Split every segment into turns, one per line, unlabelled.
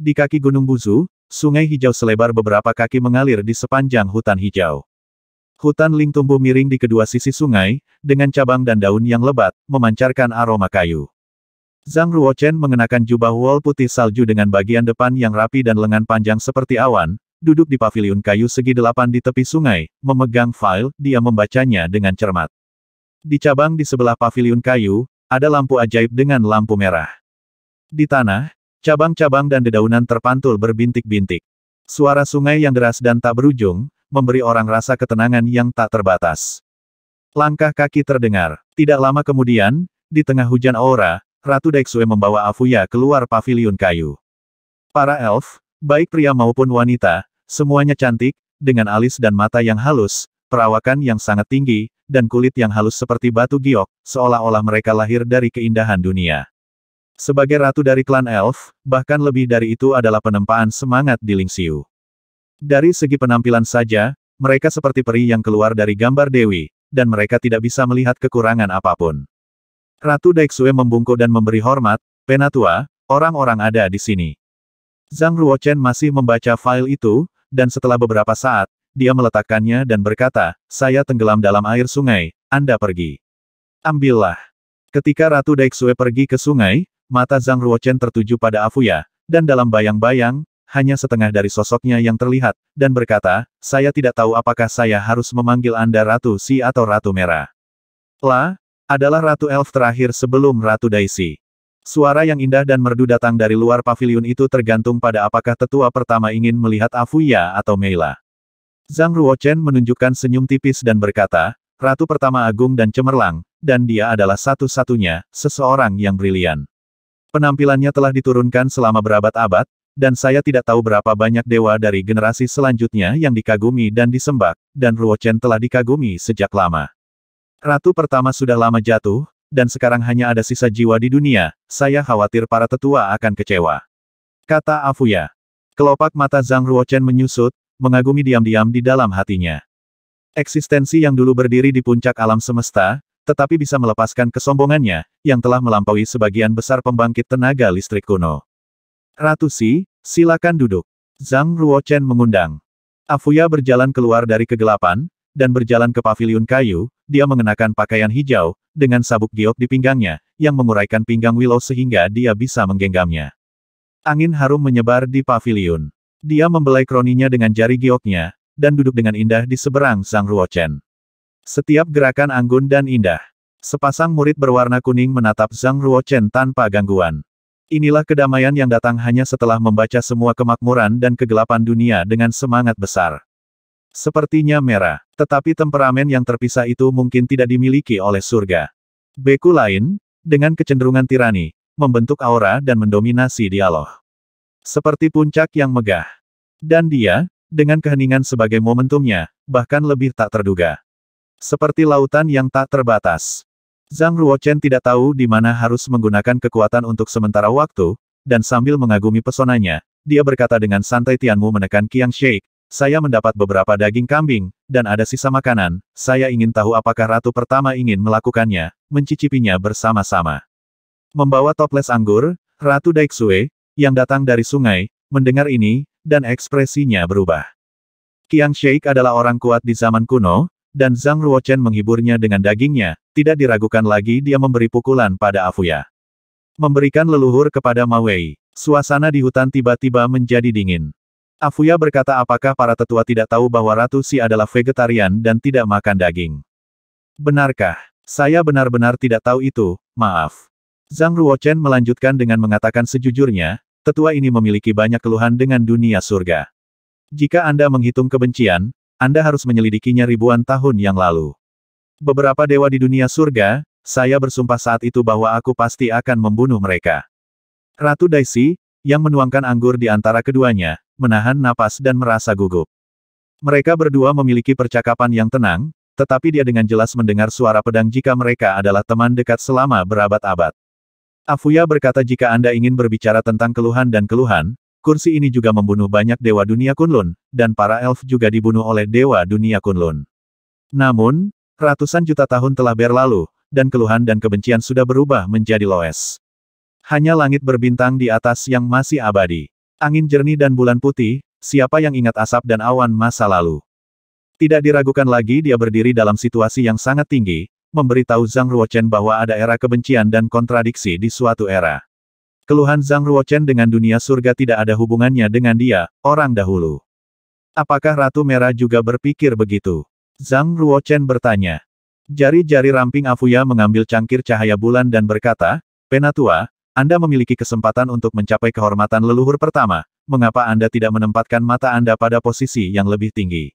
Di kaki Gunung Buzu, sungai hijau selebar beberapa kaki mengalir di sepanjang hutan hijau. Hutan ling tumbuh miring di kedua sisi sungai, dengan cabang dan daun yang lebat, memancarkan aroma kayu. Zhang Ruochen mengenakan jubah wol putih salju dengan bagian depan yang rapi dan lengan panjang seperti awan, duduk di pavilion kayu segi delapan di tepi sungai, memegang file, dia membacanya dengan cermat. Di cabang di sebelah pavilion kayu, ada lampu ajaib dengan lampu merah. Di tanah, Cabang-cabang dan dedaunan terpantul berbintik-bintik. Suara sungai yang deras dan tak berujung, memberi orang rasa ketenangan yang tak terbatas. Langkah kaki terdengar. Tidak lama kemudian, di tengah hujan aura, Ratu Daiksu'e membawa Afuya keluar paviliun kayu. Para elf, baik pria maupun wanita, semuanya cantik, dengan alis dan mata yang halus, perawakan yang sangat tinggi, dan kulit yang halus seperti batu giok, seolah-olah mereka lahir dari keindahan dunia. Sebagai ratu dari klan elf, bahkan lebih dari itu adalah penempaan semangat di Lingxiu. Dari segi penampilan saja, mereka seperti peri yang keluar dari gambar Dewi, dan mereka tidak bisa melihat kekurangan apapun. Ratu Daixue membungkuk dan memberi hormat, Penatua, orang-orang ada di sini. Zhang Ruochen masih membaca file itu, dan setelah beberapa saat, dia meletakkannya dan berkata, saya tenggelam dalam air sungai, Anda pergi. Ambillah. Ketika Ratu Daixue pergi ke sungai, mata Zhang Ruochen tertuju pada Afuya, dan dalam bayang-bayang, hanya setengah dari sosoknya yang terlihat, dan berkata, saya tidak tahu apakah saya harus memanggil Anda Ratu Si atau Ratu Merah. La, adalah Ratu Elf terakhir sebelum Ratu Daisy. Suara yang indah dan merdu datang dari luar pavilion itu tergantung pada apakah tetua pertama ingin melihat Afuya atau Meila. Zhang Ruochen menunjukkan senyum tipis dan berkata, Ratu pertama agung dan cemerlang, dan dia adalah satu-satunya, seseorang yang brilian. Penampilannya telah diturunkan selama berabad-abad, dan saya tidak tahu berapa banyak dewa dari generasi selanjutnya yang dikagumi dan disembah, dan Ruochen telah dikagumi sejak lama. Ratu pertama sudah lama jatuh, dan sekarang hanya ada sisa jiwa di dunia, saya khawatir para tetua akan kecewa. Kata Afuya. Kelopak mata Zhang Ruochen menyusut, mengagumi diam-diam di dalam hatinya. Eksistensi yang dulu berdiri di puncak alam semesta, tetapi bisa melepaskan kesombongannya, yang telah melampaui sebagian besar pembangkit tenaga listrik kuno. Ratu Si, silakan duduk. Zhang Ruochen mengundang. Afuya berjalan keluar dari kegelapan, dan berjalan ke paviliun kayu, dia mengenakan pakaian hijau, dengan sabuk giok di pinggangnya, yang menguraikan pinggang Willow sehingga dia bisa menggenggamnya. Angin harum menyebar di paviliun. Dia membelai kroninya dengan jari gioknya, dan duduk dengan indah di seberang Zhang Ruochen. Setiap gerakan anggun dan indah. Sepasang murid berwarna kuning menatap Zhang Ruochen tanpa gangguan. Inilah kedamaian yang datang hanya setelah membaca semua kemakmuran dan kegelapan dunia dengan semangat besar. Sepertinya merah, tetapi temperamen yang terpisah itu mungkin tidak dimiliki oleh surga. Beku lain, dengan kecenderungan tirani, membentuk aura dan mendominasi dialog. Seperti puncak yang megah. Dan dia, dengan keheningan sebagai momentumnya, bahkan lebih tak terduga. Seperti lautan yang tak terbatas. Zhang Ruochen tidak tahu di mana harus menggunakan kekuatan untuk sementara waktu, dan sambil mengagumi pesonanya, dia berkata dengan santai Tianmu menekan Qiang Sheik, saya mendapat beberapa daging kambing, dan ada sisa makanan, saya ingin tahu apakah ratu pertama ingin melakukannya, mencicipinya bersama-sama. Membawa toples anggur, Ratu Daixue, yang datang dari sungai, mendengar ini, dan ekspresinya berubah. Qiang Sheik adalah orang kuat di zaman kuno, dan Zhang Ruochen menghiburnya dengan dagingnya, tidak diragukan lagi dia memberi pukulan pada Afuya. Memberikan leluhur kepada Ma Suasana di hutan tiba-tiba menjadi dingin. Afuya berkata apakah para tetua tidak tahu bahwa Ratu Si adalah vegetarian dan tidak makan daging. Benarkah? Saya benar-benar tidak tahu itu, maaf. Zhang Ruochen melanjutkan dengan mengatakan sejujurnya, tetua ini memiliki banyak keluhan dengan dunia surga. Jika Anda menghitung kebencian, anda harus menyelidikinya ribuan tahun yang lalu. Beberapa dewa di dunia surga, saya bersumpah saat itu bahwa aku pasti akan membunuh mereka. Ratu Daisy, yang menuangkan anggur di antara keduanya, menahan napas dan merasa gugup. Mereka berdua memiliki percakapan yang tenang, tetapi dia dengan jelas mendengar suara pedang jika mereka adalah teman dekat selama berabad-abad. Afuya berkata jika Anda ingin berbicara tentang keluhan dan keluhan, Kursi ini juga membunuh banyak dewa dunia Kunlun, dan para elf juga dibunuh oleh dewa dunia Kunlun. Namun, ratusan juta tahun telah berlalu, dan keluhan dan kebencian sudah berubah menjadi loes. Hanya langit berbintang di atas yang masih abadi. Angin jernih dan bulan putih, siapa yang ingat asap dan awan masa lalu. Tidak diragukan lagi dia berdiri dalam situasi yang sangat tinggi, memberitahu Zhang Ruochen bahwa ada era kebencian dan kontradiksi di suatu era. Keluhan Zhang Ruochen dengan dunia surga tidak ada hubungannya dengan dia, orang dahulu. Apakah Ratu Merah juga berpikir begitu? Zhang Ruochen bertanya. Jari-jari ramping Afuya mengambil cangkir cahaya bulan dan berkata, Penatua, Anda memiliki kesempatan untuk mencapai kehormatan leluhur pertama, mengapa Anda tidak menempatkan mata Anda pada posisi yang lebih tinggi?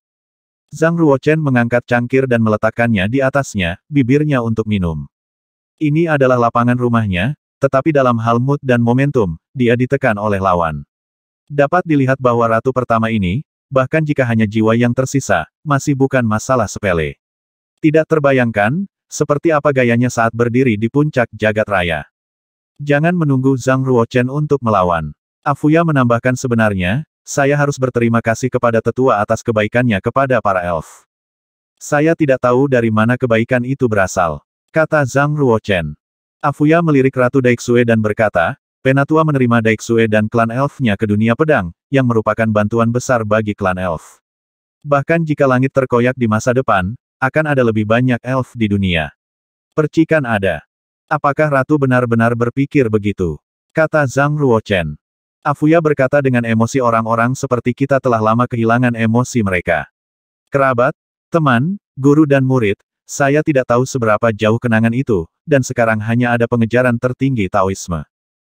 Zhang Ruochen mengangkat cangkir dan meletakkannya di atasnya, bibirnya untuk minum. Ini adalah lapangan rumahnya, tetapi dalam hal mood dan momentum, dia ditekan oleh lawan. Dapat dilihat bahwa ratu pertama ini, bahkan jika hanya jiwa yang tersisa, masih bukan masalah sepele. Tidak terbayangkan, seperti apa gayanya saat berdiri di puncak jagat raya. Jangan menunggu Zhang Ruochen untuk melawan. Afuya menambahkan sebenarnya, saya harus berterima kasih kepada tetua atas kebaikannya kepada para elf. Saya tidak tahu dari mana kebaikan itu berasal, kata Zhang Ruochen. Afuya melirik Ratu Daixue dan berkata, Penatua menerima Daixue dan klan elfnya ke dunia pedang, yang merupakan bantuan besar bagi klan elf. Bahkan jika langit terkoyak di masa depan, akan ada lebih banyak elf di dunia. Percikan ada. Apakah Ratu benar-benar berpikir begitu? Kata Zhang Ruochen. Afuya berkata dengan emosi orang-orang seperti kita telah lama kehilangan emosi mereka. Kerabat, teman, guru dan murid, saya tidak tahu seberapa jauh kenangan itu, dan sekarang hanya ada pengejaran tertinggi Taoisme.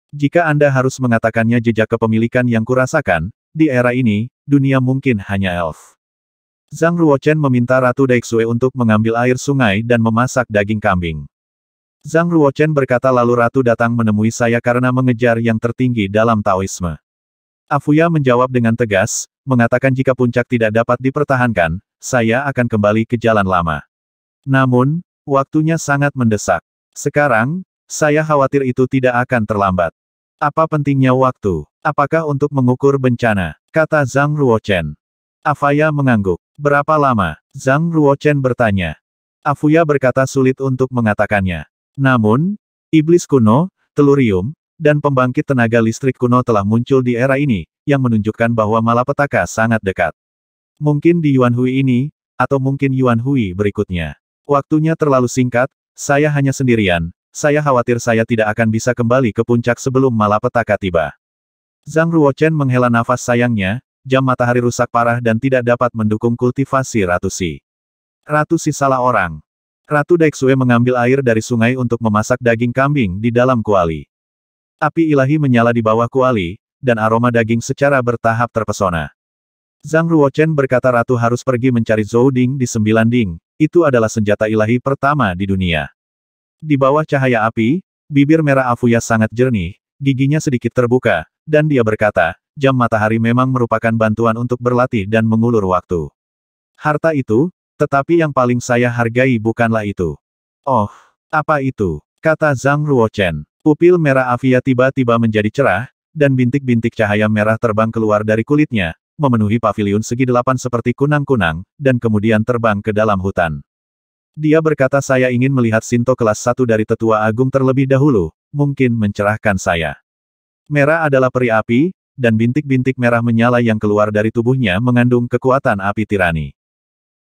Jika Anda harus mengatakannya jejak kepemilikan yang kurasakan, di era ini, dunia mungkin hanya elf. Zhang Ruochen meminta Ratu Daixue untuk mengambil air sungai dan memasak daging kambing. Zhang Ruochen berkata lalu Ratu datang menemui saya karena mengejar yang tertinggi dalam Taoisme. Afuya menjawab dengan tegas, mengatakan jika puncak tidak dapat dipertahankan, saya akan kembali ke jalan lama. Namun, waktunya sangat mendesak. Sekarang, saya khawatir itu tidak akan terlambat. Apa pentingnya waktu? Apakah untuk mengukur bencana? Kata Zhang Ruochen. Afaya mengangguk. Berapa lama? Zhang Ruochen bertanya. Afuya berkata sulit untuk mengatakannya. Namun, iblis kuno, telurium, dan pembangkit tenaga listrik kuno telah muncul di era ini, yang menunjukkan bahwa malapetaka sangat dekat. Mungkin di Yuan Hui ini, atau mungkin Yuan Hui berikutnya. Waktunya terlalu singkat, saya hanya sendirian, saya khawatir saya tidak akan bisa kembali ke puncak sebelum malapetaka tiba. Zhang Ruochen menghela nafas sayangnya, jam matahari rusak parah dan tidak dapat mendukung kultivasi Ratu Si. Ratu Si salah orang. Ratu Daixue mengambil air dari sungai untuk memasak daging kambing di dalam kuali. Api ilahi menyala di bawah kuali, dan aroma daging secara bertahap terpesona. Zhang Ruochen berkata Ratu harus pergi mencari Zhou Ding di Sembilan Ding, itu adalah senjata ilahi pertama di dunia. Di bawah cahaya api, bibir merah Afuya sangat jernih, giginya sedikit terbuka, dan dia berkata, jam matahari memang merupakan bantuan untuk berlatih dan mengulur waktu. Harta itu, tetapi yang paling saya hargai bukanlah itu. Oh, apa itu? Kata Zhang Ruochen. Pupil merah Avia tiba-tiba menjadi cerah, dan bintik-bintik cahaya merah terbang keluar dari kulitnya, memenuhi paviliun segi delapan seperti kunang-kunang, dan kemudian terbang ke dalam hutan. Dia berkata saya ingin melihat Sinto kelas satu dari tetua agung terlebih dahulu, mungkin mencerahkan saya. Merah adalah peri api, dan bintik-bintik merah menyala yang keluar dari tubuhnya mengandung kekuatan api tirani.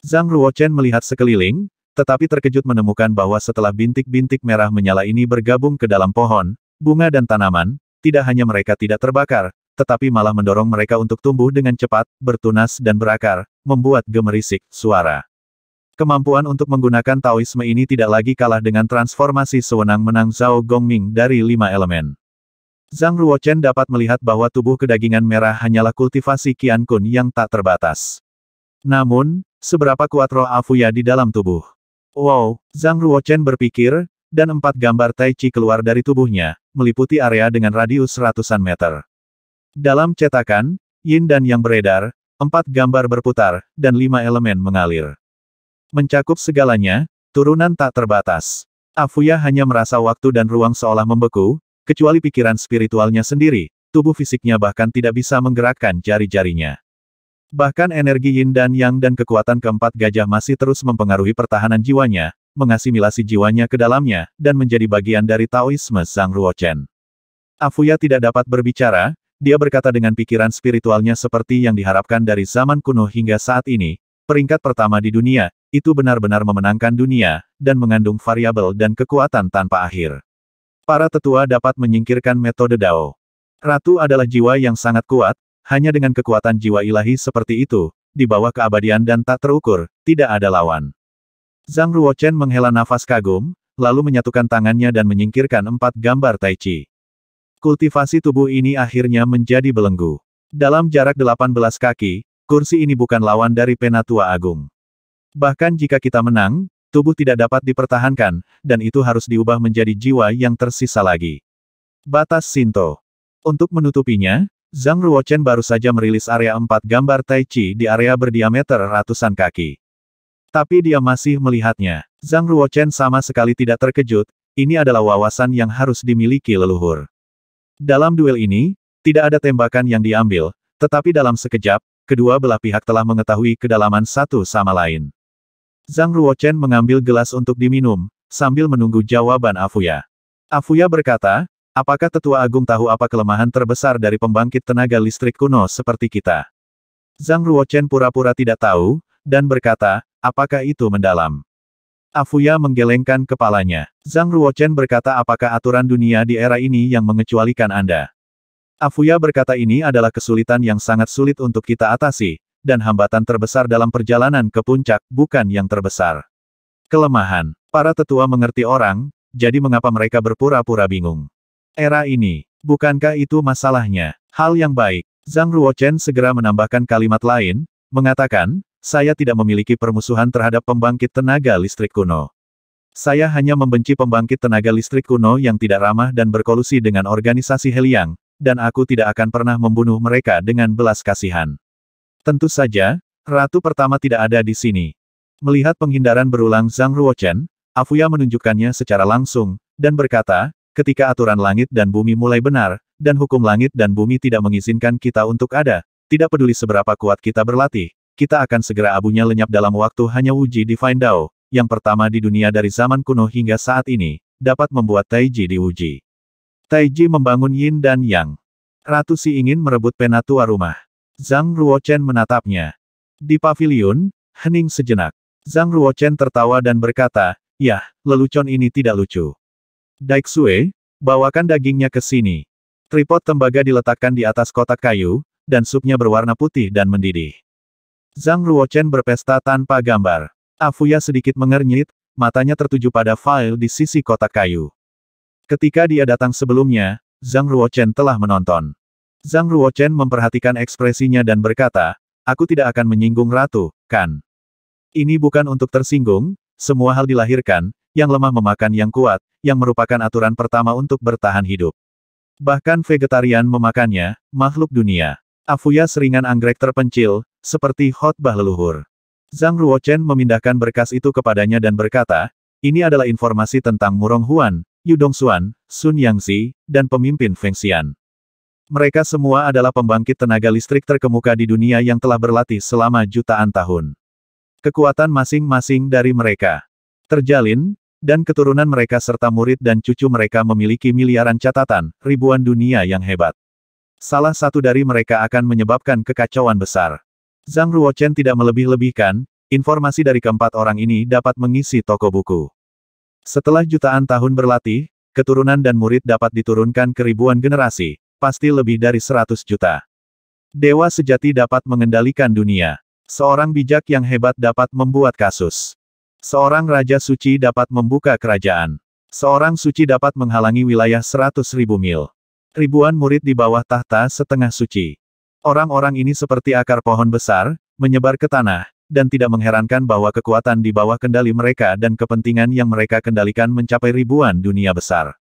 Zhang Ruochen melihat sekeliling, tetapi terkejut menemukan bahwa setelah bintik-bintik merah menyala ini bergabung ke dalam pohon, bunga dan tanaman, tidak hanya mereka tidak terbakar, tetapi malah mendorong mereka untuk tumbuh dengan cepat, bertunas dan berakar, membuat gemerisik suara. Kemampuan untuk menggunakan Taoisme ini tidak lagi kalah dengan transformasi sewenang-menang Zhao Gongming dari lima elemen. Zhang Ruochen dapat melihat bahwa tubuh kedagingan merah hanyalah kultivasi Qian Kun yang tak terbatas. Namun, seberapa kuat roh Afuya di dalam tubuh? Wow, Zhang Ruochen berpikir, dan empat gambar Tai Chi keluar dari tubuhnya, meliputi area dengan radius ratusan meter. Dalam cetakan, yin dan yang beredar, empat gambar berputar, dan lima elemen mengalir. Mencakup segalanya, turunan tak terbatas. Afuya hanya merasa waktu dan ruang seolah membeku, kecuali pikiran spiritualnya sendiri, tubuh fisiknya bahkan tidak bisa menggerakkan jari-jarinya. Bahkan energi yin dan yang dan kekuatan keempat gajah masih terus mempengaruhi pertahanan jiwanya, mengasimilasi jiwanya ke dalamnya, dan menjadi bagian dari Taoisme Zhang Ruochen. Afuya tidak dapat berbicara, dia berkata dengan pikiran spiritualnya seperti yang diharapkan dari zaman kuno hingga saat ini, peringkat pertama di dunia, itu benar-benar memenangkan dunia, dan mengandung variabel dan kekuatan tanpa akhir. Para tetua dapat menyingkirkan metode Dao. Ratu adalah jiwa yang sangat kuat, hanya dengan kekuatan jiwa ilahi seperti itu, di bawah keabadian dan tak terukur, tidak ada lawan. Zhang Ruochen menghela nafas kagum, lalu menyatukan tangannya dan menyingkirkan empat gambar Tai Chi. Kultivasi tubuh ini akhirnya menjadi belenggu. Dalam jarak 18 kaki, kursi ini bukan lawan dari Penatua Agung. Bahkan jika kita menang, tubuh tidak dapat dipertahankan, dan itu harus diubah menjadi jiwa yang tersisa lagi. Batas Sinto Untuk menutupinya, Zhang Ruochen baru saja merilis area empat gambar Tai Chi di area berdiameter ratusan kaki. Tapi dia masih melihatnya. Zhang Ruochen sama sekali tidak terkejut, ini adalah wawasan yang harus dimiliki leluhur. Dalam duel ini, tidak ada tembakan yang diambil, tetapi dalam sekejap, kedua belah pihak telah mengetahui kedalaman satu sama lain. Zhang Ruochen mengambil gelas untuk diminum, sambil menunggu jawaban Afuya. Afuya berkata, apakah tetua agung tahu apa kelemahan terbesar dari pembangkit tenaga listrik kuno seperti kita? Zhang Ruochen pura-pura tidak tahu, dan berkata, apakah itu mendalam? Afuya menggelengkan kepalanya. Zhang Ruochen berkata apakah aturan dunia di era ini yang mengecualikan Anda? Afuya berkata ini adalah kesulitan yang sangat sulit untuk kita atasi, dan hambatan terbesar dalam perjalanan ke puncak bukan yang terbesar. Kelemahan. Para tetua mengerti orang, jadi mengapa mereka berpura-pura bingung? Era ini, bukankah itu masalahnya? Hal yang baik. Zhang Ruochen segera menambahkan kalimat lain, mengatakan, saya tidak memiliki permusuhan terhadap pembangkit tenaga listrik kuno. Saya hanya membenci pembangkit tenaga listrik kuno yang tidak ramah dan berkolusi dengan organisasi Heliang, dan aku tidak akan pernah membunuh mereka dengan belas kasihan. Tentu saja, Ratu pertama tidak ada di sini. Melihat penghindaran berulang Zhang Ruochen, Afuya menunjukkannya secara langsung, dan berkata, ketika aturan langit dan bumi mulai benar, dan hukum langit dan bumi tidak mengizinkan kita untuk ada, tidak peduli seberapa kuat kita berlatih, kita akan segera abunya lenyap dalam waktu hanya uji Divine Dao, yang pertama di dunia dari zaman kuno hingga saat ini, dapat membuat Taiji diuji. Taiji membangun Yin dan Yang. Ratu Si ingin merebut penatua rumah. Zhang Ruochen menatapnya. Di pavilion, hening sejenak. Zhang Ruochen tertawa dan berkata, Yah, lelucon ini tidak lucu. Daik bawakan dagingnya ke sini. Tripod tembaga diletakkan di atas kotak kayu, dan supnya berwarna putih dan mendidih. Zhang Ruochen berpesta tanpa gambar. Afuya sedikit mengernyit, matanya tertuju pada file di sisi kotak kayu. Ketika dia datang sebelumnya, Zhang Ruochen telah menonton. Zhang Ruochen memperhatikan ekspresinya dan berkata, Aku tidak akan menyinggung Ratu, kan? Ini bukan untuk tersinggung, semua hal dilahirkan, yang lemah memakan yang kuat, yang merupakan aturan pertama untuk bertahan hidup. Bahkan vegetarian memakannya, makhluk dunia. Afuya seringan anggrek terpencil, seperti khotbah leluhur. Zhang Ruochen memindahkan berkas itu kepadanya dan berkata, ini adalah informasi tentang Murong Huan, Yudong Xuan, Sun Yangzi, dan pemimpin Feng Xian. Mereka semua adalah pembangkit tenaga listrik terkemuka di dunia yang telah berlatih selama jutaan tahun. Kekuatan masing-masing dari mereka terjalin, dan keturunan mereka serta murid dan cucu mereka memiliki miliaran catatan, ribuan dunia yang hebat. Salah satu dari mereka akan menyebabkan kekacauan besar. Zhang Ruochen tidak melebih-lebihkan, informasi dari keempat orang ini dapat mengisi toko buku. Setelah jutaan tahun berlatih, keturunan dan murid dapat diturunkan ke ribuan generasi, pasti lebih dari seratus juta. Dewa sejati dapat mengendalikan dunia. Seorang bijak yang hebat dapat membuat kasus. Seorang raja suci dapat membuka kerajaan. Seorang suci dapat menghalangi wilayah seratus ribu mil. Ribuan murid di bawah tahta setengah suci. Orang-orang ini seperti akar pohon besar, menyebar ke tanah, dan tidak mengherankan bahwa kekuatan di bawah kendali mereka dan kepentingan yang mereka kendalikan mencapai ribuan dunia besar.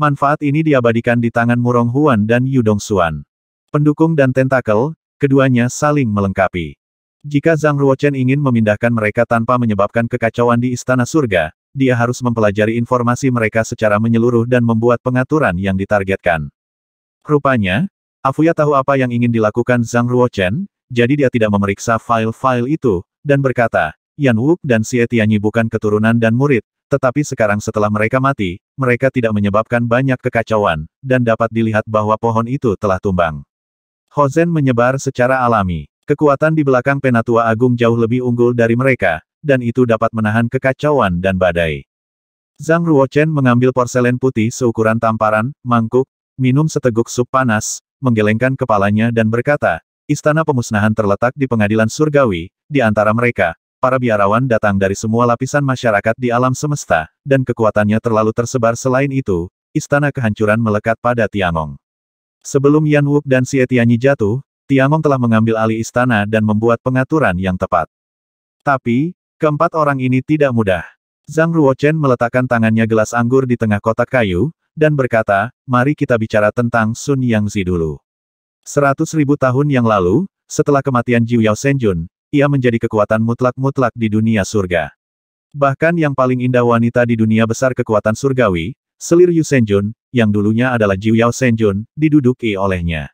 Manfaat ini diabadikan di tangan Murong Huan dan Yudong Xuan. Pendukung dan tentakel, keduanya saling melengkapi. Jika Zhang Ruochen ingin memindahkan mereka tanpa menyebabkan kekacauan di Istana Surga, dia harus mempelajari informasi mereka secara menyeluruh dan membuat pengaturan yang ditargetkan. Rupanya, Afuya tahu apa yang ingin dilakukan Zhang Ruochen, jadi dia tidak memeriksa file-file itu, dan berkata, Yan Wuk dan Xie Tianyi bukan keturunan dan murid, tetapi sekarang setelah mereka mati, mereka tidak menyebabkan banyak kekacauan, dan dapat dilihat bahwa pohon itu telah tumbang. Hozen menyebar secara alami. Kekuatan di belakang Penatua Agung jauh lebih unggul dari mereka, dan itu dapat menahan kekacauan dan badai. Zhang Ruochen mengambil porselen putih seukuran tamparan, mangkuk, minum seteguk sup panas, menggelengkan kepalanya dan berkata, Istana pemusnahan terletak di pengadilan surgawi, di antara mereka, para biarawan datang dari semua lapisan masyarakat di alam semesta, dan kekuatannya terlalu tersebar selain itu, istana kehancuran melekat pada Tiangong. Sebelum Yan Wuk dan Xie Tianyi jatuh, Tiangong telah mengambil alih istana dan membuat pengaturan yang tepat. Tapi, keempat orang ini tidak mudah. Zhang Ruochen meletakkan tangannya gelas anggur di tengah kotak kayu, dan berkata, mari kita bicara tentang Sun Yangzi dulu. Seratus ribu tahun yang lalu, setelah kematian Jiu Yao Senjun, ia menjadi kekuatan mutlak-mutlak di dunia surga. Bahkan yang paling indah wanita di dunia besar kekuatan surgawi, selir Yu Senjun, yang dulunya adalah Jiu Yao Senjun, diduduki olehnya.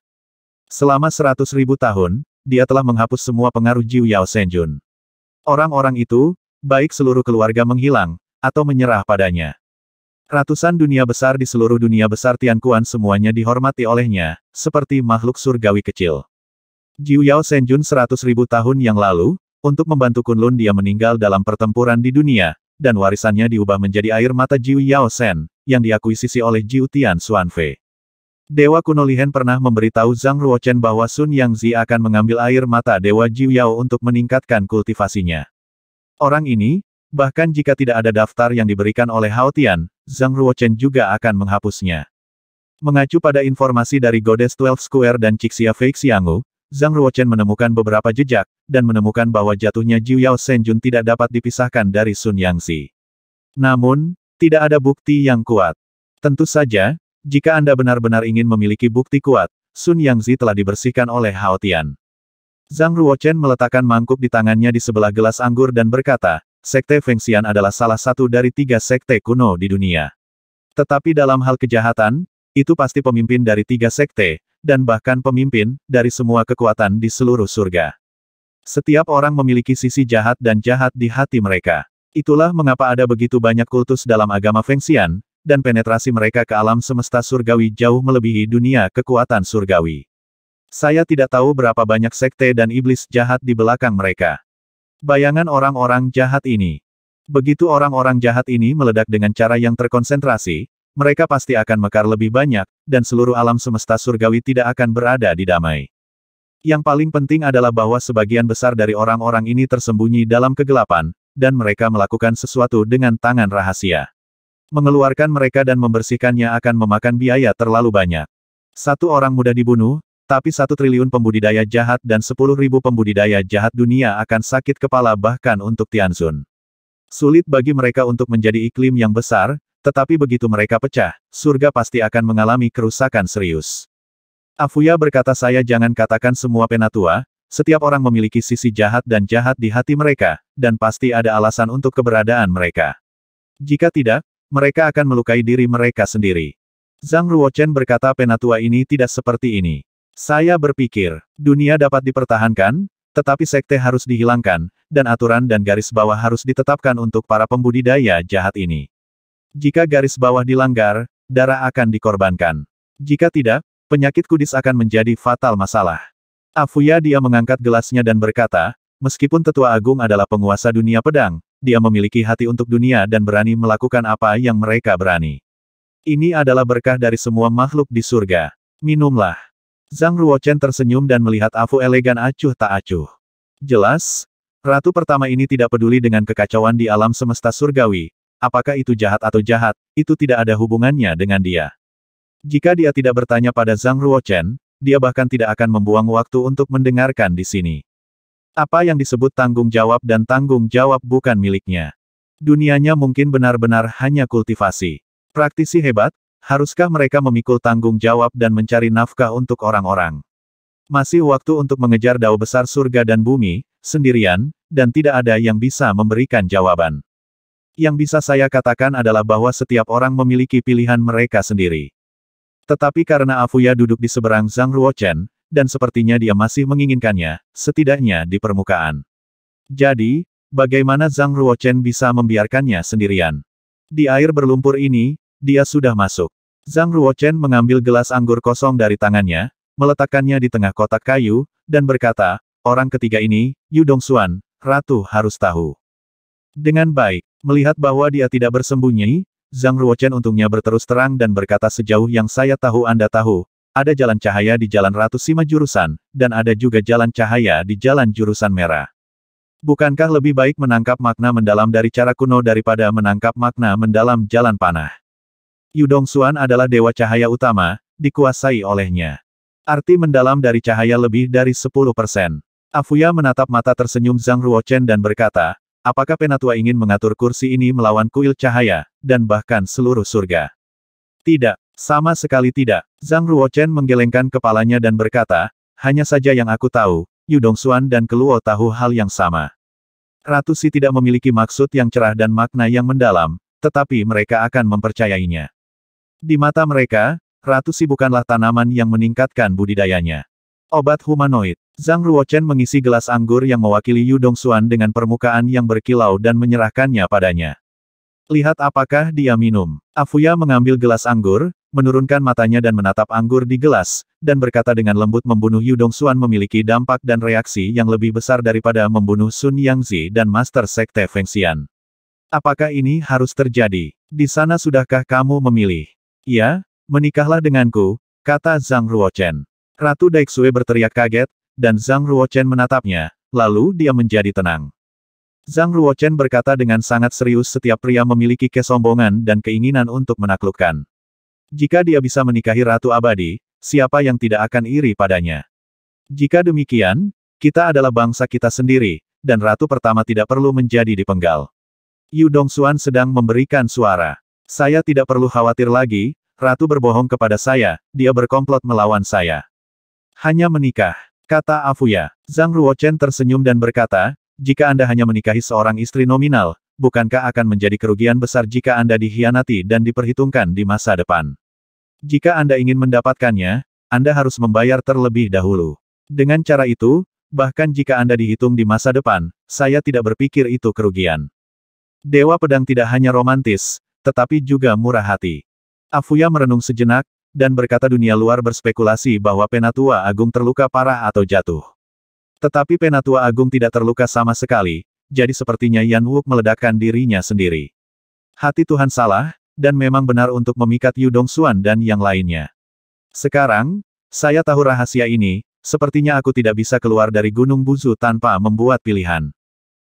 Selama seratus ribu tahun, dia telah menghapus semua pengaruh Jiu Yao Senjun. Orang-orang itu, baik seluruh keluarga menghilang, atau menyerah padanya. Ratusan dunia besar di seluruh dunia besar Tianquan semuanya dihormati olehnya, seperti makhluk surgawi kecil. Jiu Yao Senjun seratus ribu tahun yang lalu, untuk membantu Kunlun dia meninggal dalam pertempuran di dunia, dan warisannya diubah menjadi air mata Jiu Yao Sen, yang diakuisisi oleh Jiu Tian Xuanfei. Dewa Kunolihen pernah memberitahu Zhang Ruochen bahwa Sun Yang Zi akan mengambil air mata Dewa Jiu Yao untuk meningkatkan kultivasinya. Orang ini, bahkan jika tidak ada daftar yang diberikan oleh Hao Tian, Zhang Ruochen juga akan menghapusnya. Mengacu pada informasi dari Goddess Twelve Square dan Cixia Fake Zhang Ruochen menemukan beberapa jejak, dan menemukan bahwa jatuhnya Jiu Yao Senjun tidak dapat dipisahkan dari Sun Yangzi. Namun, tidak ada bukti yang kuat. Tentu saja, jika Anda benar-benar ingin memiliki bukti kuat, Sun Yangzi telah dibersihkan oleh Hao Tian. Zhang Ruochen meletakkan mangkuk di tangannya di sebelah gelas anggur dan berkata, Sekte Fengxian adalah salah satu dari tiga sekte kuno di dunia. Tetapi dalam hal kejahatan, itu pasti pemimpin dari tiga sekte, dan bahkan pemimpin dari semua kekuatan di seluruh surga. Setiap orang memiliki sisi jahat dan jahat di hati mereka. Itulah mengapa ada begitu banyak kultus dalam agama Fengxian, dan penetrasi mereka ke alam semesta surgawi jauh melebihi dunia kekuatan surgawi. Saya tidak tahu berapa banyak sekte dan iblis jahat di belakang mereka. Bayangan orang-orang jahat ini. Begitu orang-orang jahat ini meledak dengan cara yang terkonsentrasi, mereka pasti akan mekar lebih banyak, dan seluruh alam semesta surgawi tidak akan berada di damai. Yang paling penting adalah bahwa sebagian besar dari orang-orang ini tersembunyi dalam kegelapan, dan mereka melakukan sesuatu dengan tangan rahasia. Mengeluarkan mereka dan membersihkannya akan memakan biaya terlalu banyak. Satu orang mudah dibunuh, tapi satu triliun pembudidaya jahat dan sepuluh ribu pembudidaya jahat dunia akan sakit kepala bahkan untuk Tianzun. Sulit bagi mereka untuk menjadi iklim yang besar, tetapi begitu mereka pecah, surga pasti akan mengalami kerusakan serius. Afuya berkata saya jangan katakan semua penatua, setiap orang memiliki sisi jahat dan jahat di hati mereka, dan pasti ada alasan untuk keberadaan mereka. Jika tidak, mereka akan melukai diri mereka sendiri. Zhang Ruochen berkata penatua ini tidak seperti ini. Saya berpikir, dunia dapat dipertahankan, tetapi sekte harus dihilangkan, dan aturan dan garis bawah harus ditetapkan untuk para pembudidaya jahat ini. Jika garis bawah dilanggar, darah akan dikorbankan. Jika tidak, penyakit kudis akan menjadi fatal masalah. Afuya dia mengangkat gelasnya dan berkata, meskipun tetua agung adalah penguasa dunia pedang, dia memiliki hati untuk dunia dan berani melakukan apa yang mereka berani. Ini adalah berkah dari semua makhluk di surga. Minumlah. Zhang Ruochen tersenyum dan melihat Afu elegan acuh tak acuh. Jelas, Ratu pertama ini tidak peduli dengan kekacauan di alam semesta surgawi, apakah itu jahat atau jahat, itu tidak ada hubungannya dengan dia. Jika dia tidak bertanya pada Zhang Ruochen, dia bahkan tidak akan membuang waktu untuk mendengarkan di sini. Apa yang disebut tanggung jawab dan tanggung jawab bukan miliknya. Dunianya mungkin benar-benar hanya kultivasi. Praktisi hebat, Haruskah mereka memikul tanggung jawab dan mencari nafkah untuk orang-orang? Masih waktu untuk mengejar dao besar surga dan bumi, sendirian, dan tidak ada yang bisa memberikan jawaban. Yang bisa saya katakan adalah bahwa setiap orang memiliki pilihan mereka sendiri. Tetapi karena Afuya duduk di seberang Zhang Ruochen, dan sepertinya dia masih menginginkannya, setidaknya di permukaan. Jadi, bagaimana Zhang Ruochen bisa membiarkannya sendirian? Di air berlumpur ini, dia sudah masuk. Zhang Ruochen mengambil gelas anggur kosong dari tangannya, meletakkannya di tengah kotak kayu, dan berkata, orang ketiga ini, Yu Dongxuan, ratu harus tahu. Dengan baik, melihat bahwa dia tidak bersembunyi, Zhang Ruochen untungnya berterus terang dan berkata sejauh yang saya tahu Anda tahu, ada jalan cahaya di jalan Ratu Sima jurusan, dan ada juga jalan cahaya di jalan jurusan merah. Bukankah lebih baik menangkap makna mendalam dari cara kuno daripada menangkap makna mendalam jalan panah? Yudong Xuan adalah dewa cahaya utama, dikuasai olehnya. Arti mendalam dari cahaya lebih dari 10 persen. Afuya menatap mata tersenyum Zhang Ruochen dan berkata, apakah penatua ingin mengatur kursi ini melawan kuil cahaya, dan bahkan seluruh surga? Tidak, sama sekali tidak. Zhang Ruochen menggelengkan kepalanya dan berkata, hanya saja yang aku tahu, Yudong Xuan dan Keluo tahu hal yang sama. Ratu Si tidak memiliki maksud yang cerah dan makna yang mendalam, tetapi mereka akan mempercayainya. Di mata mereka, ratusi bukanlah tanaman yang meningkatkan budidayanya. Obat humanoid. Zhang Ruochen mengisi gelas anggur yang mewakili Yu Xuan dengan permukaan yang berkilau dan menyerahkannya padanya. Lihat apakah dia minum. Afuya mengambil gelas anggur, menurunkan matanya dan menatap anggur di gelas, dan berkata dengan lembut membunuh Yu Xuan memiliki dampak dan reaksi yang lebih besar daripada membunuh Sun Yangzi dan Master Sekte Feng Xian. Apakah ini harus terjadi? Di sana sudahkah kamu memilih? Iya, menikahlah denganku, kata Zhang Ruochen. Ratu Daixue berteriak kaget, dan Zhang Ruochen menatapnya, lalu dia menjadi tenang. Zhang Ruochen berkata dengan sangat serius setiap pria memiliki kesombongan dan keinginan untuk menaklukkan. Jika dia bisa menikahi Ratu Abadi, siapa yang tidak akan iri padanya? Jika demikian, kita adalah bangsa kita sendiri, dan Ratu pertama tidak perlu menjadi dipenggal. Yu Dongxuan sedang memberikan suara. Saya tidak perlu khawatir lagi, Ratu berbohong kepada saya, dia berkomplot melawan saya. Hanya menikah, kata Afuya. Zhang Ruochen tersenyum dan berkata, jika Anda hanya menikahi seorang istri nominal, bukankah akan menjadi kerugian besar jika Anda dihianati dan diperhitungkan di masa depan? Jika Anda ingin mendapatkannya, Anda harus membayar terlebih dahulu. Dengan cara itu, bahkan jika Anda dihitung di masa depan, saya tidak berpikir itu kerugian. Dewa Pedang tidak hanya romantis, tetapi juga murah hati. Afuya merenung sejenak, dan berkata dunia luar berspekulasi bahwa Penatua Agung terluka parah atau jatuh. Tetapi Penatua Agung tidak terluka sama sekali, jadi sepertinya Yan Wuk meledakkan dirinya sendiri. Hati Tuhan salah, dan memang benar untuk memikat Yudong Suan dan yang lainnya. Sekarang, saya tahu rahasia ini, sepertinya aku tidak bisa keluar dari Gunung Buzu tanpa membuat pilihan.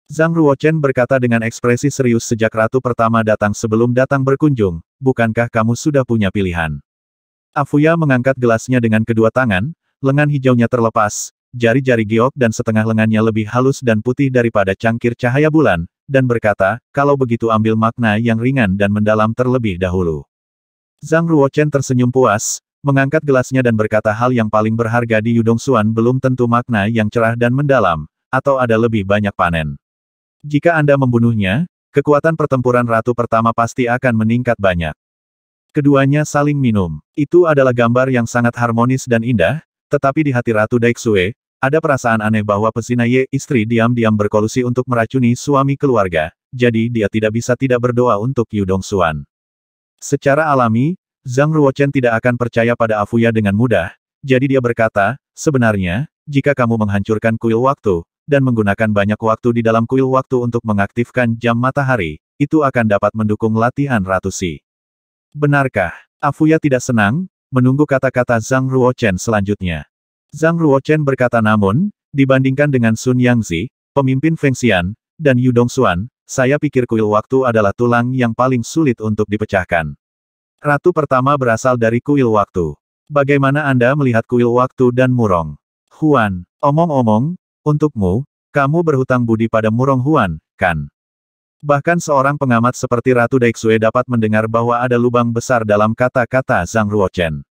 Zhang Ruochen berkata dengan ekspresi serius sejak ratu pertama datang sebelum datang berkunjung, bukankah kamu sudah punya pilihan? Afuya mengangkat gelasnya dengan kedua tangan, lengan hijaunya terlepas, jari-jari giok dan setengah lengannya lebih halus dan putih daripada cangkir cahaya bulan, dan berkata, kalau begitu ambil makna yang ringan dan mendalam terlebih dahulu. Zhang Ruochen tersenyum puas, mengangkat gelasnya dan berkata hal yang paling berharga di Yudong Xuan belum tentu makna yang cerah dan mendalam, atau ada lebih banyak panen. Jika Anda membunuhnya, kekuatan pertempuran ratu pertama pasti akan meningkat banyak. Keduanya saling minum. Itu adalah gambar yang sangat harmonis dan indah, tetapi di hati Ratu Daixue, ada perasaan aneh bahwa Pesina Ye istri diam-diam berkolusi untuk meracuni suami keluarga, jadi dia tidak bisa tidak berdoa untuk Yudong Xuan. Secara alami, Zhang Ruochen tidak akan percaya pada Afuya dengan mudah, jadi dia berkata, sebenarnya, jika kamu menghancurkan kuil waktu, dan menggunakan banyak waktu di dalam kuil waktu untuk mengaktifkan jam matahari, itu akan dapat mendukung latihan ratusi. Benarkah? Afuya tidak senang, menunggu kata-kata Zhang Ruochen selanjutnya. Zhang Ruochen berkata namun, dibandingkan dengan Sun Yangzi, pemimpin Feng Xian, dan Yu Dongxuan, saya pikir kuil waktu adalah tulang yang paling sulit untuk dipecahkan. Ratu pertama berasal dari kuil waktu. Bagaimana Anda melihat kuil waktu dan murong? Huan, omong-omong, Untukmu, kamu berhutang budi pada Murong Huan, kan? Bahkan seorang pengamat seperti Ratu Daixue dapat mendengar bahwa ada lubang besar dalam kata-kata Zhang Ruochen.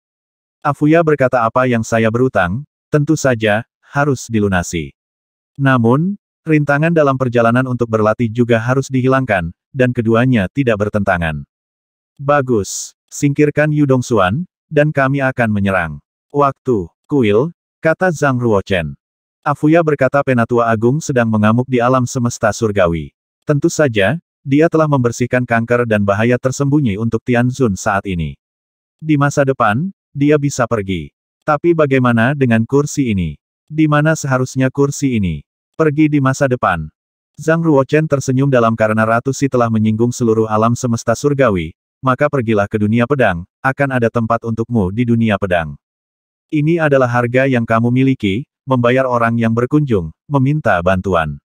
Afuya berkata apa yang saya berutang, tentu saja, harus dilunasi. Namun, rintangan dalam perjalanan untuk berlatih juga harus dihilangkan, dan keduanya tidak bertentangan. Bagus, singkirkan Yudong Xuan, dan kami akan menyerang. Waktu, kuil, kata Zhang Ruochen. Afuya berkata Penatua Agung sedang mengamuk di alam semesta surgawi. Tentu saja, dia telah membersihkan kanker dan bahaya tersembunyi untuk Tianzun saat ini. Di masa depan, dia bisa pergi. Tapi bagaimana dengan kursi ini? Di mana seharusnya kursi ini? Pergi di masa depan. Zhang Ruochen tersenyum dalam karena Ratu Si telah menyinggung seluruh alam semesta surgawi, maka pergilah ke dunia pedang, akan ada tempat untukmu di dunia pedang. Ini adalah harga yang kamu miliki, membayar orang yang berkunjung, meminta bantuan.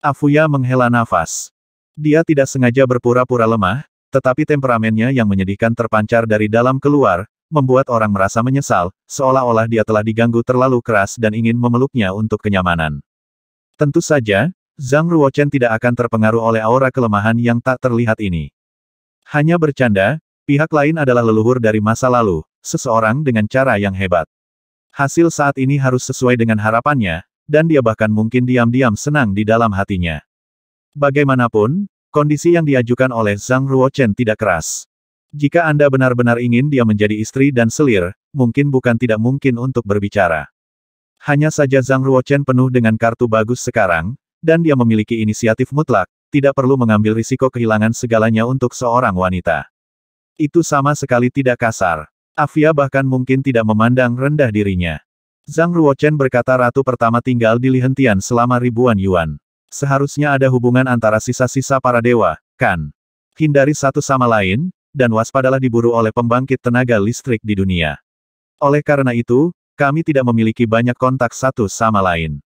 Afuya menghela nafas. Dia tidak sengaja berpura-pura lemah, tetapi temperamennya yang menyedihkan terpancar dari dalam keluar, membuat orang merasa menyesal, seolah-olah dia telah diganggu terlalu keras dan ingin memeluknya untuk kenyamanan. Tentu saja, Zhang Ruochen tidak akan terpengaruh oleh aura kelemahan yang tak terlihat ini. Hanya bercanda, pihak lain adalah leluhur dari masa lalu, seseorang dengan cara yang hebat. Hasil saat ini harus sesuai dengan harapannya, dan dia bahkan mungkin diam-diam senang di dalam hatinya. Bagaimanapun, kondisi yang diajukan oleh Zhang Ruochen tidak keras. Jika Anda benar-benar ingin dia menjadi istri dan selir, mungkin bukan tidak mungkin untuk berbicara. Hanya saja Zhang Ruochen penuh dengan kartu bagus sekarang, dan dia memiliki inisiatif mutlak, tidak perlu mengambil risiko kehilangan segalanya untuk seorang wanita. Itu sama sekali tidak kasar. Afia bahkan mungkin tidak memandang rendah dirinya. Zhang Ruochen berkata ratu pertama tinggal di Lihentian selama ribuan yuan. Seharusnya ada hubungan antara sisa-sisa para dewa, kan? Hindari satu sama lain, dan waspadalah diburu oleh pembangkit tenaga listrik di dunia. Oleh karena itu, kami tidak memiliki banyak kontak satu sama lain.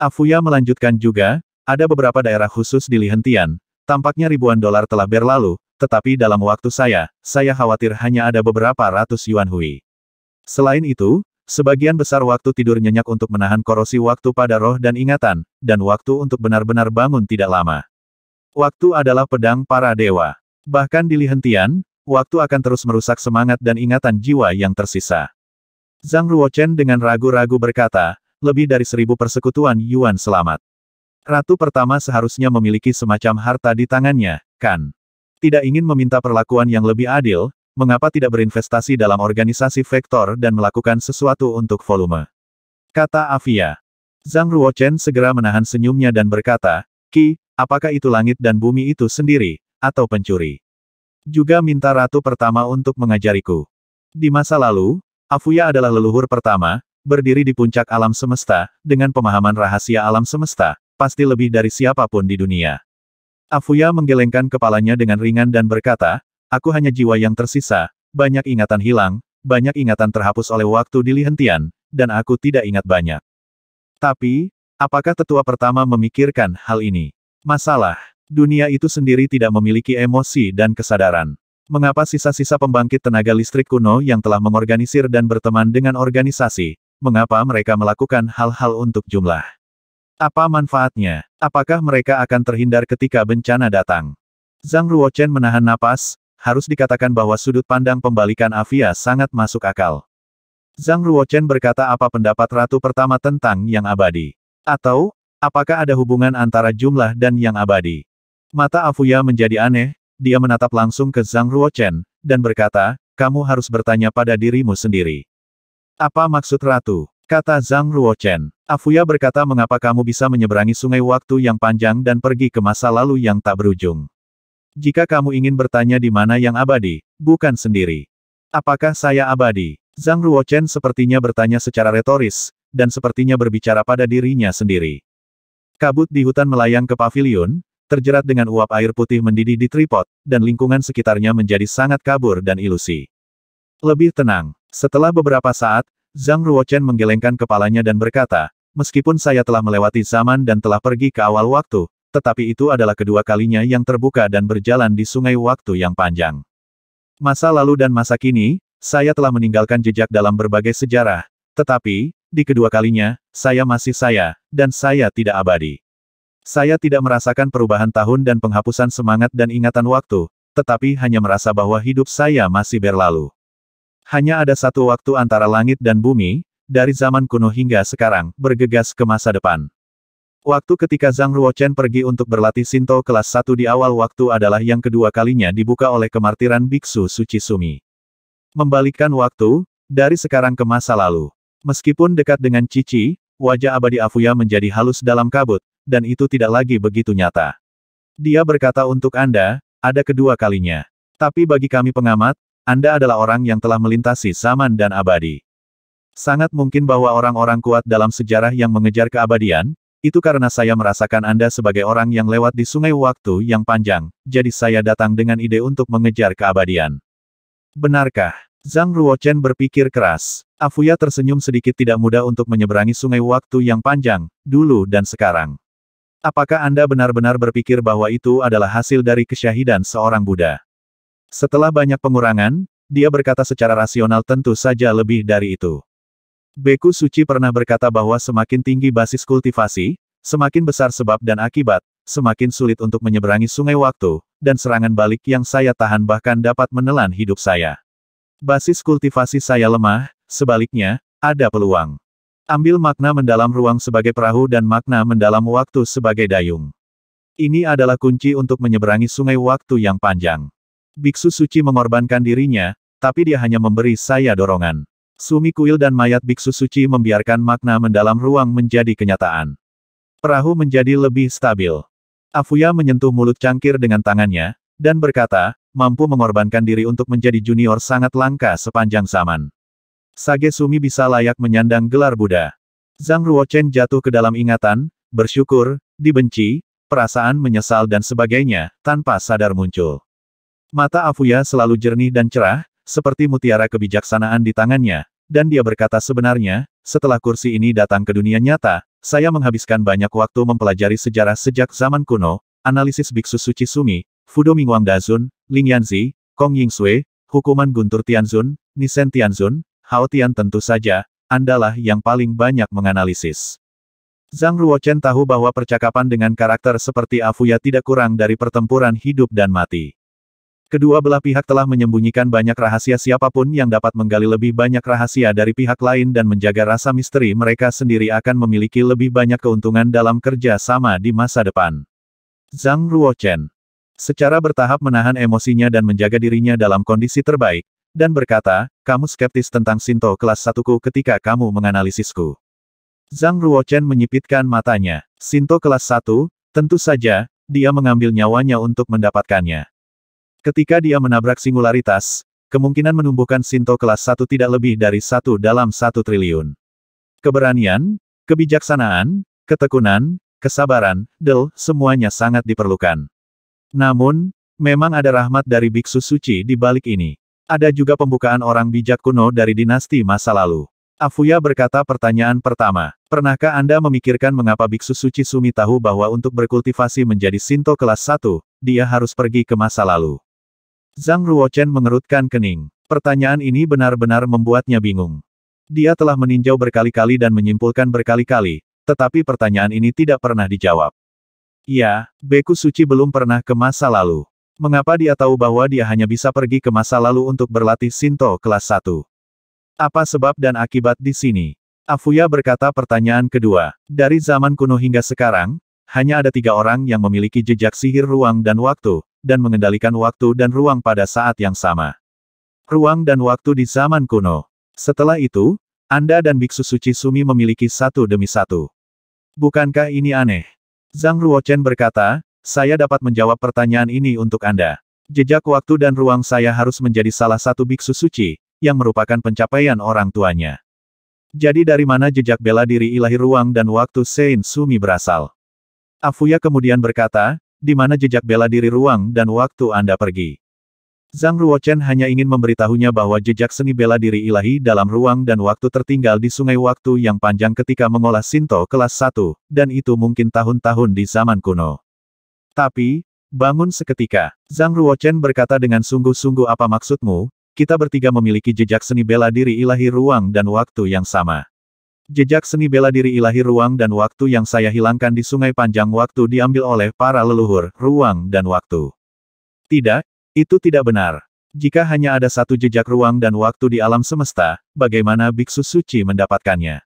Afuya melanjutkan juga, ada beberapa daerah khusus di Lihentian, tampaknya ribuan dolar telah berlalu, tetapi dalam waktu saya, saya khawatir hanya ada beberapa ratus Yuan Hui. Selain itu, sebagian besar waktu tidur nyenyak untuk menahan korosi waktu pada roh dan ingatan, dan waktu untuk benar-benar bangun tidak lama. Waktu adalah pedang para dewa. Bahkan di lihentian, waktu akan terus merusak semangat dan ingatan jiwa yang tersisa. Zhang Ruochen dengan ragu-ragu berkata, lebih dari seribu persekutuan Yuan selamat. Ratu pertama seharusnya memiliki semacam harta di tangannya, kan? Tidak ingin meminta perlakuan yang lebih adil, mengapa tidak berinvestasi dalam organisasi vektor dan melakukan sesuatu untuk volume? Kata Avia. Zhang Ruochen segera menahan senyumnya dan berkata, Ki, apakah itu langit dan bumi itu sendiri, atau pencuri? Juga minta ratu pertama untuk mengajariku. Di masa lalu, Afuya adalah leluhur pertama, berdiri di puncak alam semesta, dengan pemahaman rahasia alam semesta, pasti lebih dari siapapun di dunia. Afuya menggelengkan kepalanya dengan ringan dan berkata, aku hanya jiwa yang tersisa, banyak ingatan hilang, banyak ingatan terhapus oleh waktu di Lihentian, dan aku tidak ingat banyak. Tapi, apakah tetua pertama memikirkan hal ini? Masalah, dunia itu sendiri tidak memiliki emosi dan kesadaran. Mengapa sisa-sisa pembangkit tenaga listrik kuno yang telah mengorganisir dan berteman dengan organisasi, mengapa mereka melakukan hal-hal untuk jumlah? Apa manfaatnya? Apakah mereka akan terhindar ketika bencana datang? Zhang Ruochen menahan napas, harus dikatakan bahwa sudut pandang pembalikan Avia sangat masuk akal. Zhang Ruochen berkata apa pendapat ratu pertama tentang yang abadi? Atau, apakah ada hubungan antara jumlah dan yang abadi? Mata Afuya menjadi aneh, dia menatap langsung ke Zhang Ruochen, dan berkata, kamu harus bertanya pada dirimu sendiri. Apa maksud ratu? Kata Zhang Ruochen. Afuya berkata mengapa kamu bisa menyeberangi sungai waktu yang panjang dan pergi ke masa lalu yang tak berujung. Jika kamu ingin bertanya di mana yang abadi, bukan sendiri. Apakah saya abadi? Zhang Ruochen sepertinya bertanya secara retoris, dan sepertinya berbicara pada dirinya sendiri. Kabut di hutan melayang ke pavilion, terjerat dengan uap air putih mendidih di tripod, dan lingkungan sekitarnya menjadi sangat kabur dan ilusi. Lebih tenang. Setelah beberapa saat, Zhang Ruochen menggelengkan kepalanya dan berkata, meskipun saya telah melewati zaman dan telah pergi ke awal waktu, tetapi itu adalah kedua kalinya yang terbuka dan berjalan di sungai waktu yang panjang. Masa lalu dan masa kini, saya telah meninggalkan jejak dalam berbagai sejarah, tetapi, di kedua kalinya, saya masih saya, dan saya tidak abadi. Saya tidak merasakan perubahan tahun dan penghapusan semangat dan ingatan waktu, tetapi hanya merasa bahwa hidup saya masih berlalu. Hanya ada satu waktu antara langit dan bumi, dari zaman kuno hingga sekarang, bergegas ke masa depan. Waktu ketika Zhang Ruochen pergi untuk berlatih Sinto kelas 1 di awal waktu adalah yang kedua kalinya dibuka oleh kemartiran Biksu Suci Sumi. Membalikkan waktu, dari sekarang ke masa lalu. Meskipun dekat dengan Cici, wajah abadi Afuya menjadi halus dalam kabut, dan itu tidak lagi begitu nyata. Dia berkata untuk Anda, ada kedua kalinya. Tapi bagi kami pengamat, anda adalah orang yang telah melintasi zaman dan abadi. Sangat mungkin bahwa orang-orang kuat dalam sejarah yang mengejar keabadian, itu karena saya merasakan Anda sebagai orang yang lewat di sungai waktu yang panjang, jadi saya datang dengan ide untuk mengejar keabadian. Benarkah? Zhang Ruochen berpikir keras. Afuya tersenyum sedikit tidak mudah untuk menyeberangi sungai waktu yang panjang, dulu dan sekarang. Apakah Anda benar-benar berpikir bahwa itu adalah hasil dari kesyahidan seorang Buddha? Setelah banyak pengurangan, dia berkata secara rasional tentu saja lebih dari itu. Beku Suci pernah berkata bahwa semakin tinggi basis kultivasi, semakin besar sebab dan akibat, semakin sulit untuk menyeberangi sungai waktu, dan serangan balik yang saya tahan bahkan dapat menelan hidup saya. Basis kultivasi saya lemah, sebaliknya, ada peluang. Ambil makna mendalam ruang sebagai perahu dan makna mendalam waktu sebagai dayung. Ini adalah kunci untuk menyeberangi sungai waktu yang panjang. Biksu suci mengorbankan dirinya, tapi dia hanya memberi saya dorongan. Sumi kuil dan mayat biksu suci membiarkan makna mendalam ruang menjadi kenyataan. Perahu menjadi lebih stabil. Afuya menyentuh mulut cangkir dengan tangannya, dan berkata, mampu mengorbankan diri untuk menjadi junior sangat langka sepanjang zaman. Sage Sumi bisa layak menyandang gelar Buddha. Zhang Ruochen jatuh ke dalam ingatan, bersyukur, dibenci, perasaan menyesal dan sebagainya, tanpa sadar muncul. Mata Afuya selalu jernih dan cerah, seperti mutiara kebijaksanaan di tangannya, dan dia berkata sebenarnya, setelah kursi ini datang ke dunia nyata, saya menghabiskan banyak waktu mempelajari sejarah sejak zaman kuno, analisis Biksu Suci Sumi, Fudo Mingguang Dazun, Ling Yanzi, Kong Ying Sui, hukuman Guntur Tianzun, Nisen Tianzun, Hao Tian tentu saja, Andalah yang paling banyak menganalisis. Zhang Ruochen tahu bahwa percakapan dengan karakter seperti Afuya tidak kurang dari pertempuran hidup dan mati. Kedua belah pihak telah menyembunyikan banyak rahasia siapapun yang dapat menggali lebih banyak rahasia dari pihak lain dan menjaga rasa misteri mereka sendiri akan memiliki lebih banyak keuntungan dalam kerja sama di masa depan. Zhang Ruochen secara bertahap menahan emosinya dan menjaga dirinya dalam kondisi terbaik, dan berkata, kamu skeptis tentang Sinto kelas satuku ku ketika kamu menganalisisku. Zhang Ruochen menyipitkan matanya. Sinto kelas satu, tentu saja, dia mengambil nyawanya untuk mendapatkannya. Ketika dia menabrak singularitas, kemungkinan menumbuhkan Sinto kelas 1 tidak lebih dari satu dalam satu triliun. Keberanian, kebijaksanaan, ketekunan, kesabaran, del, semuanya sangat diperlukan. Namun, memang ada rahmat dari biksu suci di balik ini. Ada juga pembukaan orang bijak kuno dari dinasti masa lalu. Afuya berkata pertanyaan pertama, pernahkah Anda memikirkan mengapa biksu suci Sumi tahu bahwa untuk berkultivasi menjadi Sinto kelas 1, dia harus pergi ke masa lalu? Zhang Ruochen mengerutkan kening. Pertanyaan ini benar-benar membuatnya bingung. Dia telah meninjau berkali-kali dan menyimpulkan berkali-kali, tetapi pertanyaan ini tidak pernah dijawab. Ya, Beku Suci belum pernah ke masa lalu. Mengapa dia tahu bahwa dia hanya bisa pergi ke masa lalu untuk berlatih Sinto kelas 1? Apa sebab dan akibat di sini? Afuya berkata pertanyaan kedua. Dari zaman kuno hingga sekarang, hanya ada tiga orang yang memiliki jejak sihir ruang dan waktu, dan mengendalikan waktu dan ruang pada saat yang sama. Ruang dan waktu di zaman kuno. Setelah itu, Anda dan Biksu Suci Sumi memiliki satu demi satu. Bukankah ini aneh? Zhang Ruochen berkata, saya dapat menjawab pertanyaan ini untuk Anda. Jejak waktu dan ruang saya harus menjadi salah satu Biksu Suci, yang merupakan pencapaian orang tuanya. Jadi dari mana jejak bela diri ilahi ruang dan waktu Sein Sumi berasal? Afuya kemudian berkata, di mana jejak bela diri ruang dan waktu Anda pergi. Zhang Ruochen hanya ingin memberitahunya bahwa jejak seni bela diri ilahi dalam ruang dan waktu tertinggal di sungai waktu yang panjang ketika mengolah Sinto kelas 1, dan itu mungkin tahun-tahun di zaman kuno. Tapi, bangun seketika, Zhang Ruochen berkata dengan sungguh-sungguh apa maksudmu, kita bertiga memiliki jejak seni bela diri ilahi ruang dan waktu yang sama. Jejak seni bela diri ilahi ruang dan waktu yang saya hilangkan di sungai panjang waktu diambil oleh para leluhur, ruang dan waktu. Tidak, itu tidak benar. Jika hanya ada satu jejak ruang dan waktu di alam semesta, bagaimana biksu suci mendapatkannya?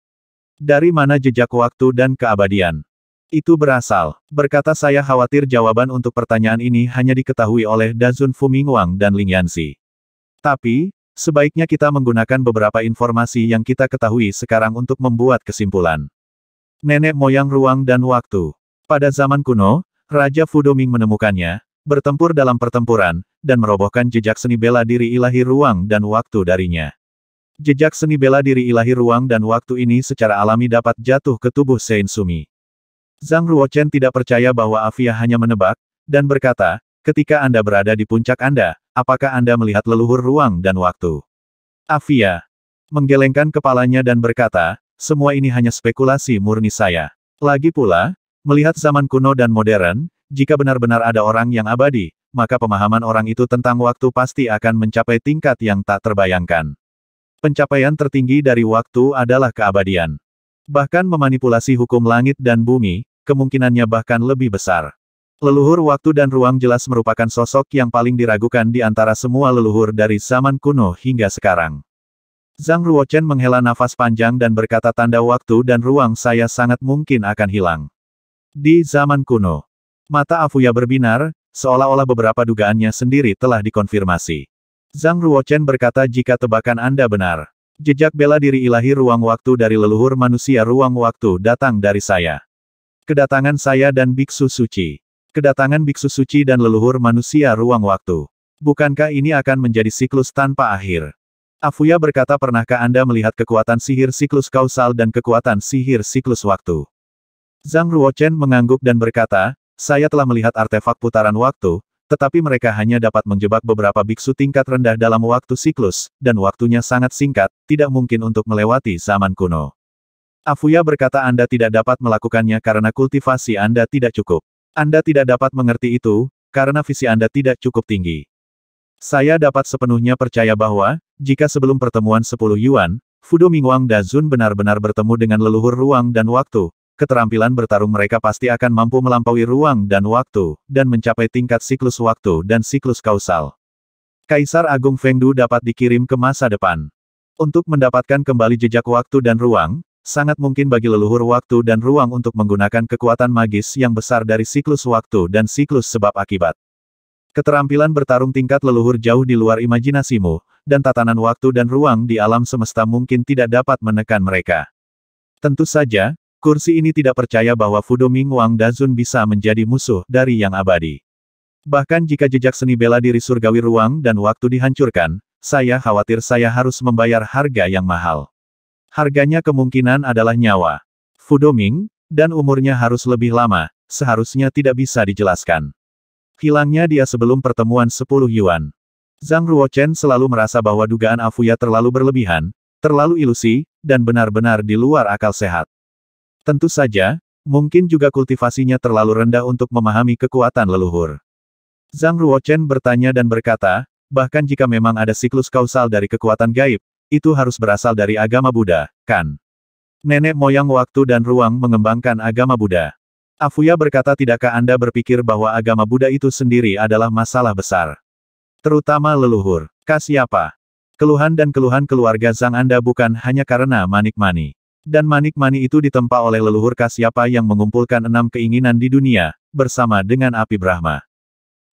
Dari mana jejak waktu dan keabadian? Itu berasal, berkata saya khawatir jawaban untuk pertanyaan ini hanya diketahui oleh Dazun Fumingwang dan Ling Yanzi. Tapi, Sebaiknya kita menggunakan beberapa informasi yang kita ketahui sekarang untuk membuat kesimpulan. Nenek moyang ruang dan waktu. Pada zaman kuno, Raja Fudoming menemukannya, bertempur dalam pertempuran, dan merobohkan jejak seni bela diri ilahi ruang dan waktu darinya. Jejak seni bela diri ilahi ruang dan waktu ini secara alami dapat jatuh ke tubuh Sein Sumi. Zhang Ruochen tidak percaya bahwa Afia hanya menebak, dan berkata, ketika Anda berada di puncak Anda, Apakah Anda melihat leluhur ruang dan waktu? Afia menggelengkan kepalanya dan berkata, semua ini hanya spekulasi murni saya. Lagi pula, melihat zaman kuno dan modern, jika benar-benar ada orang yang abadi, maka pemahaman orang itu tentang waktu pasti akan mencapai tingkat yang tak terbayangkan. Pencapaian tertinggi dari waktu adalah keabadian. Bahkan memanipulasi hukum langit dan bumi, kemungkinannya bahkan lebih besar. Leluhur waktu dan ruang jelas merupakan sosok yang paling diragukan di antara semua leluhur dari zaman kuno hingga sekarang. Zhang Ruochen menghela nafas panjang dan berkata tanda waktu dan ruang saya sangat mungkin akan hilang. Di zaman kuno, mata Afuya berbinar, seolah-olah beberapa dugaannya sendiri telah dikonfirmasi. Zhang Ruochen berkata jika tebakan Anda benar, jejak bela diri ilahi ruang waktu dari leluhur manusia ruang waktu datang dari saya. Kedatangan saya dan Biksu Suci. Kedatangan biksu suci dan leluhur manusia ruang waktu. Bukankah ini akan menjadi siklus tanpa akhir? Afuya berkata pernahkah Anda melihat kekuatan sihir siklus kausal dan kekuatan sihir siklus waktu? Zhang Ruochen mengangguk dan berkata, saya telah melihat artefak putaran waktu, tetapi mereka hanya dapat menjebak beberapa biksu tingkat rendah dalam waktu siklus, dan waktunya sangat singkat, tidak mungkin untuk melewati zaman kuno. Afuya berkata Anda tidak dapat melakukannya karena kultivasi Anda tidak cukup. Anda tidak dapat mengerti itu, karena visi Anda tidak cukup tinggi. Saya dapat sepenuhnya percaya bahwa, jika sebelum pertemuan 10 Yuan, Fudo Mingwang dan Zun benar-benar bertemu dengan leluhur ruang dan waktu, keterampilan bertarung mereka pasti akan mampu melampaui ruang dan waktu, dan mencapai tingkat siklus waktu dan siklus kausal. Kaisar Agung Fengdu dapat dikirim ke masa depan. Untuk mendapatkan kembali jejak waktu dan ruang, Sangat mungkin bagi leluhur waktu dan ruang untuk menggunakan kekuatan magis yang besar dari siklus waktu dan siklus sebab-akibat. Keterampilan bertarung tingkat leluhur jauh di luar imajinasimu, dan tatanan waktu dan ruang di alam semesta mungkin tidak dapat menekan mereka. Tentu saja, kursi ini tidak percaya bahwa Fudo Ming Wang Dazun bisa menjadi musuh dari yang abadi. Bahkan jika jejak seni bela diri surgawi ruang dan waktu dihancurkan, saya khawatir saya harus membayar harga yang mahal. Harganya kemungkinan adalah nyawa. Fudoming, dan umurnya harus lebih lama, seharusnya tidak bisa dijelaskan. Hilangnya dia sebelum pertemuan 10 Yuan. Zhang Ruochen selalu merasa bahwa dugaan Afuya terlalu berlebihan, terlalu ilusi, dan benar-benar di luar akal sehat. Tentu saja, mungkin juga kultivasinya terlalu rendah untuk memahami kekuatan leluhur. Zhang Ruochen bertanya dan berkata, bahkan jika memang ada siklus kausal dari kekuatan gaib, itu harus berasal dari agama Buddha, kan? Nenek moyang waktu dan ruang mengembangkan agama Buddha. Afuya berkata tidakkah Anda berpikir bahwa agama Buddha itu sendiri adalah masalah besar? Terutama leluhur, apa? Keluhan dan keluhan keluarga Zhang Anda bukan hanya karena manik-mani. Dan manik-mani itu ditempa oleh leluhur apa yang mengumpulkan enam keinginan di dunia, bersama dengan api Brahma.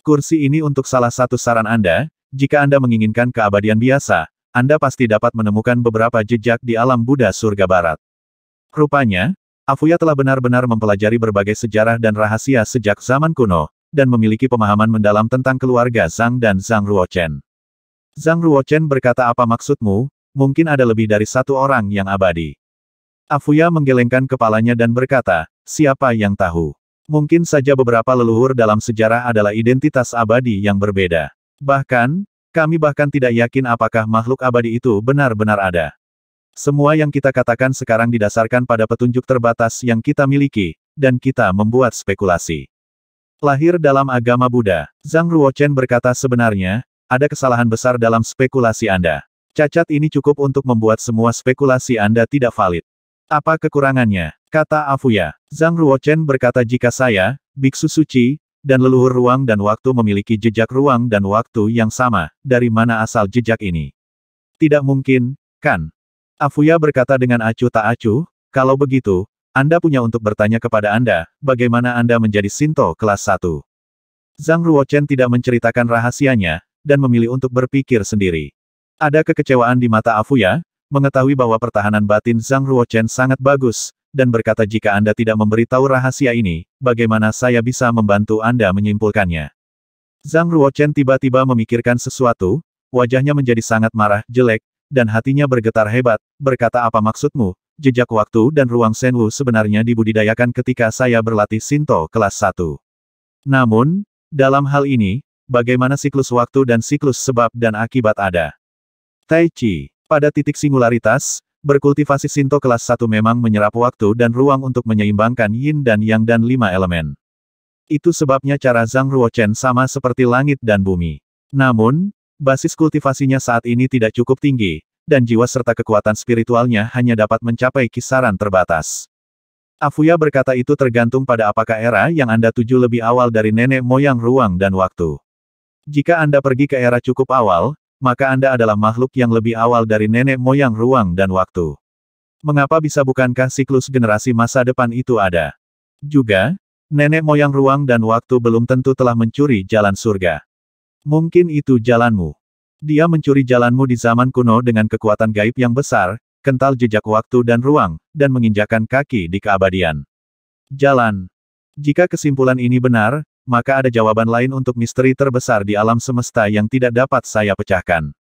Kursi ini untuk salah satu saran Anda, jika Anda menginginkan keabadian biasa, anda pasti dapat menemukan beberapa jejak di alam Buddha surga barat. Rupanya, Afuya telah benar-benar mempelajari berbagai sejarah dan rahasia sejak zaman kuno, dan memiliki pemahaman mendalam tentang keluarga Zhang dan Zhang Ruochen. Zhang Ruochen berkata apa maksudmu, mungkin ada lebih dari satu orang yang abadi. Afuya menggelengkan kepalanya dan berkata, siapa yang tahu? Mungkin saja beberapa leluhur dalam sejarah adalah identitas abadi yang berbeda. Bahkan, kami bahkan tidak yakin apakah makhluk abadi itu benar-benar ada. Semua yang kita katakan sekarang didasarkan pada petunjuk terbatas yang kita miliki, dan kita membuat spekulasi. Lahir dalam agama Buddha, Zhang Ruochen berkata sebenarnya, ada kesalahan besar dalam spekulasi Anda. Cacat ini cukup untuk membuat semua spekulasi Anda tidak valid. Apa kekurangannya? Kata Afuya. Zhang Ruochen berkata jika saya, Biksu Suci, dan leluhur ruang dan waktu memiliki jejak ruang dan waktu yang sama, dari mana asal jejak ini? Tidak mungkin, kan? Afuya berkata dengan acuh tak acuh, kalau begitu, Anda punya untuk bertanya kepada Anda, bagaimana Anda menjadi Sinto kelas 1. Zhang Ruochen tidak menceritakan rahasianya, dan memilih untuk berpikir sendiri. Ada kekecewaan di mata Afuya, mengetahui bahwa pertahanan batin Zhang Ruochen sangat bagus, dan berkata jika Anda tidak memberitahu rahasia ini, bagaimana saya bisa membantu Anda menyimpulkannya. Zhang Ruochen tiba-tiba memikirkan sesuatu, wajahnya menjadi sangat marah, jelek, dan hatinya bergetar hebat, berkata apa maksudmu, jejak waktu dan ruang Senwu sebenarnya dibudidayakan ketika saya berlatih Sinto kelas 1. Namun, dalam hal ini, bagaimana siklus waktu dan siklus sebab dan akibat ada? Tai Chi, pada titik singularitas, berkultivasi Sinto kelas 1 memang menyerap waktu dan ruang untuk menyeimbangkan yin dan yang dan lima elemen. Itu sebabnya cara Zhang Ruochen sama seperti langit dan bumi. Namun, basis kultivasinya saat ini tidak cukup tinggi, dan jiwa serta kekuatan spiritualnya hanya dapat mencapai kisaran terbatas. Afuya berkata itu tergantung pada apakah era yang Anda tuju lebih awal dari nenek moyang ruang dan waktu. Jika Anda pergi ke era cukup awal, maka Anda adalah makhluk yang lebih awal dari nenek moyang ruang dan waktu. Mengapa bisa bukankah siklus generasi masa depan itu ada? Juga, nenek moyang ruang dan waktu belum tentu telah mencuri jalan surga. Mungkin itu jalanmu. Dia mencuri jalanmu di zaman kuno dengan kekuatan gaib yang besar, kental jejak waktu dan ruang, dan menginjakan kaki di keabadian. Jalan. Jika kesimpulan ini benar, maka ada jawaban lain untuk misteri terbesar di alam semesta yang tidak dapat saya pecahkan.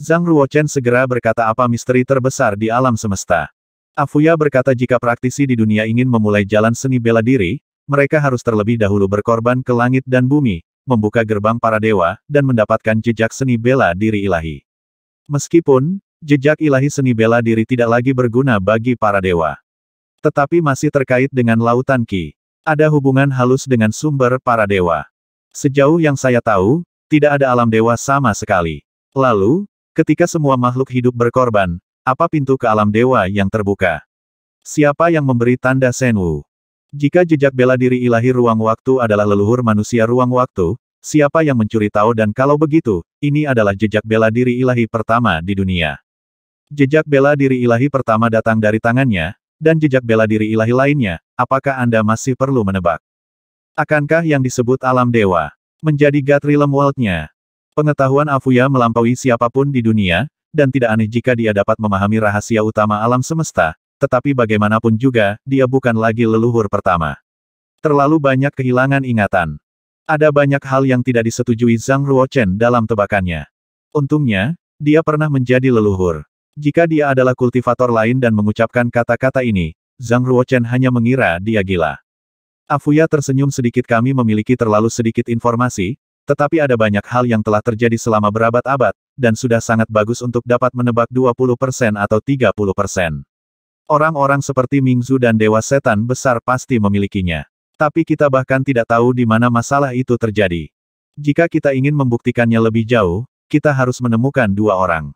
Zhang Ruochen segera berkata apa misteri terbesar di alam semesta. Afuya berkata jika praktisi di dunia ingin memulai jalan seni bela diri, mereka harus terlebih dahulu berkorban ke langit dan bumi, membuka gerbang para dewa, dan mendapatkan jejak seni bela diri ilahi. Meskipun, jejak ilahi seni bela diri tidak lagi berguna bagi para dewa. Tetapi masih terkait dengan lautan Ki. Ada hubungan halus dengan sumber para dewa. Sejauh yang saya tahu, tidak ada alam dewa sama sekali. Lalu, ketika semua makhluk hidup berkorban, apa pintu ke alam dewa yang terbuka? Siapa yang memberi tanda Senwu? Jika jejak bela diri ilahi ruang waktu adalah leluhur manusia ruang waktu, siapa yang mencuri tahu dan kalau begitu, ini adalah jejak bela diri ilahi pertama di dunia. Jejak bela diri ilahi pertama datang dari tangannya, dan jejak bela diri ilahi lainnya, apakah Anda masih perlu menebak? Akankah yang disebut alam dewa menjadi God Realm Pengetahuan Afuya melampaui siapapun di dunia, dan tidak aneh jika dia dapat memahami rahasia utama alam semesta, tetapi bagaimanapun juga, dia bukan lagi leluhur pertama. Terlalu banyak kehilangan ingatan. Ada banyak hal yang tidak disetujui Zhang Ruochen dalam tebakannya. Untungnya, dia pernah menjadi leluhur. Jika dia adalah kultivator lain dan mengucapkan kata-kata ini, Zhang Ruochen hanya mengira dia gila. Afuya tersenyum sedikit kami memiliki terlalu sedikit informasi, tetapi ada banyak hal yang telah terjadi selama berabad-abad, dan sudah sangat bagus untuk dapat menebak 20% atau 30%. Orang-orang seperti Mingzu dan Dewa Setan besar pasti memilikinya. Tapi kita bahkan tidak tahu di mana masalah itu terjadi. Jika kita ingin membuktikannya lebih jauh, kita harus menemukan dua orang.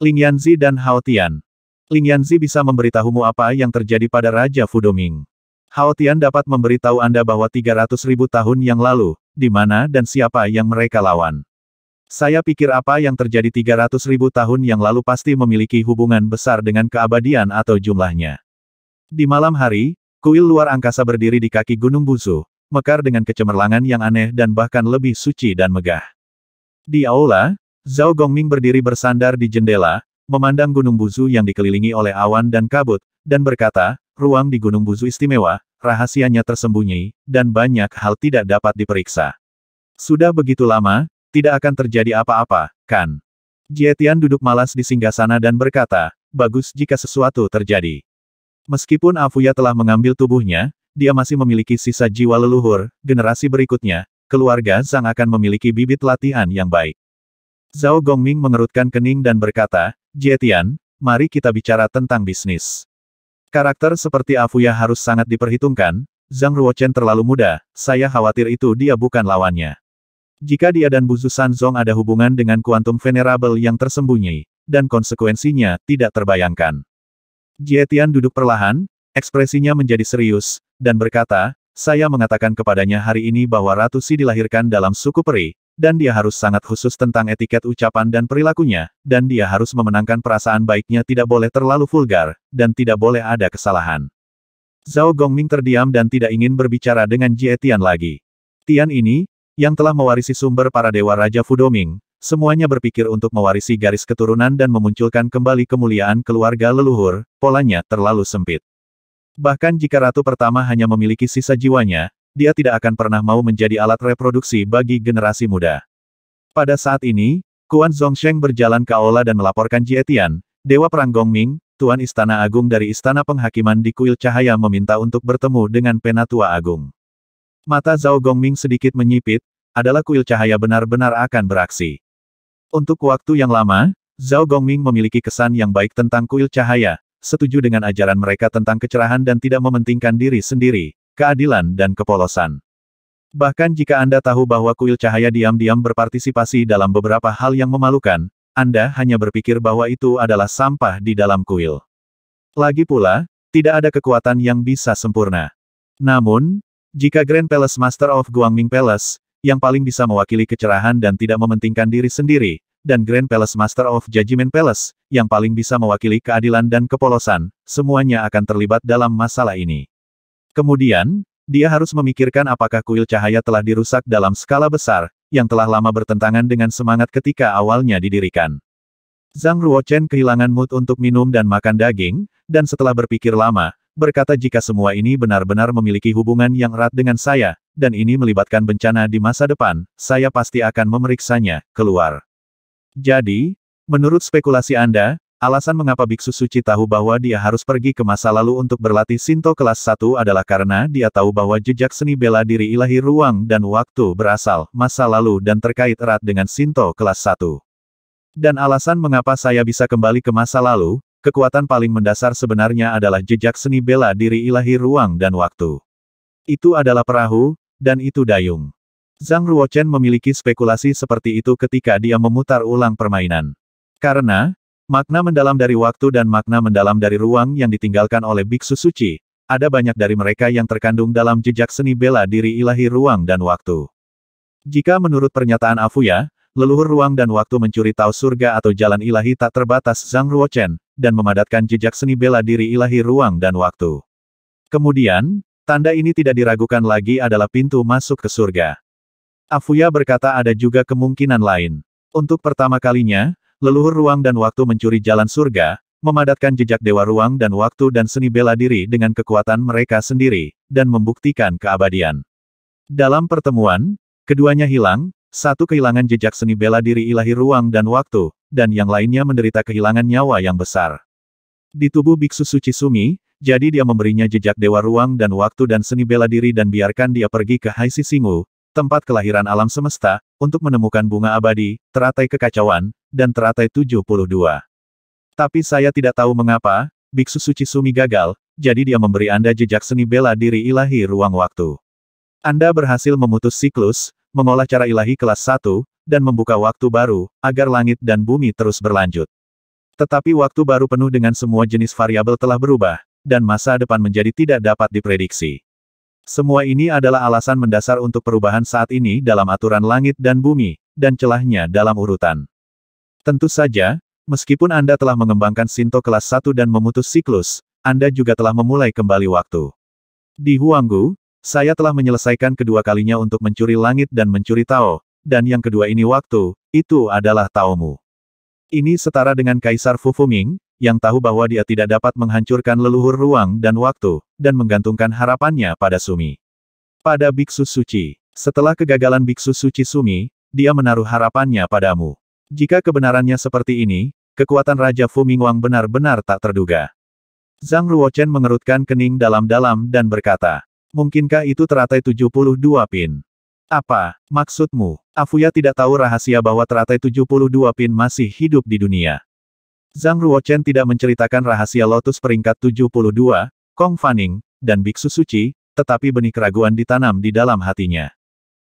Ling Yanzi dan Hao Tian. Ling Yanzi bisa memberitahumu apa yang terjadi pada Raja Fudoming. Hao Tian dapat memberitahu Anda bahwa 300 ribu tahun yang lalu, di mana dan siapa yang mereka lawan. Saya pikir apa yang terjadi 300 ribu tahun yang lalu pasti memiliki hubungan besar dengan keabadian atau jumlahnya. Di malam hari, kuil luar angkasa berdiri di kaki Gunung Busu, mekar dengan kecemerlangan yang aneh dan bahkan lebih suci dan megah. Di aula, Zhao Gongming berdiri bersandar di jendela, memandang Gunung Buzu yang dikelilingi oleh awan dan kabut, dan berkata, ruang di Gunung Buzu istimewa, rahasianya tersembunyi, dan banyak hal tidak dapat diperiksa. Sudah begitu lama, tidak akan terjadi apa-apa, kan? Jietian duduk malas di singgah sana dan berkata, bagus jika sesuatu terjadi. Meskipun Afuya telah mengambil tubuhnya, dia masih memiliki sisa jiwa leluhur, generasi berikutnya, keluarga Zhang akan memiliki bibit latihan yang baik. Zhao Gongming mengerutkan kening dan berkata, Jietian, mari kita bicara tentang bisnis. Karakter seperti Afuya harus sangat diperhitungkan, Zhang Ruochen terlalu muda, saya khawatir itu dia bukan lawannya. Jika dia dan Buzu Sanzong ada hubungan dengan kuantum venerable yang tersembunyi, dan konsekuensinya tidak terbayangkan. Jietian duduk perlahan, ekspresinya menjadi serius, dan berkata, saya mengatakan kepadanya hari ini bahwa Ratu Si dilahirkan dalam suku peri, dan dia harus sangat khusus tentang etiket ucapan dan perilakunya, dan dia harus memenangkan perasaan baiknya tidak boleh terlalu vulgar, dan tidak boleh ada kesalahan. Zhao Gongming terdiam dan tidak ingin berbicara dengan Jie Tian lagi. Tian ini, yang telah mewarisi sumber para dewa Raja Fudoming, semuanya berpikir untuk mewarisi garis keturunan dan memunculkan kembali kemuliaan keluarga leluhur, polanya terlalu sempit. Bahkan jika ratu pertama hanya memiliki sisa jiwanya, dia tidak akan pernah mau menjadi alat reproduksi bagi generasi muda. Pada saat ini, Kuan Zongsheng berjalan ke aula dan melaporkan Jietian, Dewa Perang Gongming, Tuan Istana Agung dari Istana Penghakiman di Kuil Cahaya meminta untuk bertemu dengan Penatua Agung. Mata Zhao Gongming sedikit menyipit, adalah kuil cahaya benar-benar akan beraksi. Untuk waktu yang lama, Zhao Gongming memiliki kesan yang baik tentang kuil cahaya, setuju dengan ajaran mereka tentang kecerahan dan tidak mementingkan diri sendiri, keadilan dan kepolosan. Bahkan jika Anda tahu bahwa kuil cahaya diam-diam berpartisipasi dalam beberapa hal yang memalukan, Anda hanya berpikir bahwa itu adalah sampah di dalam kuil. Lagi pula, tidak ada kekuatan yang bisa sempurna. Namun, jika Grand Palace Master of Guangming Palace, yang paling bisa mewakili kecerahan dan tidak mementingkan diri sendiri, dan Grand Palace Master of Judgment Palace, yang paling bisa mewakili keadilan dan kepolosan, semuanya akan terlibat dalam masalah ini. Kemudian, dia harus memikirkan apakah kuil cahaya telah dirusak dalam skala besar, yang telah lama bertentangan dengan semangat ketika awalnya didirikan. Zhang Ruochen kehilangan mood untuk minum dan makan daging, dan setelah berpikir lama, berkata jika semua ini benar-benar memiliki hubungan yang erat dengan saya, dan ini melibatkan bencana di masa depan, saya pasti akan memeriksanya, keluar. Jadi, menurut spekulasi Anda, alasan mengapa Biksu Suci tahu bahwa dia harus pergi ke masa lalu untuk berlatih Sinto kelas 1 adalah karena dia tahu bahwa jejak seni bela diri ilahi ruang dan waktu berasal masa lalu dan terkait erat dengan Sinto kelas 1. Dan alasan mengapa saya bisa kembali ke masa lalu, kekuatan paling mendasar sebenarnya adalah jejak seni bela diri ilahi ruang dan waktu. Itu adalah perahu, dan itu dayung. Zhang Ruochen memiliki spekulasi seperti itu ketika dia memutar ulang permainan. Karena, makna mendalam dari waktu dan makna mendalam dari ruang yang ditinggalkan oleh Biksu Suci, ada banyak dari mereka yang terkandung dalam jejak seni bela diri ilahi ruang dan waktu. Jika menurut pernyataan Afuya, leluhur ruang dan waktu mencuri tahu surga atau jalan ilahi tak terbatas Zhang Ruochen, dan memadatkan jejak seni bela diri ilahi ruang dan waktu. Kemudian, tanda ini tidak diragukan lagi adalah pintu masuk ke surga. Afuya berkata ada juga kemungkinan lain. Untuk pertama kalinya, leluhur ruang dan waktu mencuri jalan surga, memadatkan jejak dewa ruang dan waktu dan seni bela diri dengan kekuatan mereka sendiri, dan membuktikan keabadian. Dalam pertemuan, keduanya hilang, satu kehilangan jejak seni bela diri ilahi ruang dan waktu, dan yang lainnya menderita kehilangan nyawa yang besar. Di tubuh biksu suci Sumi, jadi dia memberinya jejak dewa ruang dan waktu dan seni bela diri dan biarkan dia pergi ke Haisi Singu, tempat kelahiran alam semesta, untuk menemukan bunga abadi, teratai kekacauan, dan teratai 72. Tapi saya tidak tahu mengapa, Biksu Suci Sumi gagal, jadi dia memberi Anda jejak seni bela diri ilahi ruang waktu. Anda berhasil memutus siklus, mengolah cara ilahi kelas 1, dan membuka waktu baru, agar langit dan bumi terus berlanjut. Tetapi waktu baru penuh dengan semua jenis variabel telah berubah, dan masa depan menjadi tidak dapat diprediksi. Semua ini adalah alasan mendasar untuk perubahan saat ini dalam aturan langit dan bumi, dan celahnya dalam urutan. Tentu saja, meskipun Anda telah mengembangkan Sinto kelas 1 dan memutus siklus, Anda juga telah memulai kembali waktu. Di Huanggu, saya telah menyelesaikan kedua kalinya untuk mencuri langit dan mencuri Tao, dan yang kedua ini waktu, itu adalah Taomu. Ini setara dengan Kaisar Fu Fuming, yang tahu bahwa dia tidak dapat menghancurkan leluhur ruang dan waktu, dan menggantungkan harapannya pada Sumi. Pada Biksu Suci. Setelah kegagalan Biksu Suci Sumi, dia menaruh harapannya padamu. Jika kebenarannya seperti ini, kekuatan Raja Fu Mingwang benar-benar tak terduga. Zhang Ruochen mengerutkan kening dalam-dalam dan berkata, Mungkinkah itu teratai 72 pin? Apa, maksudmu? Afuya tidak tahu rahasia bahwa teratai 72 pin masih hidup di dunia. Zhang Ruochen tidak menceritakan rahasia Lotus peringkat 72, Kong Fanning, dan Biksu Suci, tetapi benih keraguan ditanam di dalam hatinya.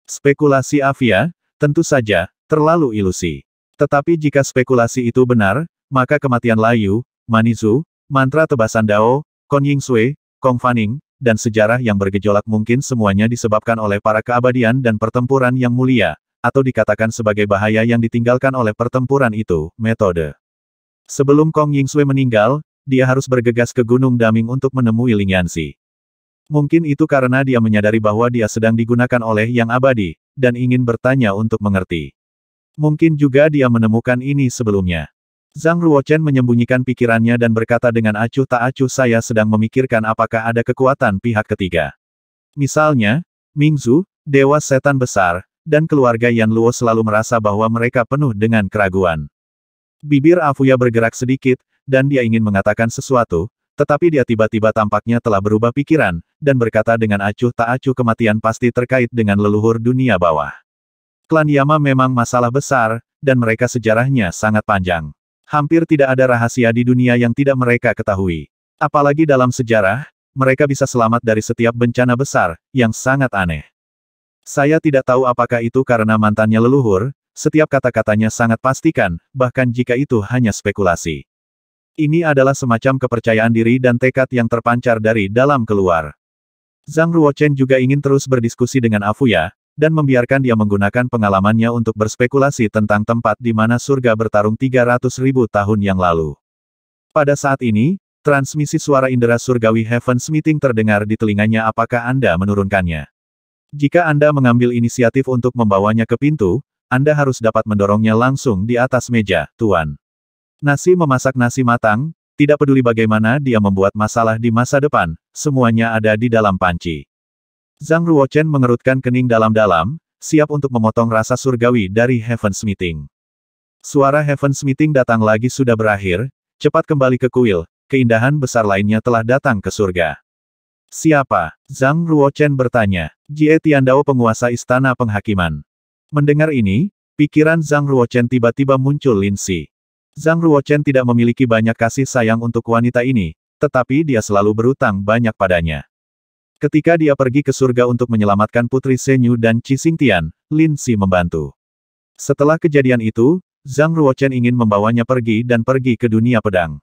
Spekulasi Avia, tentu saja, terlalu ilusi. Tetapi jika spekulasi itu benar, maka kematian Layu, Manizu, mantra tebasan Dao, Kong Ying Sui, Kong Fanning, dan sejarah yang bergejolak mungkin semuanya disebabkan oleh para keabadian dan pertempuran yang mulia, atau dikatakan sebagai bahaya yang ditinggalkan oleh pertempuran itu, metode. Sebelum Kong Ying Sui meninggal, dia harus bergegas ke Gunung Daming untuk menemui Lingyansi. Mungkin itu karena dia menyadari bahwa dia sedang digunakan oleh Yang Abadi, dan ingin bertanya untuk mengerti. Mungkin juga dia menemukan ini sebelumnya. Zhang Ruochen menyembunyikan pikirannya dan berkata dengan acuh tak acuh saya sedang memikirkan apakah ada kekuatan pihak ketiga. Misalnya, Mingzu, Dewa Setan Besar, dan keluarga Yan Luo selalu merasa bahwa mereka penuh dengan keraguan. Bibir Afuya bergerak sedikit, dan dia ingin mengatakan sesuatu, tetapi dia tiba-tiba tampaknya telah berubah pikiran, dan berkata dengan acuh tak acuh kematian pasti terkait dengan leluhur dunia bawah. Klan Yama memang masalah besar, dan mereka sejarahnya sangat panjang. Hampir tidak ada rahasia di dunia yang tidak mereka ketahui. Apalagi dalam sejarah, mereka bisa selamat dari setiap bencana besar, yang sangat aneh. Saya tidak tahu apakah itu karena mantannya leluhur, setiap kata-katanya sangat pastikan, bahkan jika itu hanya spekulasi. Ini adalah semacam kepercayaan diri dan tekad yang terpancar dari dalam keluar. Zhang Ruochen juga ingin terus berdiskusi dengan Afuya, dan membiarkan dia menggunakan pengalamannya untuk berspekulasi tentang tempat di mana surga bertarung 300 ribu tahun yang lalu. Pada saat ini, transmisi suara indera surgawi Heaven's Meeting terdengar di telinganya apakah Anda menurunkannya. Jika Anda mengambil inisiatif untuk membawanya ke pintu, anda harus dapat mendorongnya langsung di atas meja, Tuan. Nasi memasak nasi matang, tidak peduli bagaimana dia membuat masalah di masa depan, semuanya ada di dalam panci. Zhang Ruochen mengerutkan kening dalam-dalam, siap untuk memotong rasa surgawi dari Heaven's Meeting. Suara Heaven's Meeting datang lagi sudah berakhir, cepat kembali ke kuil, keindahan besar lainnya telah datang ke surga. Siapa? Zhang Ruochen bertanya. Jie Tiandao penguasa istana penghakiman. Mendengar ini, pikiran Zhang Ruochen tiba-tiba muncul linsi. Zhang Ruochen tidak memiliki banyak kasih sayang untuk wanita ini, tetapi dia selalu berutang banyak padanya. Ketika dia pergi ke surga untuk menyelamatkan Putri Senyu dan Chi Xingtian, Lin Si membantu. Setelah kejadian itu, Zhang Ruochen ingin membawanya pergi dan pergi ke dunia pedang.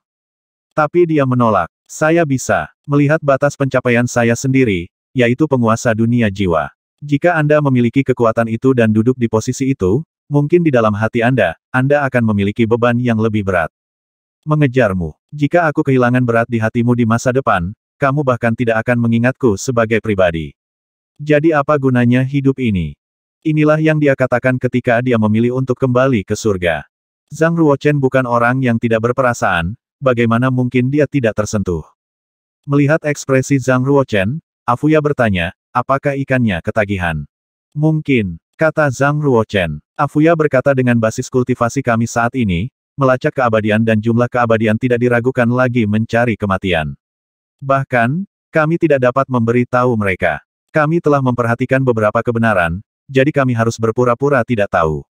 Tapi dia menolak. Saya bisa melihat batas pencapaian saya sendiri, yaitu penguasa dunia jiwa. Jika Anda memiliki kekuatan itu dan duduk di posisi itu, mungkin di dalam hati Anda, Anda akan memiliki beban yang lebih berat. Mengejarmu. Jika aku kehilangan berat di hatimu di masa depan, kamu bahkan tidak akan mengingatku sebagai pribadi. Jadi apa gunanya hidup ini? Inilah yang dia katakan ketika dia memilih untuk kembali ke surga. Zhang Ruochen bukan orang yang tidak berperasaan, bagaimana mungkin dia tidak tersentuh? Melihat ekspresi Zhang Ruochen, Afuya bertanya, Apakah ikannya ketagihan? Mungkin, kata Zhang Ruochen. Afuya berkata dengan basis kultivasi kami saat ini, melacak keabadian dan jumlah keabadian tidak diragukan lagi mencari kematian. Bahkan, kami tidak dapat memberi tahu mereka. Kami telah memperhatikan beberapa kebenaran, jadi kami harus berpura-pura tidak tahu.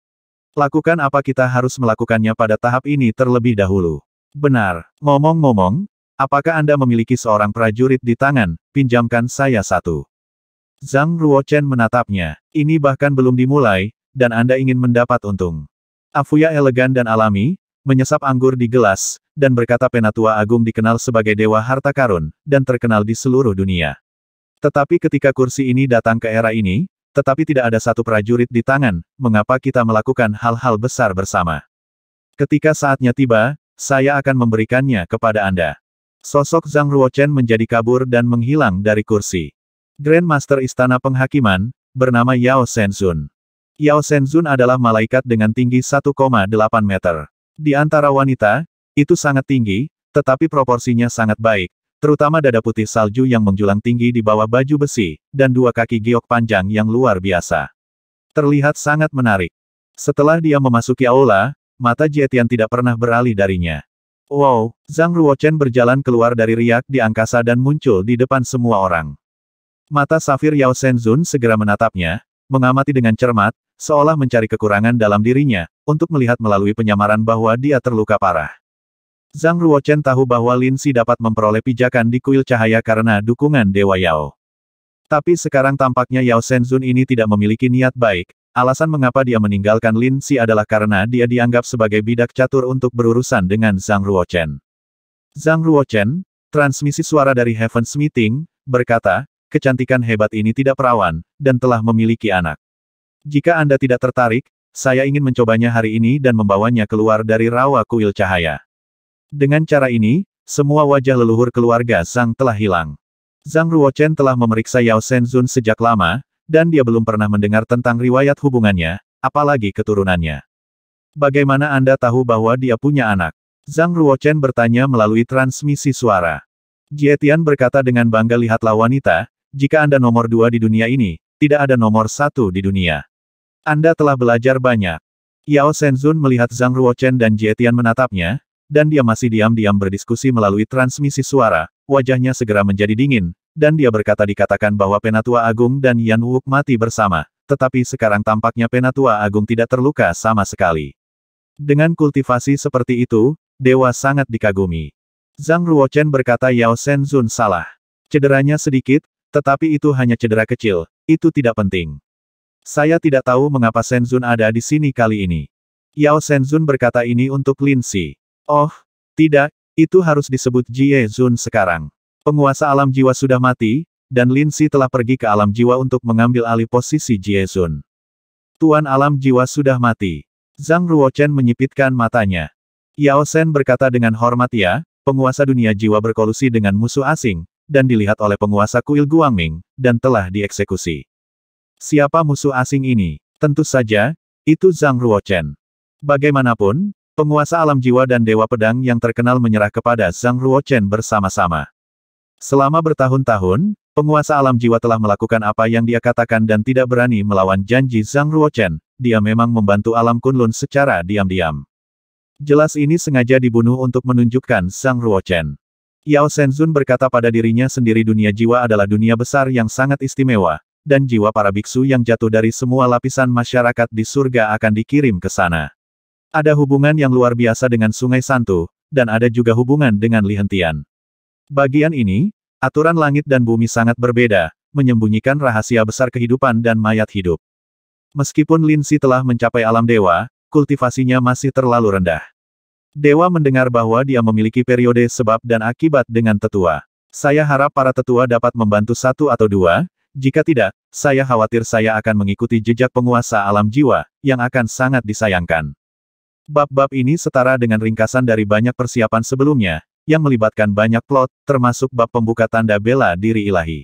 Lakukan apa kita harus melakukannya pada tahap ini terlebih dahulu. Benar, ngomong-ngomong, apakah Anda memiliki seorang prajurit di tangan, pinjamkan saya satu. Zhang Ruochen menatapnya. Ini bahkan belum dimulai, dan Anda ingin mendapat untung. Afuya elegan dan alami, menyesap anggur di gelas, dan berkata penatua agung dikenal sebagai dewa harta karun, dan terkenal di seluruh dunia. Tetapi ketika kursi ini datang ke era ini, tetapi tidak ada satu prajurit di tangan, mengapa kita melakukan hal-hal besar bersama? Ketika saatnya tiba, saya akan memberikannya kepada Anda. Sosok Zhang Ruochen menjadi kabur dan menghilang dari kursi. Grandmaster Istana Penghakiman, bernama Yao Senzun. Yao Senzun adalah malaikat dengan tinggi 1,8 meter. Di antara wanita, itu sangat tinggi, tetapi proporsinya sangat baik, terutama dada putih salju yang menjulang tinggi di bawah baju besi, dan dua kaki giok panjang yang luar biasa. Terlihat sangat menarik. Setelah dia memasuki aula, mata Jietian tidak pernah beralih darinya. Wow, Zhang Ruochen berjalan keluar dari riak di angkasa dan muncul di depan semua orang. Mata safir Yao Shenzun segera menatapnya, mengamati dengan cermat, seolah mencari kekurangan dalam dirinya, untuk melihat melalui penyamaran bahwa dia terluka parah. Zhang Ruochen tahu bahwa Lin Si dapat memperoleh pijakan di kuil cahaya karena dukungan Dewa Yao. Tapi sekarang tampaknya Yao Shenzun ini tidak memiliki niat baik, alasan mengapa dia meninggalkan Lin Si adalah karena dia dianggap sebagai bidak catur untuk berurusan dengan Zhang Ruochen. Zhang Ruochen, transmisi suara dari Heaven's Meeting, berkata, kecantikan hebat ini tidak perawan, dan telah memiliki anak. Jika Anda tidak tertarik, saya ingin mencobanya hari ini dan membawanya keluar dari rawa kuil cahaya. Dengan cara ini, semua wajah leluhur keluarga Zhang telah hilang. Zhang Ruochen telah memeriksa Yao Shenzun sejak lama, dan dia belum pernah mendengar tentang riwayat hubungannya, apalagi keturunannya. Bagaimana Anda tahu bahwa dia punya anak? Zhang Ruochen bertanya melalui transmisi suara. Jietian berkata dengan bangga lihatlah wanita, jika Anda nomor dua di dunia ini, tidak ada nomor satu di dunia. Anda telah belajar banyak. Yao Shenzun melihat Zhang Ruochen dan Jietian menatapnya, dan dia masih diam-diam berdiskusi melalui transmisi suara, wajahnya segera menjadi dingin, dan dia berkata dikatakan bahwa Penatua Agung dan Yan Wuk mati bersama, tetapi sekarang tampaknya Penatua Agung tidak terluka sama sekali. Dengan kultivasi seperti itu, Dewa sangat dikagumi. Zhang Ruochen berkata Yao Shenzun salah. Cederanya sedikit, tetapi itu hanya cedera kecil, itu tidak penting. Saya tidak tahu mengapa Senzun ada di sini kali ini. Yao Senzun berkata ini untuk Lin Si. Oh, tidak, itu harus disebut Jie Zun sekarang. Penguasa alam jiwa sudah mati, dan Lin Si telah pergi ke alam jiwa untuk mengambil alih posisi Jie Zun. Tuan alam jiwa sudah mati. Zhang Ruochen menyipitkan matanya. Yao Sen berkata dengan hormat ya, penguasa dunia jiwa berkolusi dengan musuh asing, dan dilihat oleh penguasa kuil Guangming, dan telah dieksekusi. Siapa musuh asing ini? Tentu saja, itu Zhang Ruochen. Bagaimanapun, penguasa alam jiwa dan dewa pedang yang terkenal menyerah kepada Zhang Ruochen bersama-sama. Selama bertahun-tahun, penguasa alam jiwa telah melakukan apa yang dia katakan dan tidak berani melawan janji Zhang Ruochen, dia memang membantu alam Kunlun secara diam-diam. Jelas ini sengaja dibunuh untuk menunjukkan Zhang Ruochen. Yao Shenzun berkata pada dirinya sendiri dunia jiwa adalah dunia besar yang sangat istimewa, dan jiwa para biksu yang jatuh dari semua lapisan masyarakat di surga akan dikirim ke sana. Ada hubungan yang luar biasa dengan sungai Santu, dan ada juga hubungan dengan Lihentian. Bagian ini, aturan langit dan bumi sangat berbeda, menyembunyikan rahasia besar kehidupan dan mayat hidup. Meskipun Lin Si telah mencapai alam dewa, kultivasinya masih terlalu rendah. Dewa mendengar bahwa dia memiliki periode sebab dan akibat dengan tetua. Saya harap para tetua dapat membantu satu atau dua, jika tidak, saya khawatir saya akan mengikuti jejak penguasa alam jiwa, yang akan sangat disayangkan. Bab-bab ini setara dengan ringkasan dari banyak persiapan sebelumnya, yang melibatkan banyak plot, termasuk bab pembuka tanda bela diri ilahi.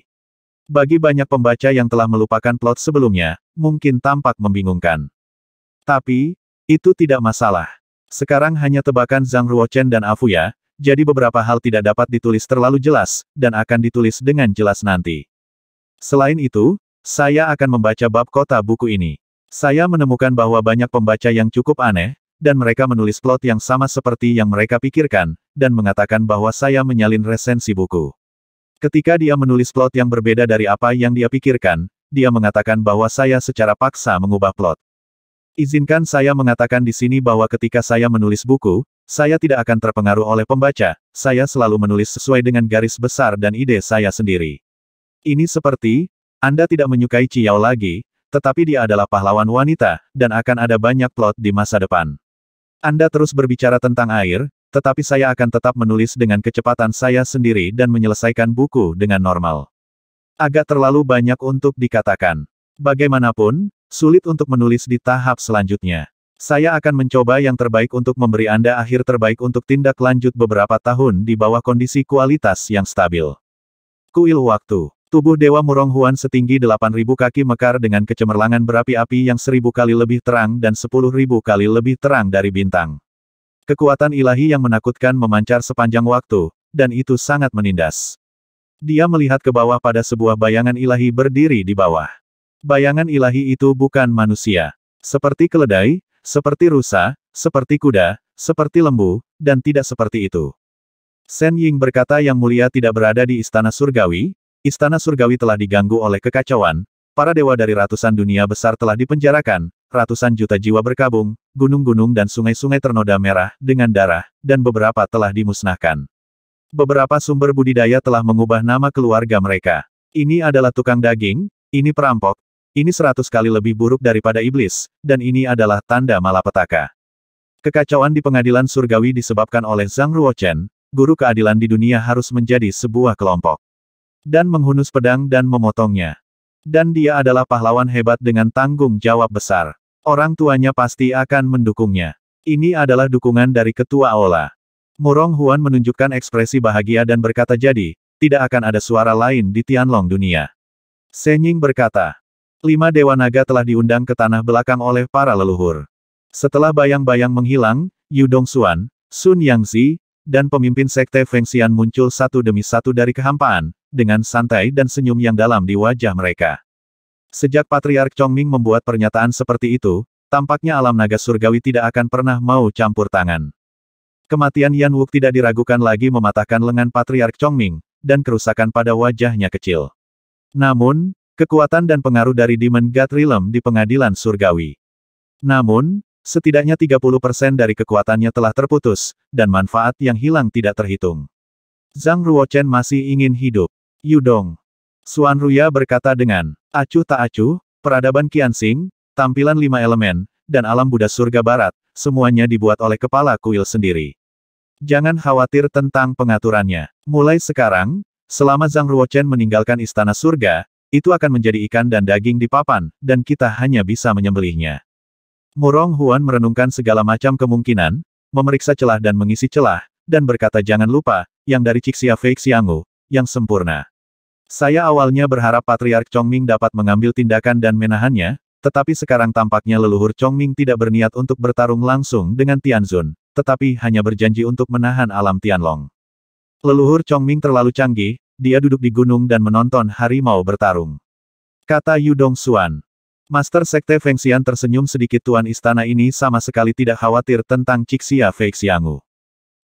Bagi banyak pembaca yang telah melupakan plot sebelumnya, mungkin tampak membingungkan. Tapi, itu tidak masalah. Sekarang hanya tebakan Zhang Ruochen dan Afuya, jadi beberapa hal tidak dapat ditulis terlalu jelas, dan akan ditulis dengan jelas nanti. Selain itu, saya akan membaca bab kota buku ini. Saya menemukan bahwa banyak pembaca yang cukup aneh, dan mereka menulis plot yang sama seperti yang mereka pikirkan, dan mengatakan bahwa saya menyalin resensi buku. Ketika dia menulis plot yang berbeda dari apa yang dia pikirkan, dia mengatakan bahwa saya secara paksa mengubah plot. Izinkan saya mengatakan di sini bahwa ketika saya menulis buku, saya tidak akan terpengaruh oleh pembaca, saya selalu menulis sesuai dengan garis besar dan ide saya sendiri. Ini seperti, Anda tidak menyukai Ciao lagi, tetapi dia adalah pahlawan wanita, dan akan ada banyak plot di masa depan. Anda terus berbicara tentang air, tetapi saya akan tetap menulis dengan kecepatan saya sendiri dan menyelesaikan buku dengan normal. Agak terlalu banyak untuk dikatakan. Bagaimanapun, Sulit untuk menulis di tahap selanjutnya. Saya akan mencoba yang terbaik untuk memberi Anda akhir terbaik untuk tindak lanjut beberapa tahun di bawah kondisi kualitas yang stabil. Kuil Waktu Tubuh Dewa Murong Huan setinggi 8.000 kaki mekar dengan kecemerlangan berapi-api yang seribu kali lebih terang dan 10.000 kali lebih terang dari bintang. Kekuatan ilahi yang menakutkan memancar sepanjang waktu, dan itu sangat menindas. Dia melihat ke bawah pada sebuah bayangan ilahi berdiri di bawah bayangan ilahi itu bukan manusia. Seperti keledai, seperti rusa, seperti kuda, seperti lembu, dan tidak seperti itu. Shen Ying berkata yang mulia tidak berada di istana surgawi, istana surgawi telah diganggu oleh kekacauan, para dewa dari ratusan dunia besar telah dipenjarakan, ratusan juta jiwa berkabung, gunung-gunung dan sungai-sungai ternoda merah dengan darah, dan beberapa telah dimusnahkan. Beberapa sumber budidaya telah mengubah nama keluarga mereka. Ini adalah tukang daging, ini perampok, ini seratus kali lebih buruk daripada iblis, dan ini adalah tanda malapetaka. Kekacauan di pengadilan surgawi disebabkan oleh Zhang Ruochen, guru keadilan di dunia harus menjadi sebuah kelompok. Dan menghunus pedang dan memotongnya. Dan dia adalah pahlawan hebat dengan tanggung jawab besar. Orang tuanya pasti akan mendukungnya. Ini adalah dukungan dari ketua Aula. Murong Huan menunjukkan ekspresi bahagia dan berkata jadi, tidak akan ada suara lain di Tianlong dunia. Senying berkata, lima dewa naga telah diundang ke tanah belakang oleh para leluhur. Setelah bayang-bayang menghilang, Yu Dongxuan, Sun Yangzi, dan pemimpin sekte Feng Xian muncul satu demi satu dari kehampaan, dengan santai dan senyum yang dalam di wajah mereka. Sejak Patriark Chongming membuat pernyataan seperti itu, tampaknya alam naga surgawi tidak akan pernah mau campur tangan. Kematian Yan Wuk tidak diragukan lagi mematahkan lengan Patriark Chongming, dan kerusakan pada wajahnya kecil. Namun, Kekuatan dan pengaruh dari Demon God Realm di pengadilan surgawi. Namun, setidaknya 30% dari kekuatannya telah terputus, dan manfaat yang hilang tidak terhitung. Zhang Ruochen masih ingin hidup. Yudong. Suan Ruya berkata dengan, acuh tak acuh, peradaban Qiansing, tampilan lima elemen, dan alam Buddha surga barat, semuanya dibuat oleh kepala kuil sendiri. Jangan khawatir tentang pengaturannya. Mulai sekarang, selama Zhang Ruochen meninggalkan istana surga, itu akan menjadi ikan dan daging di papan, dan kita hanya bisa menyembelihnya. Murong Huan merenungkan segala macam kemungkinan, memeriksa celah dan mengisi celah, dan berkata jangan lupa, yang dari Cixia Fake Xiangu, yang sempurna. Saya awalnya berharap Patriark Chongming dapat mengambil tindakan dan menahannya, tetapi sekarang tampaknya leluhur Chongming tidak berniat untuk bertarung langsung dengan Tianzun, tetapi hanya berjanji untuk menahan alam Tianlong. Leluhur Chongming terlalu canggih, dia duduk di gunung dan menonton harimau bertarung. Kata Yudong Xuan. Master Sekte Feng Xian tersenyum sedikit tuan istana ini sama sekali tidak khawatir tentang Cixia Fei Xiangu.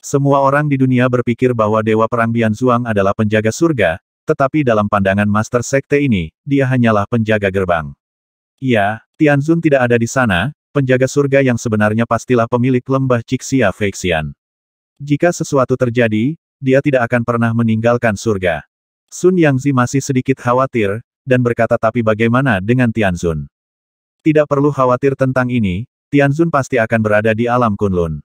Semua orang di dunia berpikir bahwa Dewa Perang Bian Zhuang adalah penjaga surga, tetapi dalam pandangan Master Sekte ini, dia hanyalah penjaga gerbang. Ya, Tianzun tidak ada di sana, penjaga surga yang sebenarnya pastilah pemilik lembah Cixia Xian. Jika sesuatu terjadi, dia tidak akan pernah meninggalkan surga. Sun Yangzi masih sedikit khawatir, dan berkata tapi bagaimana dengan Tianzun? Tidak perlu khawatir tentang ini, Tianzun pasti akan berada di alam Kunlun.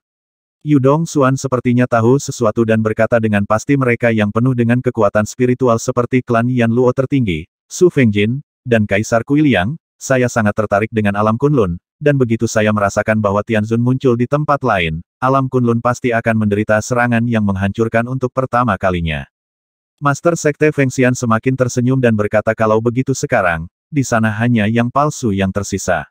Yudong Xuan sepertinya tahu sesuatu dan berkata dengan pasti mereka yang penuh dengan kekuatan spiritual seperti klan Yan Luo tertinggi, Su Fengjin, dan Kaisar Kuiliang, saya sangat tertarik dengan alam Kunlun, dan begitu saya merasakan bahwa Tianzun muncul di tempat lain, alam Kunlun pasti akan menderita serangan yang menghancurkan untuk pertama kalinya. Master Sekte Feng Xian semakin tersenyum dan berkata kalau begitu sekarang, di sana hanya yang palsu yang tersisa.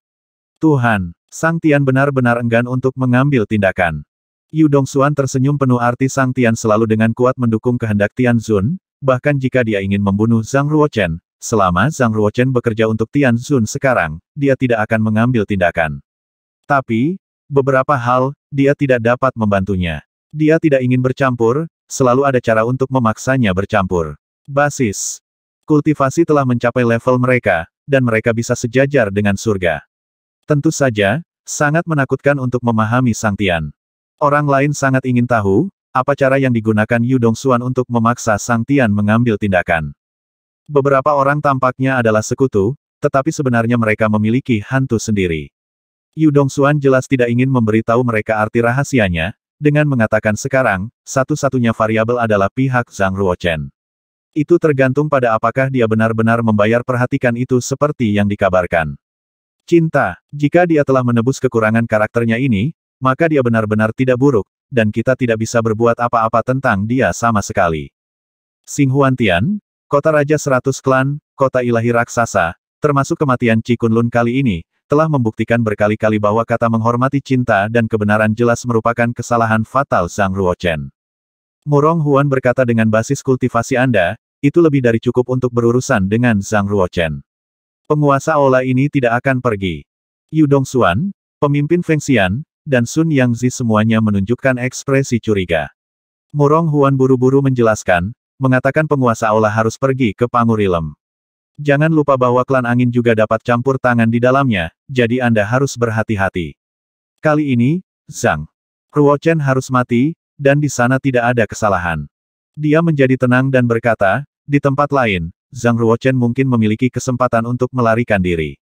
Tuhan, Sang Tian benar-benar enggan untuk mengambil tindakan. Yu Dongxuan tersenyum penuh arti Sang Tian selalu dengan kuat mendukung kehendak Tian Zun, bahkan jika dia ingin membunuh Zhang Ruochen, selama Zhang Ruochen bekerja untuk Tian Zun sekarang, dia tidak akan mengambil tindakan. Tapi, Beberapa hal, dia tidak dapat membantunya. Dia tidak ingin bercampur, selalu ada cara untuk memaksanya bercampur. Basis. Kultivasi telah mencapai level mereka, dan mereka bisa sejajar dengan surga. Tentu saja, sangat menakutkan untuk memahami Sang Tian. Orang lain sangat ingin tahu, apa cara yang digunakan Yu Xuan untuk memaksa Sang Tian mengambil tindakan. Beberapa orang tampaknya adalah sekutu, tetapi sebenarnya mereka memiliki hantu sendiri. Yu Dongxuan jelas tidak ingin memberitahu mereka arti rahasianya, dengan mengatakan sekarang, satu-satunya variabel adalah pihak Zhang Ruochen. Itu tergantung pada apakah dia benar-benar membayar perhatikan itu seperti yang dikabarkan. Cinta, jika dia telah menebus kekurangan karakternya ini, maka dia benar-benar tidak buruk, dan kita tidak bisa berbuat apa-apa tentang dia sama sekali. Sing Huantian, kota Raja Seratus Klan, kota ilahi raksasa, termasuk kematian Cikun Lun kali ini, telah membuktikan berkali-kali bahwa kata menghormati cinta dan kebenaran jelas merupakan kesalahan fatal sang Ruochen. Murong Huan berkata dengan basis kultivasi Anda, itu lebih dari cukup untuk berurusan dengan Sang Ruochen. Penguasa Ola ini tidak akan pergi. Yu Dongxuan, pemimpin Feng Xian, dan Sun Yangzi semuanya menunjukkan ekspresi curiga. Murong Huan buru-buru menjelaskan, mengatakan penguasa Aula harus pergi ke Pangurilem. Jangan lupa bahwa klan angin juga dapat campur tangan di dalamnya, jadi Anda harus berhati-hati. Kali ini, Zhang Chen harus mati, dan di sana tidak ada kesalahan. Dia menjadi tenang dan berkata, di tempat lain, Zhang Chen mungkin memiliki kesempatan untuk melarikan diri.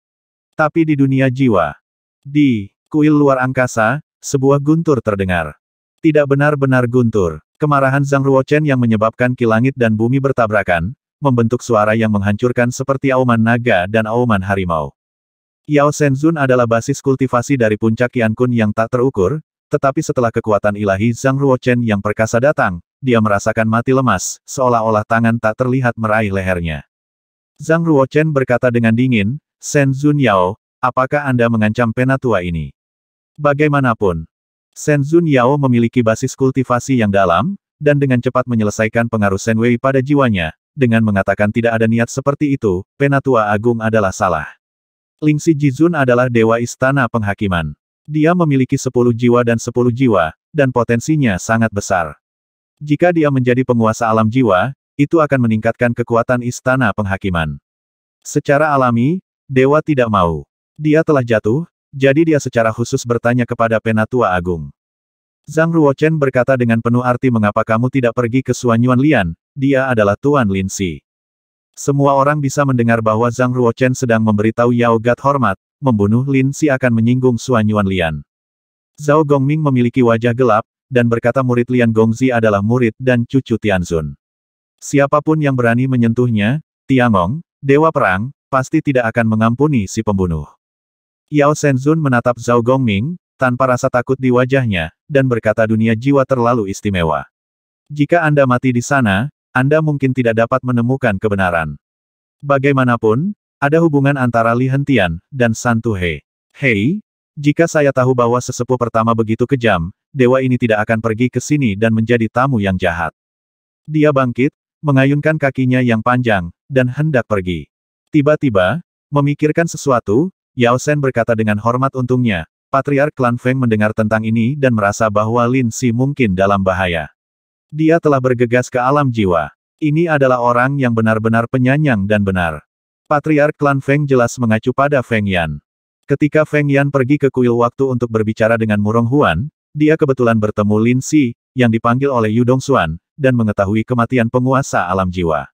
Tapi di dunia jiwa, di kuil luar angkasa, sebuah guntur terdengar. Tidak benar-benar guntur. Kemarahan Zhang Chen yang menyebabkan kilangit dan bumi bertabrakan, membentuk suara yang menghancurkan seperti auman naga dan auman harimau. Yao Senzun adalah basis kultivasi dari puncak Kun yang tak terukur, tetapi setelah kekuatan ilahi Zhang Ruochen yang perkasa datang, dia merasakan mati lemas, seolah-olah tangan tak terlihat meraih lehernya. Zhang Ruochen berkata dengan dingin, Senzun Yao, apakah Anda mengancam penatua ini? Bagaimanapun, Senzun Yao memiliki basis kultivasi yang dalam, dan dengan cepat menyelesaikan pengaruh Senwei pada jiwanya, dengan mengatakan tidak ada niat seperti itu, Penatua Agung adalah salah. Lingxi Jizun adalah dewa istana penghakiman. Dia memiliki sepuluh jiwa dan sepuluh jiwa, dan potensinya sangat besar. Jika dia menjadi penguasa alam jiwa, itu akan meningkatkan kekuatan istana penghakiman. Secara alami, dewa tidak mau. Dia telah jatuh, jadi dia secara khusus bertanya kepada Penatua Agung. Zhang Ruochen berkata dengan penuh arti mengapa kamu tidak pergi ke Suanyuan Lian, dia adalah Tuan Lin Si. Semua orang bisa mendengar bahwa Zhang Ruochen sedang memberitahu Yao Gat hormat, membunuh Lin Si akan menyinggung Suan Yuan Lian. Zhao Gongming memiliki wajah gelap, dan berkata murid Lian Gongzi adalah murid dan cucu Tianzun. Siapapun yang berani menyentuhnya, Tiangong, Dewa Perang, pasti tidak akan mengampuni si pembunuh. Yao Shenzun menatap Zhao Gongming, tanpa rasa takut di wajahnya, dan berkata dunia jiwa terlalu istimewa. Jika Anda mati di sana, anda mungkin tidak dapat menemukan kebenaran. Bagaimanapun, ada hubungan antara Li Hentian dan Santuhe. Hei, jika saya tahu bahwa sesepuh pertama begitu kejam, dewa ini tidak akan pergi ke sini dan menjadi tamu yang jahat. Dia bangkit, mengayunkan kakinya yang panjang, dan hendak pergi. Tiba-tiba, memikirkan sesuatu, Yao Shen berkata dengan hormat untungnya, Patriark Klan Feng mendengar tentang ini dan merasa bahwa Lin Si mungkin dalam bahaya. Dia telah bergegas ke alam jiwa. Ini adalah orang yang benar-benar penyanyang dan benar. Patriark klan Feng jelas mengacu pada Feng Yan. Ketika Feng Yan pergi ke kuil waktu untuk berbicara dengan Murong Huan, dia kebetulan bertemu Lin Si, yang dipanggil oleh Yu Dong Xuan dan mengetahui kematian penguasa alam jiwa.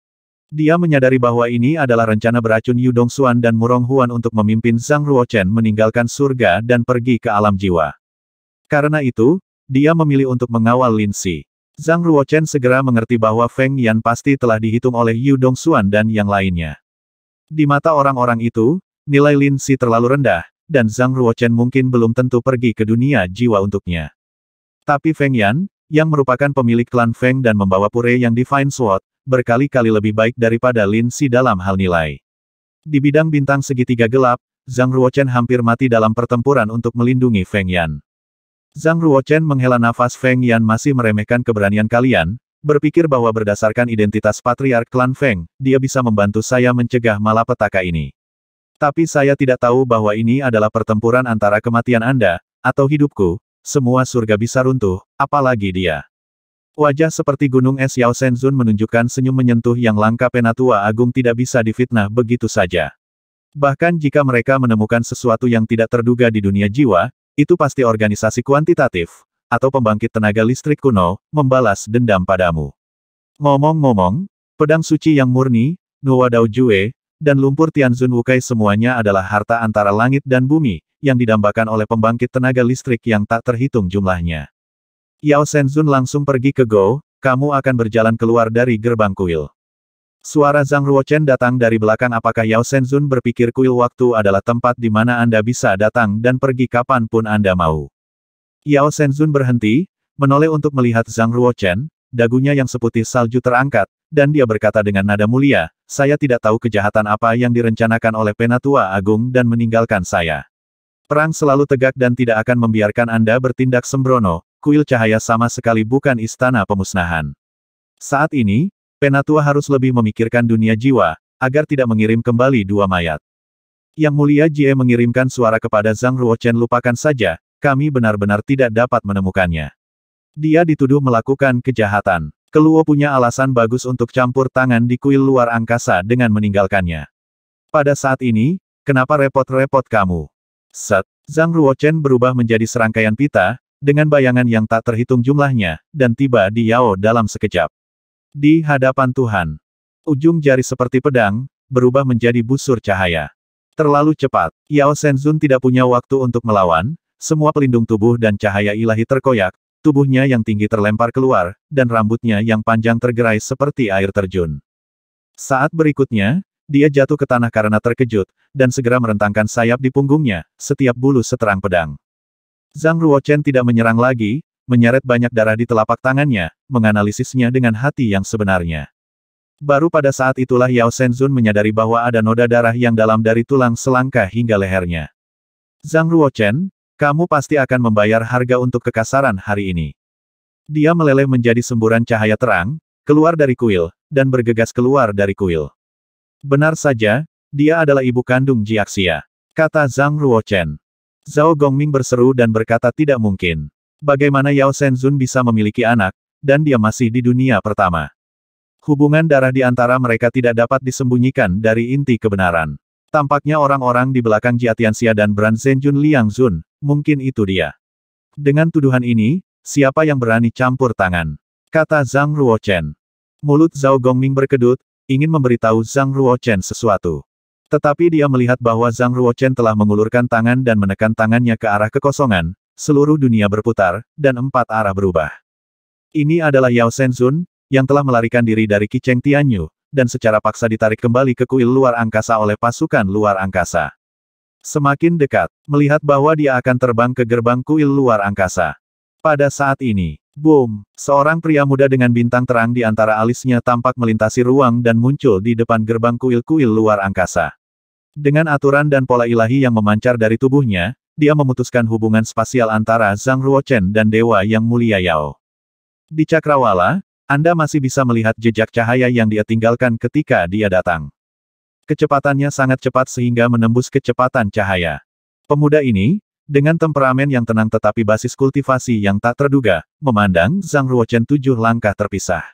Dia menyadari bahwa ini adalah rencana beracun Yu Dong Xuan dan Murong Huan untuk memimpin Zhang Ruochen meninggalkan surga dan pergi ke alam jiwa. Karena itu, dia memilih untuk mengawal Lin Si. Zhang Ruochen segera mengerti bahwa Feng Yan pasti telah dihitung oleh Yu Xuan dan yang lainnya. Di mata orang-orang itu, nilai Lin Si terlalu rendah, dan Zhang Ruochen mungkin belum tentu pergi ke dunia jiwa untuknya. Tapi Feng Yan, yang merupakan pemilik klan Feng dan membawa pure yang Divine Sword, berkali-kali lebih baik daripada Lin Si dalam hal nilai. Di bidang bintang segitiga gelap, Zhang Ruochen hampir mati dalam pertempuran untuk melindungi Feng Yan. Zhang Ruochen menghela nafas Feng Yan masih meremehkan keberanian kalian, berpikir bahwa berdasarkan identitas patriark klan Feng, dia bisa membantu saya mencegah malapetaka ini. Tapi saya tidak tahu bahwa ini adalah pertempuran antara kematian Anda, atau hidupku, semua surga bisa runtuh, apalagi dia. Wajah seperti gunung es Yao Senzun menunjukkan senyum menyentuh yang langka penatua agung tidak bisa difitnah begitu saja. Bahkan jika mereka menemukan sesuatu yang tidak terduga di dunia jiwa, itu pasti organisasi kuantitatif, atau pembangkit tenaga listrik kuno, membalas dendam padamu. Ngomong-ngomong, pedang suci yang murni, Nuwa Dao Jue, dan lumpur Tianzun Wukai semuanya adalah harta antara langit dan bumi, yang didambakan oleh pembangkit tenaga listrik yang tak terhitung jumlahnya. Yao Senzun langsung pergi ke Go, kamu akan berjalan keluar dari gerbang kuil. Suara Zhang Ruochen datang dari belakang apakah Yao Senzun berpikir kuil waktu adalah tempat di mana Anda bisa datang dan pergi kapanpun Anda mau. Yao Senzun berhenti, menoleh untuk melihat Zhang Ruochen, dagunya yang seputih salju terangkat, dan dia berkata dengan nada mulia, saya tidak tahu kejahatan apa yang direncanakan oleh Penatua Agung dan meninggalkan saya. Perang selalu tegak dan tidak akan membiarkan Anda bertindak sembrono, kuil cahaya sama sekali bukan istana pemusnahan. Saat ini, Penatua harus lebih memikirkan dunia jiwa, agar tidak mengirim kembali dua mayat. Yang Mulia Jie mengirimkan suara kepada Zhang Ruochen lupakan saja, kami benar-benar tidak dapat menemukannya. Dia dituduh melakukan kejahatan. Keluo punya alasan bagus untuk campur tangan di kuil luar angkasa dengan meninggalkannya. Pada saat ini, kenapa repot-repot kamu? Set, Zhang Ruochen berubah menjadi serangkaian pita, dengan bayangan yang tak terhitung jumlahnya, dan tiba di Yao dalam sekejap. Di hadapan Tuhan, ujung jari seperti pedang, berubah menjadi busur cahaya. Terlalu cepat, Yao Senzun tidak punya waktu untuk melawan, semua pelindung tubuh dan cahaya ilahi terkoyak, tubuhnya yang tinggi terlempar keluar, dan rambutnya yang panjang tergerai seperti air terjun. Saat berikutnya, dia jatuh ke tanah karena terkejut, dan segera merentangkan sayap di punggungnya, setiap bulu seterang pedang. Zhang Ruochen tidak menyerang lagi, menyeret banyak darah di telapak tangannya, menganalisisnya dengan hati yang sebenarnya. Baru pada saat itulah Yao Shenzun menyadari bahwa ada noda darah yang dalam dari tulang selangka hingga lehernya. Zhang Ruochen, kamu pasti akan membayar harga untuk kekasaran hari ini. Dia meleleh menjadi semburan cahaya terang, keluar dari kuil, dan bergegas keluar dari kuil. Benar saja, dia adalah ibu kandung Jiaxia. Kata Zhang Ruochen. Zhao Gongming berseru dan berkata tidak mungkin. Bagaimana Yao Shenzun bisa memiliki anak, dan dia masih di dunia pertama. Hubungan darah di antara mereka tidak dapat disembunyikan dari inti kebenaran. Tampaknya orang-orang di belakang Xia dan Bran Zhenjun Liang Zun, mungkin itu dia. Dengan tuduhan ini, siapa yang berani campur tangan? Kata Zhang Ruochen. Mulut Zhao Gongming berkedut, ingin memberitahu Zhang Ruochen sesuatu. Tetapi dia melihat bahwa Zhang Ruochen telah mengulurkan tangan dan menekan tangannya ke arah kekosongan, seluruh dunia berputar, dan empat arah berubah. Ini adalah Yao Shenzun, yang telah melarikan diri dari Kiceng Tianyu, dan secara paksa ditarik kembali ke kuil luar angkasa oleh pasukan luar angkasa. Semakin dekat, melihat bahwa dia akan terbang ke gerbang kuil luar angkasa. Pada saat ini, boom, seorang pria muda dengan bintang terang di antara alisnya tampak melintasi ruang dan muncul di depan gerbang kuil-kuil luar angkasa. Dengan aturan dan pola ilahi yang memancar dari tubuhnya, dia memutuskan hubungan spasial antara Zhang Ruochen dan Dewa Yang Mulia Yao. Di Cakrawala, Anda masih bisa melihat jejak cahaya yang dia tinggalkan ketika dia datang. Kecepatannya sangat cepat sehingga menembus kecepatan cahaya. Pemuda ini, dengan temperamen yang tenang tetapi basis kultivasi yang tak terduga, memandang Zhang Ruochen tujuh langkah terpisah.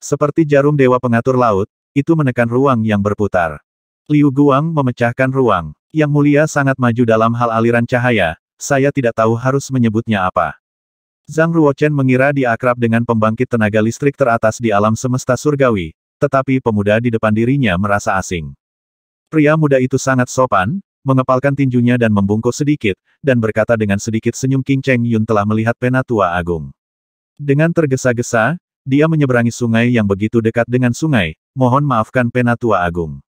Seperti jarum dewa pengatur laut, itu menekan ruang yang berputar. Liu Guang memecahkan ruang. Yang mulia sangat maju dalam hal aliran cahaya, saya tidak tahu harus menyebutnya apa. Zhang Ruochen mengira dia akrab dengan pembangkit tenaga listrik teratas di alam semesta surgawi, tetapi pemuda di depan dirinya merasa asing. Pria muda itu sangat sopan, mengepalkan tinjunya dan membungkuk sedikit, dan berkata dengan sedikit senyum King Cheng Yun telah melihat penatua agung. Dengan tergesa-gesa, dia menyeberangi sungai yang begitu dekat dengan sungai, mohon maafkan penatua agung.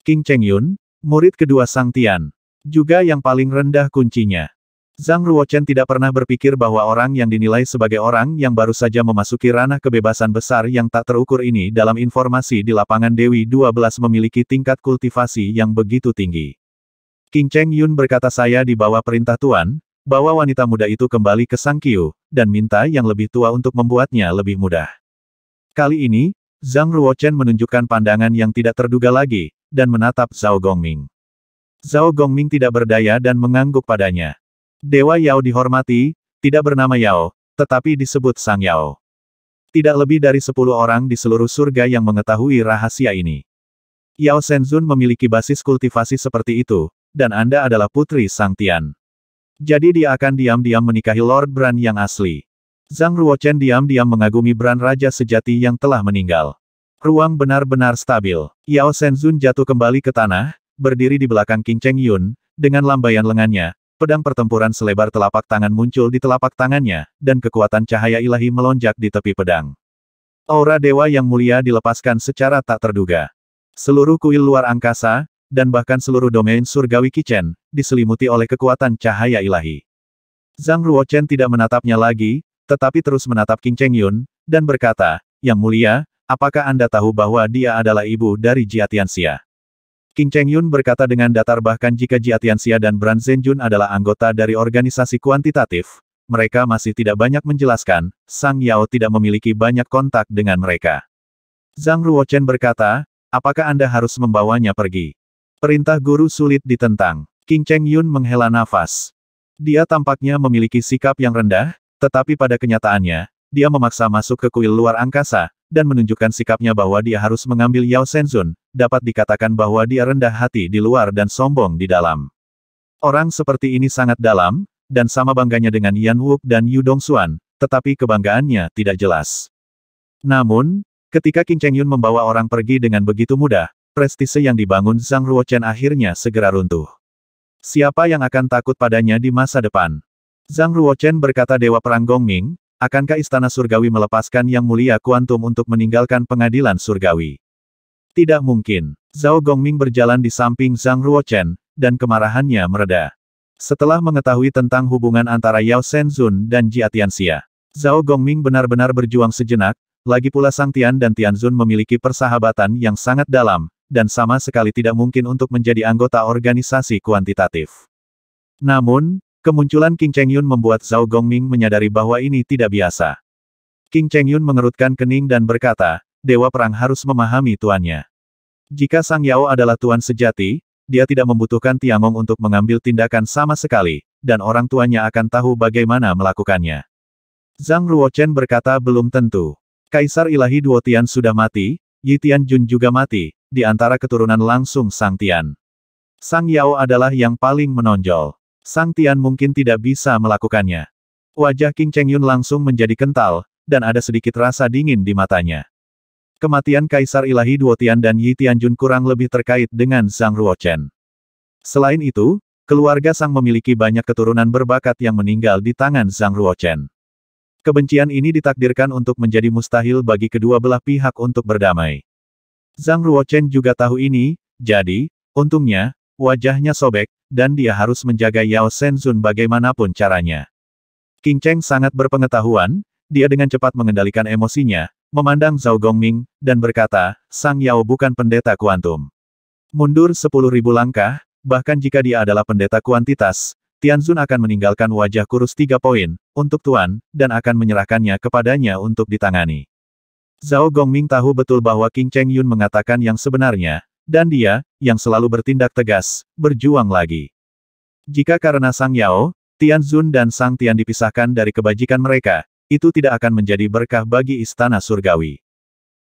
King Cheng Yun, murid kedua Sang Tian. Juga yang paling rendah kuncinya. Zhang Ruochen tidak pernah berpikir bahwa orang yang dinilai sebagai orang yang baru saja memasuki ranah kebebasan besar yang tak terukur ini dalam informasi di lapangan Dewi 12 memiliki tingkat kultivasi yang begitu tinggi. King Cheng Yun berkata saya di bawah perintah Tuan, bahwa wanita muda itu kembali ke Sang Kiu, dan minta yang lebih tua untuk membuatnya lebih mudah. Kali ini, Zhang Ruochen menunjukkan pandangan yang tidak terduga lagi, dan menatap Zhao Gongming. Zhao Gongming tidak berdaya dan mengangguk padanya. Dewa Yao dihormati, tidak bernama Yao, tetapi disebut Sang Yao. Tidak lebih dari sepuluh orang di seluruh surga yang mengetahui rahasia ini. Yao Senzun memiliki basis kultivasi seperti itu, dan Anda adalah putri Sang Tian. Jadi dia akan diam-diam menikahi Lord Bran yang asli. Zhang Ruochen diam-diam mengagumi Bran Raja sejati yang telah meninggal. Ruang benar-benar stabil. Yao Shenzun jatuh kembali ke tanah, berdiri di belakang King Cheng Yun, dengan lambaian lengannya, pedang pertempuran selebar telapak tangan muncul di telapak tangannya, dan kekuatan cahaya ilahi melonjak di tepi pedang. Aura dewa yang mulia dilepaskan secara tak terduga. Seluruh kuil luar angkasa, dan bahkan seluruh domain surgawi Kichen, diselimuti oleh kekuatan cahaya ilahi. Zhang Ruochen tidak menatapnya lagi, tetapi terus menatap King Cheng Yun, dan berkata, Yang mulia, Apakah Anda tahu bahwa dia adalah ibu dari Jiatianxia? King Cheng Yun berkata dengan datar bahkan jika Jiatianxia dan Bran Zhenjun adalah anggota dari organisasi kuantitatif, mereka masih tidak banyak menjelaskan, Sang Yao tidak memiliki banyak kontak dengan mereka. Zhang Ruochen berkata, apakah Anda harus membawanya pergi? Perintah guru sulit ditentang. King Cheng Yun menghela nafas. Dia tampaknya memiliki sikap yang rendah, tetapi pada kenyataannya, dia memaksa masuk ke kuil luar angkasa, dan menunjukkan sikapnya bahwa dia harus mengambil Yao Shenzun, dapat dikatakan bahwa dia rendah hati di luar dan sombong di dalam. Orang seperti ini sangat dalam, dan sama bangganya dengan Yan Wuk dan Yu Xuan, tetapi kebanggaannya tidak jelas. Namun, ketika King Cheng Yun membawa orang pergi dengan begitu mudah, prestise yang dibangun Zhang Ruochen akhirnya segera runtuh. Siapa yang akan takut padanya di masa depan? Zhang Ruochen berkata Dewa Perang Gongming, Akankah istana surgawi melepaskan Yang Mulia Kuantum untuk meninggalkan pengadilan surgawi? Tidak mungkin. Zhao Gongming berjalan di samping Zhang Ruochen, dan kemarahannya mereda. Setelah mengetahui tentang hubungan antara Yao Shenzun dan Jia Tianxia, Zhao Gongming benar-benar berjuang sejenak, lagi pula Sang Tian dan Tianzun memiliki persahabatan yang sangat dalam, dan sama sekali tidak mungkin untuk menjadi anggota organisasi kuantitatif. Namun, Kemunculan King Yun membuat Zhao Gongming menyadari bahwa ini tidak biasa. King Yun mengerutkan kening dan berkata, Dewa Perang harus memahami tuannya. Jika Sang Yao adalah tuan sejati, dia tidak membutuhkan Tiangong untuk mengambil tindakan sama sekali, dan orang tuanya akan tahu bagaimana melakukannya. Zhang Ruochen berkata belum tentu. Kaisar ilahi Duo Tian sudah mati, Yi Tian Jun juga mati, di antara keturunan langsung Sang Tian. Sang Yao adalah yang paling menonjol. Sang Tian mungkin tidak bisa melakukannya. Wajah King Cheng Yun langsung menjadi kental, dan ada sedikit rasa dingin di matanya. Kematian Kaisar Ilahi Duo Tian dan Yi Tianjun kurang lebih terkait dengan Zhang Ruochen. Selain itu, keluarga Sang memiliki banyak keturunan berbakat yang meninggal di tangan Zhang Ruochen. Kebencian ini ditakdirkan untuk menjadi mustahil bagi kedua belah pihak untuk berdamai. Zhang Ruochen juga tahu ini, jadi, untungnya, Wajahnya sobek, dan dia harus menjaga Yao Shenzun bagaimanapun caranya. King Cheng sangat berpengetahuan, dia dengan cepat mengendalikan emosinya, memandang Zhao Gongming, dan berkata, Sang Yao bukan pendeta kuantum. Mundur sepuluh ribu langkah, bahkan jika dia adalah pendeta kuantitas, Tianzun akan meninggalkan wajah kurus tiga poin, untuk Tuan, dan akan menyerahkannya kepadanya untuk ditangani. Zhao Gongming tahu betul bahwa King Cheng Yun mengatakan yang sebenarnya, dan dia, yang selalu bertindak tegas, berjuang lagi. Jika karena Sang Yao, Tian Zun dan Sang Tian dipisahkan dari kebajikan mereka, itu tidak akan menjadi berkah bagi istana surgawi.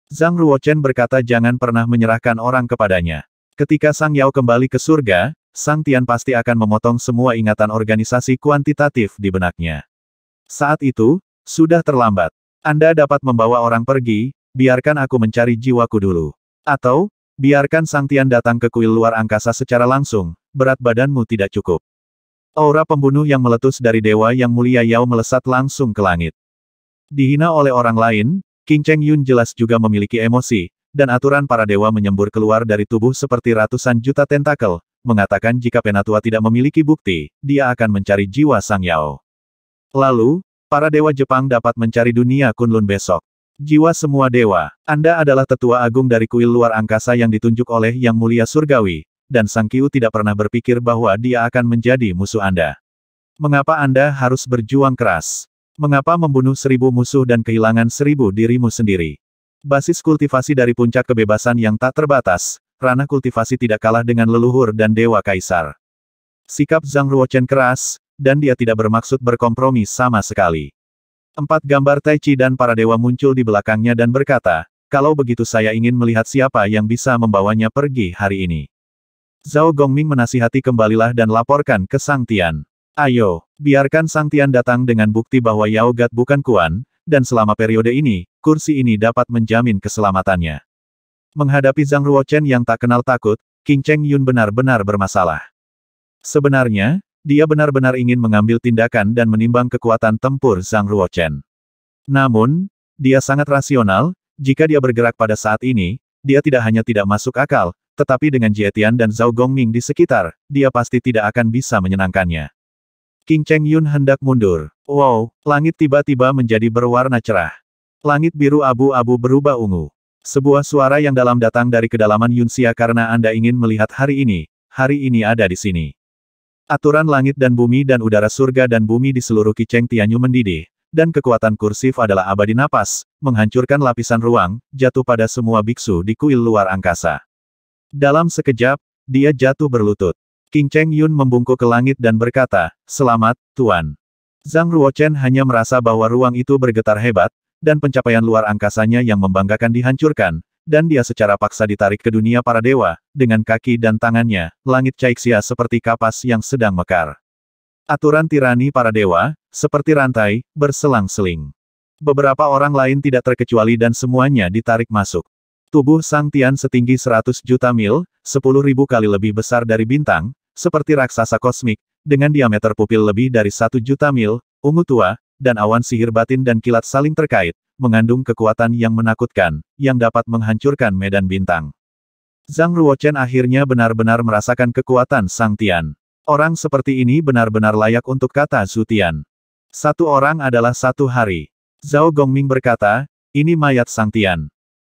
Zhang Ruochen berkata jangan pernah menyerahkan orang kepadanya. Ketika Sang Yao kembali ke surga, Sang Tian pasti akan memotong semua ingatan organisasi kuantitatif di benaknya. Saat itu, sudah terlambat. Anda dapat membawa orang pergi, biarkan aku mencari jiwaku dulu. Atau, Biarkan Sang Tian datang ke kuil luar angkasa secara langsung, berat badanmu tidak cukup. Aura pembunuh yang meletus dari Dewa Yang Mulia Yao melesat langsung ke langit. Dihina oleh orang lain, King Cheng Yun jelas juga memiliki emosi, dan aturan para dewa menyembur keluar dari tubuh seperti ratusan juta tentakel, mengatakan jika Penatua tidak memiliki bukti, dia akan mencari jiwa Sang Yao. Lalu, para dewa Jepang dapat mencari dunia Kunlun besok. Jiwa semua dewa, Anda adalah tetua agung dari kuil luar angkasa yang ditunjuk oleh Yang Mulia Surgawi, dan Sang Kiu tidak pernah berpikir bahwa dia akan menjadi musuh Anda. Mengapa Anda harus berjuang keras? Mengapa membunuh seribu musuh dan kehilangan seribu dirimu sendiri? Basis kultivasi dari puncak kebebasan yang tak terbatas, ranah kultivasi tidak kalah dengan leluhur dan dewa kaisar. Sikap Zhang Ruochen keras, dan dia tidak bermaksud berkompromi sama sekali. Empat gambar Tai Chi dan para dewa muncul di belakangnya dan berkata, kalau begitu saya ingin melihat siapa yang bisa membawanya pergi hari ini. Zhao Gongming menasihati kembalilah dan laporkan ke Sang Tian. Ayo, biarkan Sang Tian datang dengan bukti bahwa Yao Gat bukan Kuan, dan selama periode ini, kursi ini dapat menjamin keselamatannya. Menghadapi Zhang Ruochen yang tak kenal takut, King Cheng Yun benar-benar bermasalah. Sebenarnya, dia benar-benar ingin mengambil tindakan dan menimbang kekuatan tempur Zhang Ruochen. Namun, dia sangat rasional, jika dia bergerak pada saat ini, dia tidak hanya tidak masuk akal, tetapi dengan Jietian dan Zhao Gongming di sekitar, dia pasti tidak akan bisa menyenangkannya. King Cheng Yun hendak mundur. Wow, langit tiba-tiba menjadi berwarna cerah. Langit biru abu-abu berubah ungu. Sebuah suara yang dalam datang dari kedalaman Yunxia karena Anda ingin melihat hari ini, hari ini ada di sini. Aturan langit dan bumi dan udara surga dan bumi di seluruh kiceng Tianyu mendidih, dan kekuatan kursif adalah abadi napas, menghancurkan lapisan ruang, jatuh pada semua biksu di kuil luar angkasa. Dalam sekejap, dia jatuh berlutut. King Cheng Yun membungkuk ke langit dan berkata, Selamat, Tuan. Zhang Ruochen hanya merasa bahwa ruang itu bergetar hebat, dan pencapaian luar angkasanya yang membanggakan dihancurkan, dan dia secara paksa ditarik ke dunia para dewa, dengan kaki dan tangannya, langit Caixia seperti kapas yang sedang mekar. Aturan tirani para dewa, seperti rantai, berselang-seling. Beberapa orang lain tidak terkecuali dan semuanya ditarik masuk. Tubuh Sang Tian setinggi 100 juta mil, ribu kali lebih besar dari bintang, seperti raksasa kosmik, dengan diameter pupil lebih dari satu juta mil, ungu tua, dan awan sihir batin dan kilat saling terkait, mengandung kekuatan yang menakutkan, yang dapat menghancurkan medan bintang. Zhang Ruochen akhirnya benar-benar merasakan kekuatan Sang Tian. Orang seperti ini benar-benar layak untuk kata Zutian. Satu orang adalah satu hari. Zhao Gongming berkata, ini mayat Sang Tian.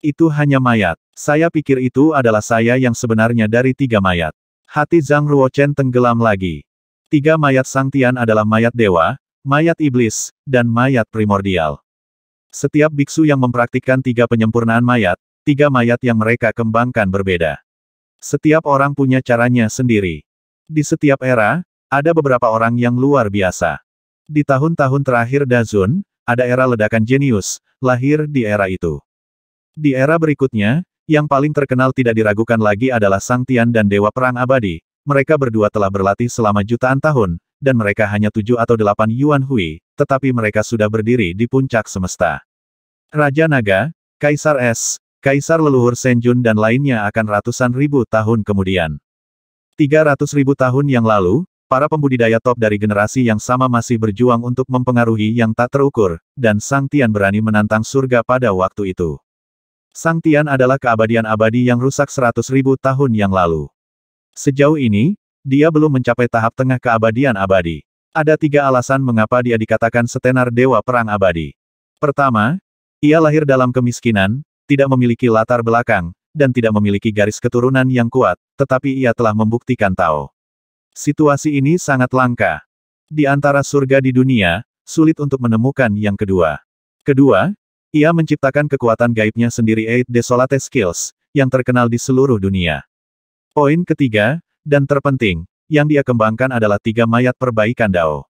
Itu hanya mayat. Saya pikir itu adalah saya yang sebenarnya dari tiga mayat. Hati Zhang Ruochen tenggelam lagi. Tiga mayat Sang Tian adalah mayat dewa, mayat iblis, dan mayat primordial. Setiap biksu yang mempraktikkan tiga penyempurnaan mayat, tiga mayat yang mereka kembangkan berbeda. Setiap orang punya caranya sendiri. Di setiap era, ada beberapa orang yang luar biasa. Di tahun-tahun terakhir Dazun, ada era ledakan jenius, lahir di era itu. Di era berikutnya, yang paling terkenal tidak diragukan lagi adalah Sang Tian dan Dewa Perang Abadi, mereka berdua telah berlatih selama jutaan tahun, dan mereka hanya tujuh atau delapan Yuan Hui, tetapi mereka sudah berdiri di puncak semesta. Raja Naga, Kaisar Es, Kaisar Leluhur Senjun dan lainnya akan ratusan ribu tahun kemudian. Tiga ratus ribu tahun yang lalu, para pembudidaya top dari generasi yang sama masih berjuang untuk mempengaruhi yang tak terukur, dan Sang Tian berani menantang surga pada waktu itu. Sang Tian adalah keabadian abadi yang rusak seratus ribu tahun yang lalu. Sejauh ini, dia belum mencapai tahap tengah keabadian abadi. Ada tiga alasan mengapa dia dikatakan setenar dewa perang abadi. Pertama, ia lahir dalam kemiskinan, tidak memiliki latar belakang, dan tidak memiliki garis keturunan yang kuat, tetapi ia telah membuktikan Tao. Situasi ini sangat langka. Di antara surga di dunia, sulit untuk menemukan yang kedua. Kedua, ia menciptakan kekuatan gaibnya sendiri Eight Desolate Skills, yang terkenal di seluruh dunia. Poin ketiga, dan terpenting, yang dia kembangkan adalah tiga mayat perbaikan Dao.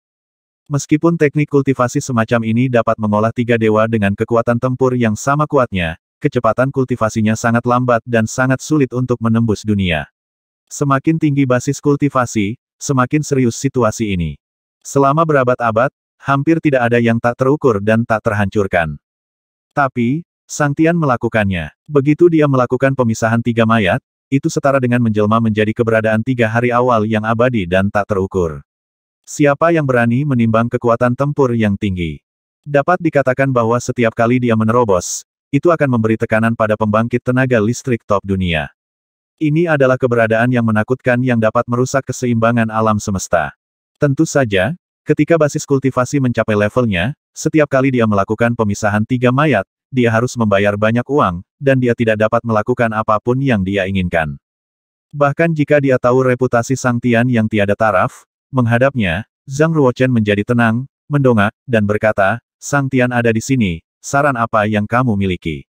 Meskipun teknik kultivasi semacam ini dapat mengolah tiga dewa dengan kekuatan tempur yang sama kuatnya, kecepatan kultivasinya sangat lambat dan sangat sulit untuk menembus dunia. Semakin tinggi basis kultivasi, semakin serius situasi ini. Selama berabad-abad, hampir tidak ada yang tak terukur dan tak terhancurkan. Tapi, Sang Tian melakukannya. Begitu dia melakukan pemisahan tiga mayat, itu setara dengan menjelma menjadi keberadaan tiga hari awal yang abadi dan tak terukur. Siapa yang berani menimbang kekuatan tempur yang tinggi? Dapat dikatakan bahwa setiap kali dia menerobos, itu akan memberi tekanan pada pembangkit tenaga listrik top dunia. Ini adalah keberadaan yang menakutkan yang dapat merusak keseimbangan alam semesta. Tentu saja, ketika basis kultivasi mencapai levelnya, setiap kali dia melakukan pemisahan tiga mayat, dia harus membayar banyak uang, dan dia tidak dapat melakukan apapun yang dia inginkan. Bahkan jika dia tahu reputasi Sang Tian yang tiada taraf, menghadapnya, Zhang Ruochen menjadi tenang, mendongak, dan berkata, Sang Tian ada di sini, saran apa yang kamu miliki?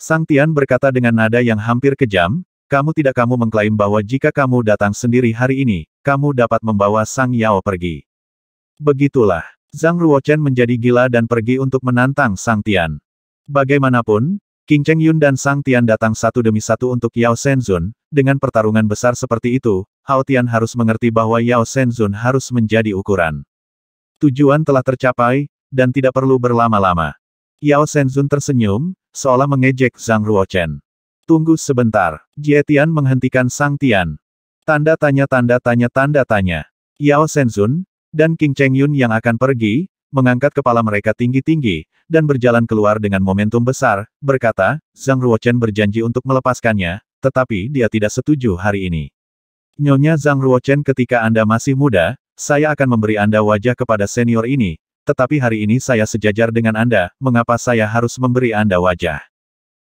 Sang Tian berkata dengan nada yang hampir kejam, kamu tidak kamu mengklaim bahwa jika kamu datang sendiri hari ini, kamu dapat membawa Sang Yao pergi. Begitulah, Zhang Ruochen menjadi gila dan pergi untuk menantang Sang Tian. Bagaimanapun, King Cheng Yun dan Sang Tian datang satu demi satu untuk Yao Shenzun, dengan pertarungan besar seperti itu, Hao Tian harus mengerti bahwa Yao Shenzun harus menjadi ukuran. Tujuan telah tercapai, dan tidak perlu berlama-lama. Yao Shenzun tersenyum, seolah mengejek Zhang Ruochen. Tunggu sebentar, Jie Tian menghentikan Sang Tian. Tanda tanya tanda tanya tanda tanya. Yao Shenzun, dan King Cheng Yun yang akan pergi, mengangkat kepala mereka tinggi-tinggi, dan berjalan keluar dengan momentum besar, berkata, Zhang Ruochen berjanji untuk melepaskannya, tetapi dia tidak setuju hari ini. Nyonya Zhang Ruochen ketika Anda masih muda, saya akan memberi Anda wajah kepada senior ini, tetapi hari ini saya sejajar dengan Anda, mengapa saya harus memberi Anda wajah?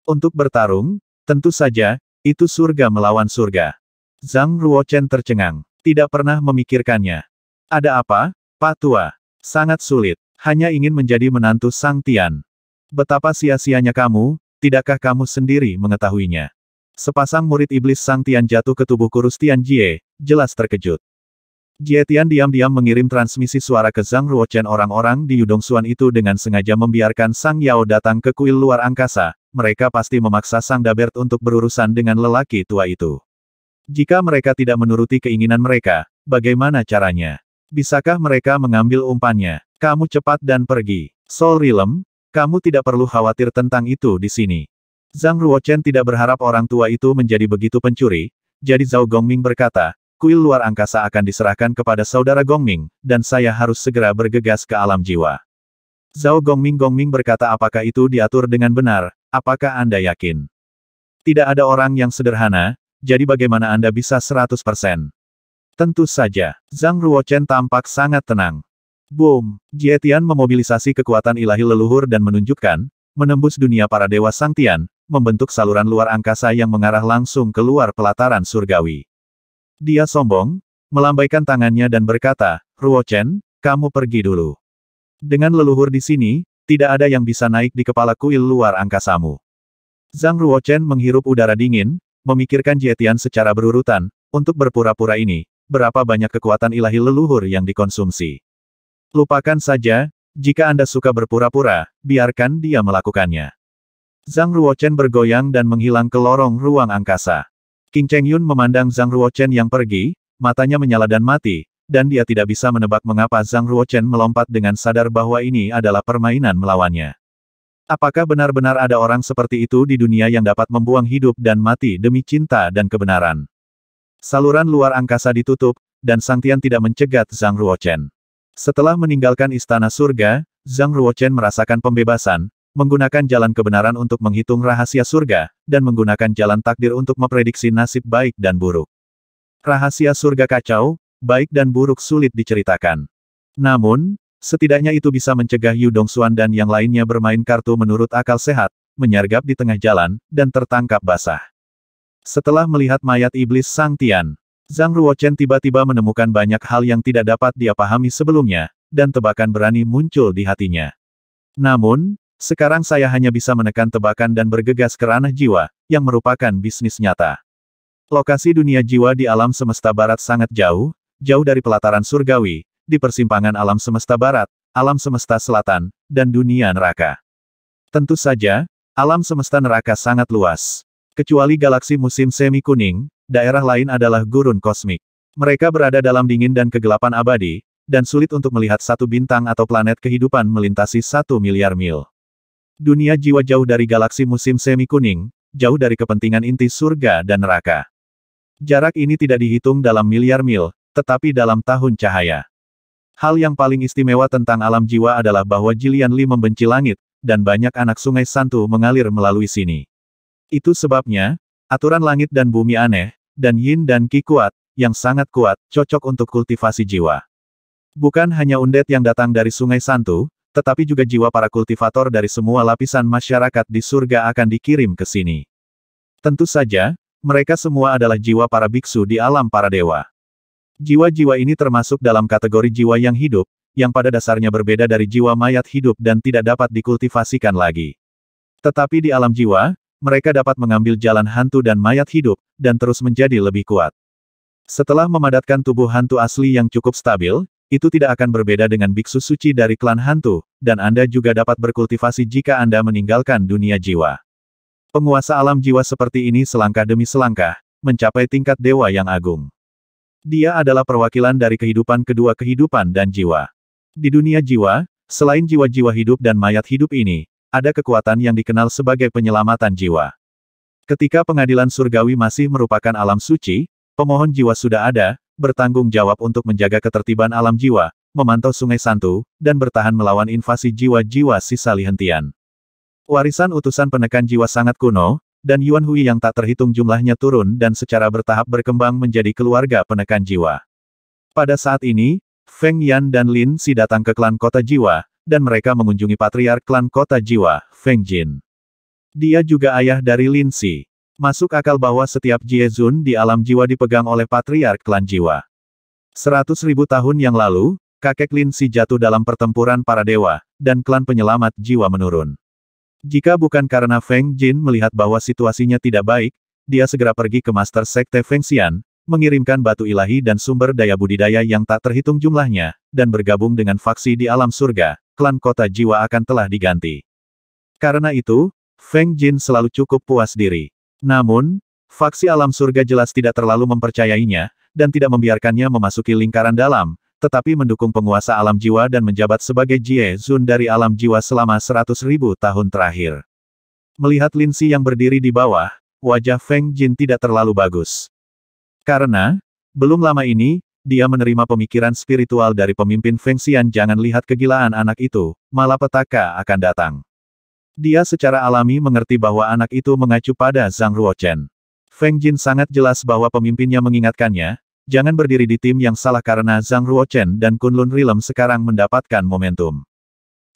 Untuk bertarung, tentu saja, itu surga melawan surga. Zhang Ruochen tercengang. Tidak pernah memikirkannya. Ada apa, Pak Tua? Sangat sulit. Hanya ingin menjadi menantu Sang Tian. Betapa sia-sianya kamu, tidakkah kamu sendiri mengetahuinya? Sepasang murid iblis Sang Tian jatuh ke tubuh kurus Tian Jie, jelas terkejut. Jie Tian diam-diam mengirim transmisi suara ke Zhang Ruochen orang-orang di Yudong Xuan itu dengan sengaja membiarkan Sang Yao datang ke kuil luar angkasa, mereka pasti memaksa Sang Dabert untuk berurusan dengan lelaki tua itu. Jika mereka tidak menuruti keinginan mereka, bagaimana caranya? Bisakah mereka mengambil umpannya? Kamu cepat dan pergi. Sol Rilem, kamu tidak perlu khawatir tentang itu di sini. Zhang Ruochen tidak berharap orang tua itu menjadi begitu pencuri, jadi Zhao Gongming berkata, kuil luar angkasa akan diserahkan kepada saudara Gongming, dan saya harus segera bergegas ke alam jiwa. Zhao Gongming Gongming berkata apakah itu diatur dengan benar, apakah Anda yakin? Tidak ada orang yang sederhana, jadi bagaimana Anda bisa 100%? Tentu saja, Zhang Ruochen tampak sangat tenang. Boom! Jietian memobilisasi kekuatan ilahi leluhur dan menunjukkan, menembus dunia para dewa Sangtian, membentuk saluran luar angkasa yang mengarah langsung keluar pelataran surgawi. Dia sombong, melambaikan tangannya dan berkata, Ruochen, kamu pergi dulu. Dengan leluhur di sini, tidak ada yang bisa naik di kepala kuil luar angkasamu. Zhang Ruochen menghirup udara dingin, memikirkan Jietian secara berurutan, untuk berpura-pura ini, berapa banyak kekuatan ilahi leluhur yang dikonsumsi. Lupakan saja, jika Anda suka berpura-pura, biarkan dia melakukannya. Zhang Ruochen bergoyang dan menghilang ke lorong ruang angkasa. King Cheng Yun memandang Zhang Ruochen yang pergi, matanya menyala dan mati, dan dia tidak bisa menebak mengapa Zhang Ruochen melompat dengan sadar bahwa ini adalah permainan melawannya. Apakah benar-benar ada orang seperti itu di dunia yang dapat membuang hidup dan mati demi cinta dan kebenaran? Saluran luar angkasa ditutup, dan Sang Tian tidak mencegat Zhang Ruochen. Setelah meninggalkan Istana Surga, Zhang Ruochen merasakan pembebasan, menggunakan jalan kebenaran untuk menghitung rahasia surga, dan menggunakan jalan takdir untuk memprediksi nasib baik dan buruk. Rahasia surga kacau, baik dan buruk sulit diceritakan. Namun, setidaknya itu bisa mencegah Yu Xuan dan yang lainnya bermain kartu menurut akal sehat, menyergap di tengah jalan, dan tertangkap basah. Setelah melihat mayat iblis Sang Tian, Zhang Ruochen tiba-tiba menemukan banyak hal yang tidak dapat dia pahami sebelumnya, dan tebakan berani muncul di hatinya. Namun, sekarang saya hanya bisa menekan tebakan dan bergegas ke ranah jiwa, yang merupakan bisnis nyata. Lokasi dunia jiwa di alam semesta barat sangat jauh, jauh dari pelataran surgawi, di persimpangan alam semesta barat, alam semesta selatan, dan dunia neraka. Tentu saja, alam semesta neraka sangat luas. Kecuali galaksi musim semi kuning, daerah lain adalah gurun kosmik. Mereka berada dalam dingin dan kegelapan abadi, dan sulit untuk melihat satu bintang atau planet kehidupan melintasi satu miliar mil. Dunia jiwa jauh dari galaksi musim semi kuning, jauh dari kepentingan inti surga dan neraka. Jarak ini tidak dihitung dalam miliar mil, tetapi dalam tahun cahaya. Hal yang paling istimewa tentang alam jiwa adalah bahwa Jilian Li membenci langit, dan banyak anak sungai Santu mengalir melalui sini. Itu sebabnya, aturan langit dan bumi aneh, dan yin dan ki kuat, yang sangat kuat, cocok untuk kultivasi jiwa. Bukan hanya undet yang datang dari sungai Santu, tetapi juga jiwa para kultivator dari semua lapisan masyarakat di surga akan dikirim ke sini. Tentu saja, mereka semua adalah jiwa para biksu di alam para dewa. Jiwa-jiwa ini termasuk dalam kategori jiwa yang hidup, yang pada dasarnya berbeda dari jiwa mayat hidup dan tidak dapat dikultivasikan lagi. Tetapi di alam jiwa, mereka dapat mengambil jalan hantu dan mayat hidup, dan terus menjadi lebih kuat. Setelah memadatkan tubuh hantu asli yang cukup stabil, itu tidak akan berbeda dengan biksu suci dari klan hantu, dan Anda juga dapat berkultivasi jika Anda meninggalkan dunia jiwa. Penguasa alam jiwa seperti ini selangkah demi selangkah, mencapai tingkat dewa yang agung. Dia adalah perwakilan dari kehidupan kedua kehidupan dan jiwa. Di dunia jiwa, selain jiwa-jiwa hidup dan mayat hidup ini, ada kekuatan yang dikenal sebagai penyelamatan jiwa. Ketika pengadilan surgawi masih merupakan alam suci, pemohon jiwa sudah ada, bertanggung jawab untuk menjaga ketertiban alam jiwa, memantau sungai Santu, dan bertahan melawan invasi jiwa-jiwa sisa lihentian. Warisan utusan penekan jiwa sangat kuno, dan Yuan Hui yang tak terhitung jumlahnya turun dan secara bertahap berkembang menjadi keluarga penekan jiwa. Pada saat ini, Feng Yan dan Lin Si datang ke klan kota jiwa, dan mereka mengunjungi patriark klan kota jiwa, Feng Jin. Dia juga ayah dari Lin Si. Masuk akal bahwa setiap Jiezun di alam jiwa dipegang oleh patriark klan jiwa. Seratus ribu tahun yang lalu, kakek Lin Si jatuh dalam pertempuran para dewa, dan klan penyelamat jiwa menurun. Jika bukan karena Feng Jin melihat bahwa situasinya tidak baik, dia segera pergi ke Master Sekte Feng Xian mengirimkan batu ilahi dan sumber daya budidaya yang tak terhitung jumlahnya, dan bergabung dengan faksi di alam surga, klan kota jiwa akan telah diganti. Karena itu, Feng Jin selalu cukup puas diri. Namun, faksi alam surga jelas tidak terlalu mempercayainya, dan tidak membiarkannya memasuki lingkaran dalam, tetapi mendukung penguasa alam jiwa dan menjabat sebagai Jie Zun dari alam jiwa selama seratus ribu tahun terakhir. Melihat Lin Si yang berdiri di bawah, wajah Feng Jin tidak terlalu bagus. Karena, belum lama ini, dia menerima pemikiran spiritual dari pemimpin Feng Xian jangan lihat kegilaan anak itu, malah petaka akan datang. Dia secara alami mengerti bahwa anak itu mengacu pada Zhang Ruochen. Feng Jin sangat jelas bahwa pemimpinnya mengingatkannya, jangan berdiri di tim yang salah karena Zhang Ruochen dan Kunlun Realm sekarang mendapatkan momentum.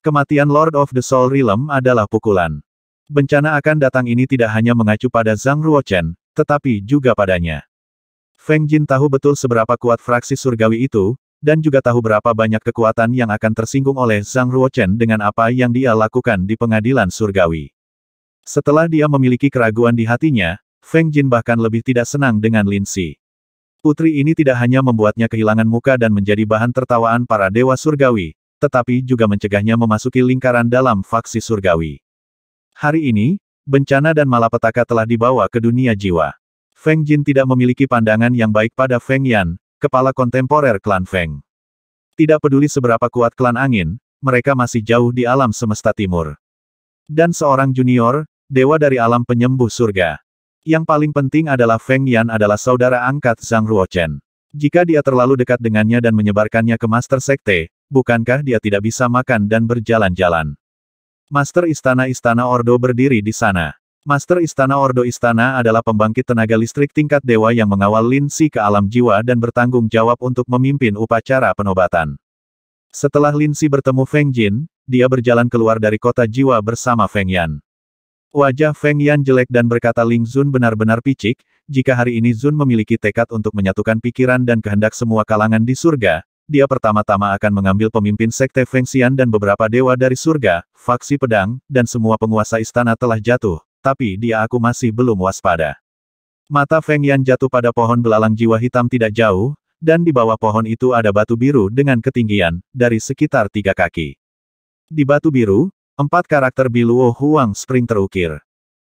Kematian Lord of the Soul Realm adalah pukulan. Bencana akan datang ini tidak hanya mengacu pada Zhang Ruochen, tetapi juga padanya. Feng Jin tahu betul seberapa kuat fraksi surgawi itu, dan juga tahu berapa banyak kekuatan yang akan tersinggung oleh Zhang Ruochen dengan apa yang dia lakukan di pengadilan surgawi. Setelah dia memiliki keraguan di hatinya, Feng Jin bahkan lebih tidak senang dengan Lin Xi. Putri ini tidak hanya membuatnya kehilangan muka dan menjadi bahan tertawaan para dewa surgawi, tetapi juga mencegahnya memasuki lingkaran dalam faksi surgawi. Hari ini, bencana dan malapetaka telah dibawa ke dunia jiwa. Feng Jin tidak memiliki pandangan yang baik pada Feng Yan, kepala kontemporer klan Feng. Tidak peduli seberapa kuat klan angin, mereka masih jauh di alam semesta timur. Dan seorang junior, dewa dari alam penyembuh surga. Yang paling penting adalah Feng Yan adalah saudara angkat Zhang Ruochen. Jika dia terlalu dekat dengannya dan menyebarkannya ke Master Sekte, bukankah dia tidak bisa makan dan berjalan-jalan? Master Istana-Istana Ordo berdiri di sana. Master Istana Ordo Istana adalah pembangkit tenaga listrik tingkat dewa yang mengawal Lin Si ke alam jiwa dan bertanggung jawab untuk memimpin upacara penobatan. Setelah Lin Si bertemu Feng Jin, dia berjalan keluar dari kota jiwa bersama Feng Yan. Wajah Feng Yan jelek dan berkata Ling Zun benar-benar picik, jika hari ini Zun memiliki tekad untuk menyatukan pikiran dan kehendak semua kalangan di surga, dia pertama-tama akan mengambil pemimpin sekte Feng Xian dan beberapa dewa dari surga, faksi pedang, dan semua penguasa istana telah jatuh, tapi dia aku masih belum waspada. Mata Feng Yan jatuh pada pohon belalang jiwa hitam tidak jauh, dan di bawah pohon itu ada batu biru dengan ketinggian, dari sekitar tiga kaki. Di batu biru, empat karakter Biluo oh Huang Spring terukir.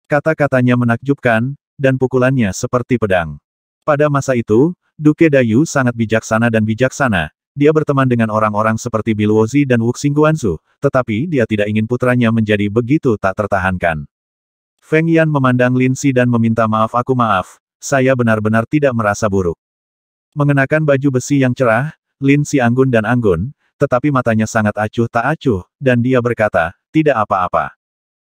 Kata-katanya menakjubkan, dan pukulannya seperti pedang. Pada masa itu, Duke Dayu sangat bijaksana dan bijaksana, dia berteman dengan orang-orang seperti Biluozi oh dan Wuxing Guanzu, tetapi dia tidak ingin putranya menjadi begitu tak tertahankan. Feng Yan memandang Lin Si dan meminta maaf aku maaf, saya benar-benar tidak merasa buruk. Mengenakan baju besi yang cerah, Lin Si anggun dan anggun, tetapi matanya sangat acuh tak acuh, dan dia berkata, tidak apa-apa.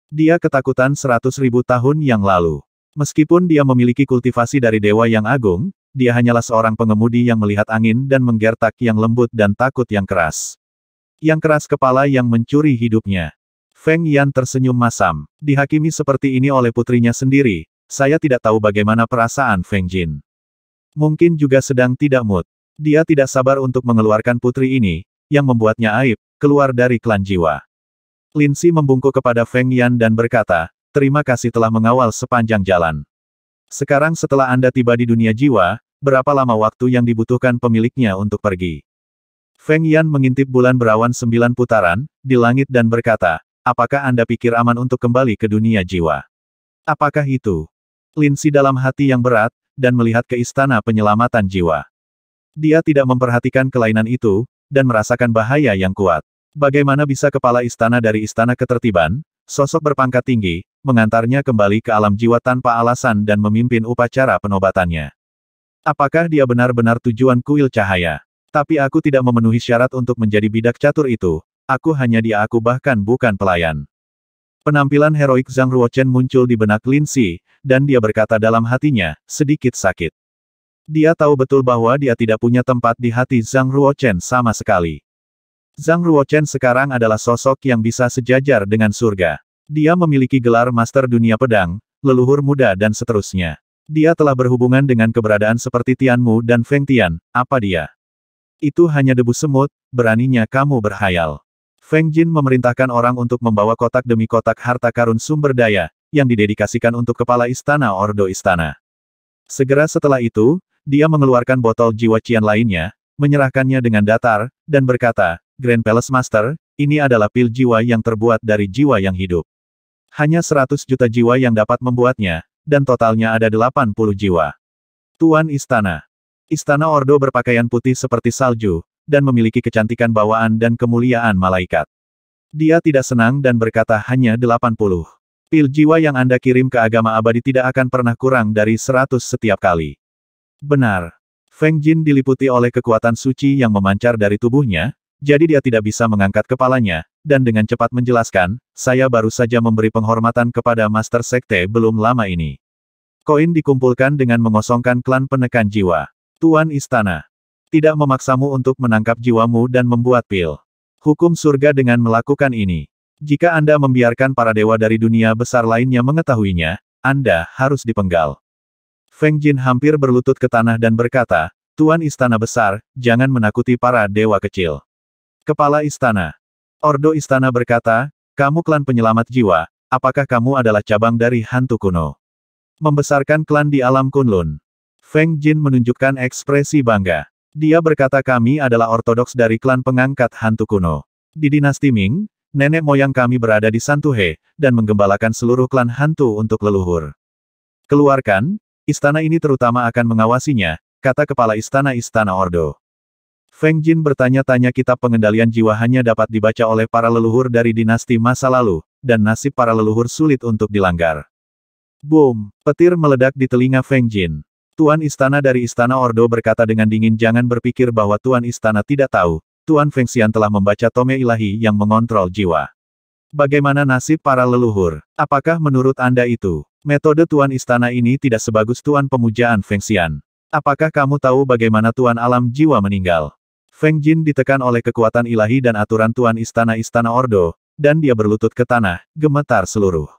Dia ketakutan seratus ribu tahun yang lalu. Meskipun dia memiliki kultivasi dari dewa yang agung, dia hanyalah seorang pengemudi yang melihat angin dan menggertak yang lembut dan takut yang keras. Yang keras kepala yang mencuri hidupnya. Feng Yan tersenyum masam. Dihakimi seperti ini oleh putrinya sendiri, saya tidak tahu bagaimana perasaan Feng Jin. Mungkin juga sedang tidak mood. Dia tidak sabar untuk mengeluarkan putri ini, yang membuatnya aib, keluar dari klan jiwa. Lin Si membungkuk kepada Feng Yan dan berkata, terima kasih telah mengawal sepanjang jalan. Sekarang setelah Anda tiba di dunia jiwa, berapa lama waktu yang dibutuhkan pemiliknya untuk pergi? Feng Yan mengintip bulan berawan sembilan putaran, di langit dan berkata, Apakah Anda pikir aman untuk kembali ke dunia jiwa? Apakah itu? Lin si dalam hati yang berat, dan melihat ke istana penyelamatan jiwa. Dia tidak memperhatikan kelainan itu, dan merasakan bahaya yang kuat. Bagaimana bisa kepala istana dari istana ketertiban, sosok berpangkat tinggi, mengantarnya kembali ke alam jiwa tanpa alasan dan memimpin upacara penobatannya? Apakah dia benar-benar tujuan kuil cahaya? Tapi aku tidak memenuhi syarat untuk menjadi bidak catur itu, Aku hanya dia aku bahkan bukan pelayan. Penampilan heroik Zhang Ruochen muncul di benak Lin Xi, dan dia berkata dalam hatinya, sedikit sakit. Dia tahu betul bahwa dia tidak punya tempat di hati Zhang Ruochen sama sekali. Zhang Ruochen sekarang adalah sosok yang bisa sejajar dengan surga. Dia memiliki gelar Master Dunia Pedang, Leluhur Muda dan seterusnya. Dia telah berhubungan dengan keberadaan seperti Tianmu dan Feng Tian, apa dia? Itu hanya debu semut, beraninya kamu berhayal. Feng Jin memerintahkan orang untuk membawa kotak demi kotak harta karun sumber daya, yang didedikasikan untuk kepala istana Ordo Istana. Segera setelah itu, dia mengeluarkan botol jiwa cian lainnya, menyerahkannya dengan datar, dan berkata, Grand Palace Master, ini adalah pil jiwa yang terbuat dari jiwa yang hidup. Hanya 100 juta jiwa yang dapat membuatnya, dan totalnya ada 80 jiwa. Tuan Istana. Istana Ordo berpakaian putih seperti salju, dan memiliki kecantikan bawaan dan kemuliaan malaikat. Dia tidak senang dan berkata hanya 80. Pil jiwa yang Anda kirim ke agama abadi tidak akan pernah kurang dari 100 setiap kali. Benar. Feng Jin diliputi oleh kekuatan suci yang memancar dari tubuhnya, jadi dia tidak bisa mengangkat kepalanya, dan dengan cepat menjelaskan, saya baru saja memberi penghormatan kepada Master Sekte belum lama ini. Koin dikumpulkan dengan mengosongkan klan penekan jiwa. Tuan Istana tidak memaksamu untuk menangkap jiwamu dan membuat pil. Hukum surga dengan melakukan ini. Jika Anda membiarkan para dewa dari dunia besar lainnya mengetahuinya, Anda harus dipenggal. Feng Jin hampir berlutut ke tanah dan berkata, Tuan Istana Besar, jangan menakuti para dewa kecil. Kepala Istana. Ordo Istana berkata, kamu klan penyelamat jiwa, apakah kamu adalah cabang dari hantu kuno? Membesarkan klan di alam Kunlun. Feng Jin menunjukkan ekspresi bangga. Dia berkata kami adalah ortodoks dari klan pengangkat hantu kuno. Di dinasti Ming, nenek moyang kami berada di Santuhe, dan menggembalakan seluruh klan hantu untuk leluhur. Keluarkan, istana ini terutama akan mengawasinya, kata kepala istana Istana Ordo. Feng Jin bertanya-tanya kitab pengendalian jiwa hanya dapat dibaca oleh para leluhur dari dinasti masa lalu, dan nasib para leluhur sulit untuk dilanggar. Boom, petir meledak di telinga Feng Jin. Tuan Istana dari Istana Ordo berkata dengan dingin jangan berpikir bahwa Tuan Istana tidak tahu, Tuan Feng Xian telah membaca Tome Ilahi yang mengontrol jiwa. Bagaimana nasib para leluhur? Apakah menurut Anda itu? Metode Tuan Istana ini tidak sebagus Tuan Pemujaan Feng Xian? Apakah kamu tahu bagaimana Tuan Alam Jiwa meninggal? Feng Jin ditekan oleh kekuatan ilahi dan aturan Tuan Istana Istana Ordo, dan dia berlutut ke tanah, gemetar seluruh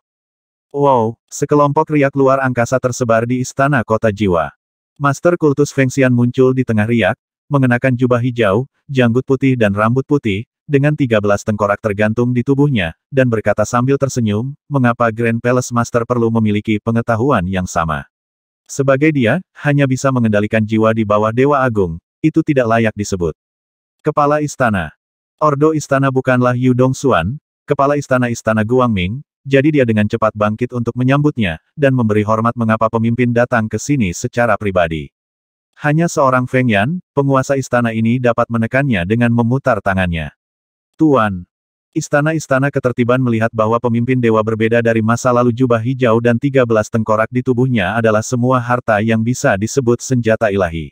Wow, sekelompok riak luar angkasa tersebar di istana kota jiwa. Master kultus Feng Xian muncul di tengah riak, mengenakan jubah hijau, janggut putih dan rambut putih, dengan 13 tengkorak tergantung di tubuhnya, dan berkata sambil tersenyum, mengapa Grand Palace Master perlu memiliki pengetahuan yang sama. Sebagai dia, hanya bisa mengendalikan jiwa di bawah Dewa Agung, itu tidak layak disebut. Kepala Istana Ordo Istana bukanlah Yu Xuan, Kepala Istana Istana Guangming, jadi dia dengan cepat bangkit untuk menyambutnya, dan memberi hormat mengapa pemimpin datang ke sini secara pribadi. Hanya seorang Feng Yan, penguasa istana ini dapat menekannya dengan memutar tangannya. Tuan, istana-istana ketertiban melihat bahwa pemimpin dewa berbeda dari masa lalu jubah hijau dan 13 tengkorak di tubuhnya adalah semua harta yang bisa disebut senjata ilahi.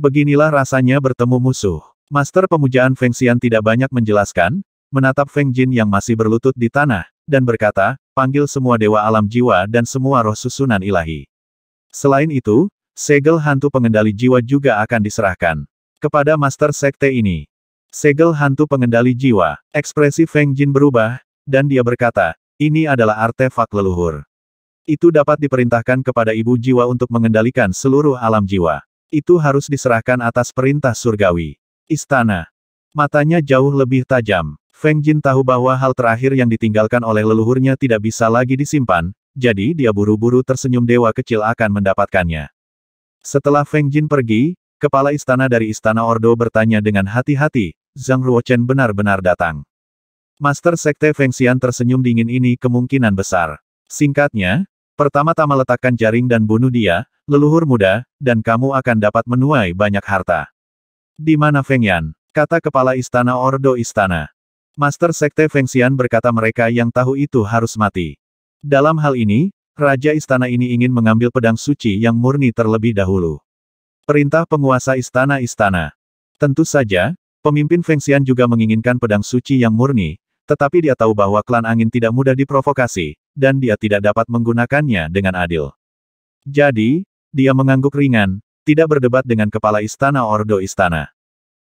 Beginilah rasanya bertemu musuh. Master pemujaan Feng Xian tidak banyak menjelaskan, menatap Feng Jin yang masih berlutut di tanah, dan berkata, panggil semua dewa alam jiwa dan semua roh susunan ilahi. Selain itu, segel hantu pengendali jiwa juga akan diserahkan kepada master sekte ini. Segel hantu pengendali jiwa, ekspresi Feng Jin berubah, dan dia berkata, ini adalah artefak leluhur. Itu dapat diperintahkan kepada ibu jiwa untuk mengendalikan seluruh alam jiwa. Itu harus diserahkan atas perintah surgawi. Istana. Matanya jauh lebih tajam. Feng Jin tahu bahwa hal terakhir yang ditinggalkan oleh leluhurnya tidak bisa lagi disimpan, jadi dia buru-buru tersenyum dewa kecil akan mendapatkannya. Setelah Feng Jin pergi, kepala istana dari Istana Ordo bertanya dengan hati-hati, Zhang Ruochen benar-benar datang. Master Sekte Feng Xian tersenyum dingin ini kemungkinan besar. Singkatnya, pertama-tama letakkan jaring dan bunuh dia, leluhur muda, dan kamu akan dapat menuai banyak harta. Di mana Feng Yan? Kata kepala istana Ordo Istana. Master Sekte Feng Xian berkata mereka yang tahu itu harus mati. Dalam hal ini, Raja Istana ini ingin mengambil pedang suci yang murni terlebih dahulu. Perintah penguasa istana-istana. Tentu saja, pemimpin Feng Xian juga menginginkan pedang suci yang murni, tetapi dia tahu bahwa klan angin tidak mudah diprovokasi, dan dia tidak dapat menggunakannya dengan adil. Jadi, dia mengangguk ringan, tidak berdebat dengan kepala istana Ordo Istana.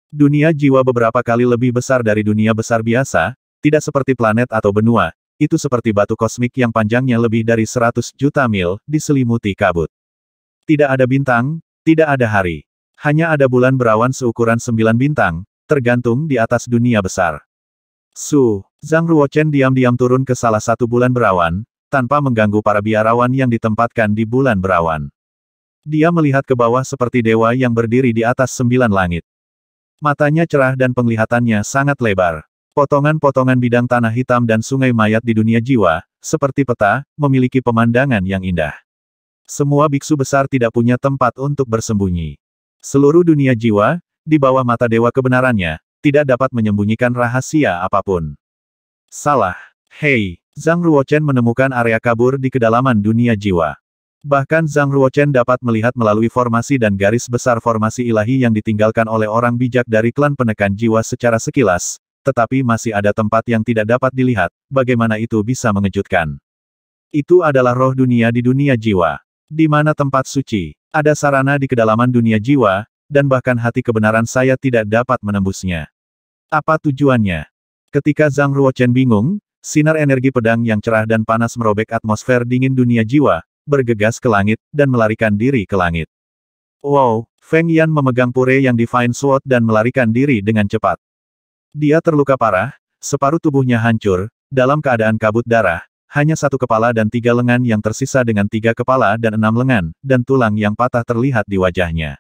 Dunia jiwa beberapa kali lebih besar dari dunia besar biasa, tidak seperti planet atau benua, itu seperti batu kosmik yang panjangnya lebih dari 100 juta mil, diselimuti kabut. Tidak ada bintang, tidak ada hari. Hanya ada bulan berawan seukuran sembilan bintang, tergantung di atas dunia besar. Su, Zhang Ruochen diam-diam turun ke salah satu bulan berawan, tanpa mengganggu para biarawan yang ditempatkan di bulan berawan. Dia melihat ke bawah seperti dewa yang berdiri di atas sembilan langit. Matanya cerah dan penglihatannya sangat lebar. Potongan-potongan bidang tanah hitam dan sungai mayat di dunia jiwa, seperti peta, memiliki pemandangan yang indah. Semua biksu besar tidak punya tempat untuk bersembunyi. Seluruh dunia jiwa, di bawah mata dewa kebenarannya, tidak dapat menyembunyikan rahasia apapun. Salah. Hei, Zhang Ruochen menemukan area kabur di kedalaman dunia jiwa. Bahkan Zhang Ruochen dapat melihat melalui formasi dan garis besar formasi ilahi yang ditinggalkan oleh orang bijak dari klan penekan jiwa secara sekilas, tetapi masih ada tempat yang tidak dapat dilihat, bagaimana itu bisa mengejutkan. Itu adalah roh dunia di dunia jiwa. Di mana tempat suci, ada sarana di kedalaman dunia jiwa, dan bahkan hati kebenaran saya tidak dapat menembusnya. Apa tujuannya? Ketika Zhang Ruochen bingung, sinar energi pedang yang cerah dan panas merobek atmosfer dingin dunia jiwa, bergegas ke langit, dan melarikan diri ke langit. Wow, Feng Yan memegang pure yang Divine Sword dan melarikan diri dengan cepat. Dia terluka parah, separuh tubuhnya hancur, dalam keadaan kabut darah, hanya satu kepala dan tiga lengan yang tersisa dengan tiga kepala dan enam lengan, dan tulang yang patah terlihat di wajahnya.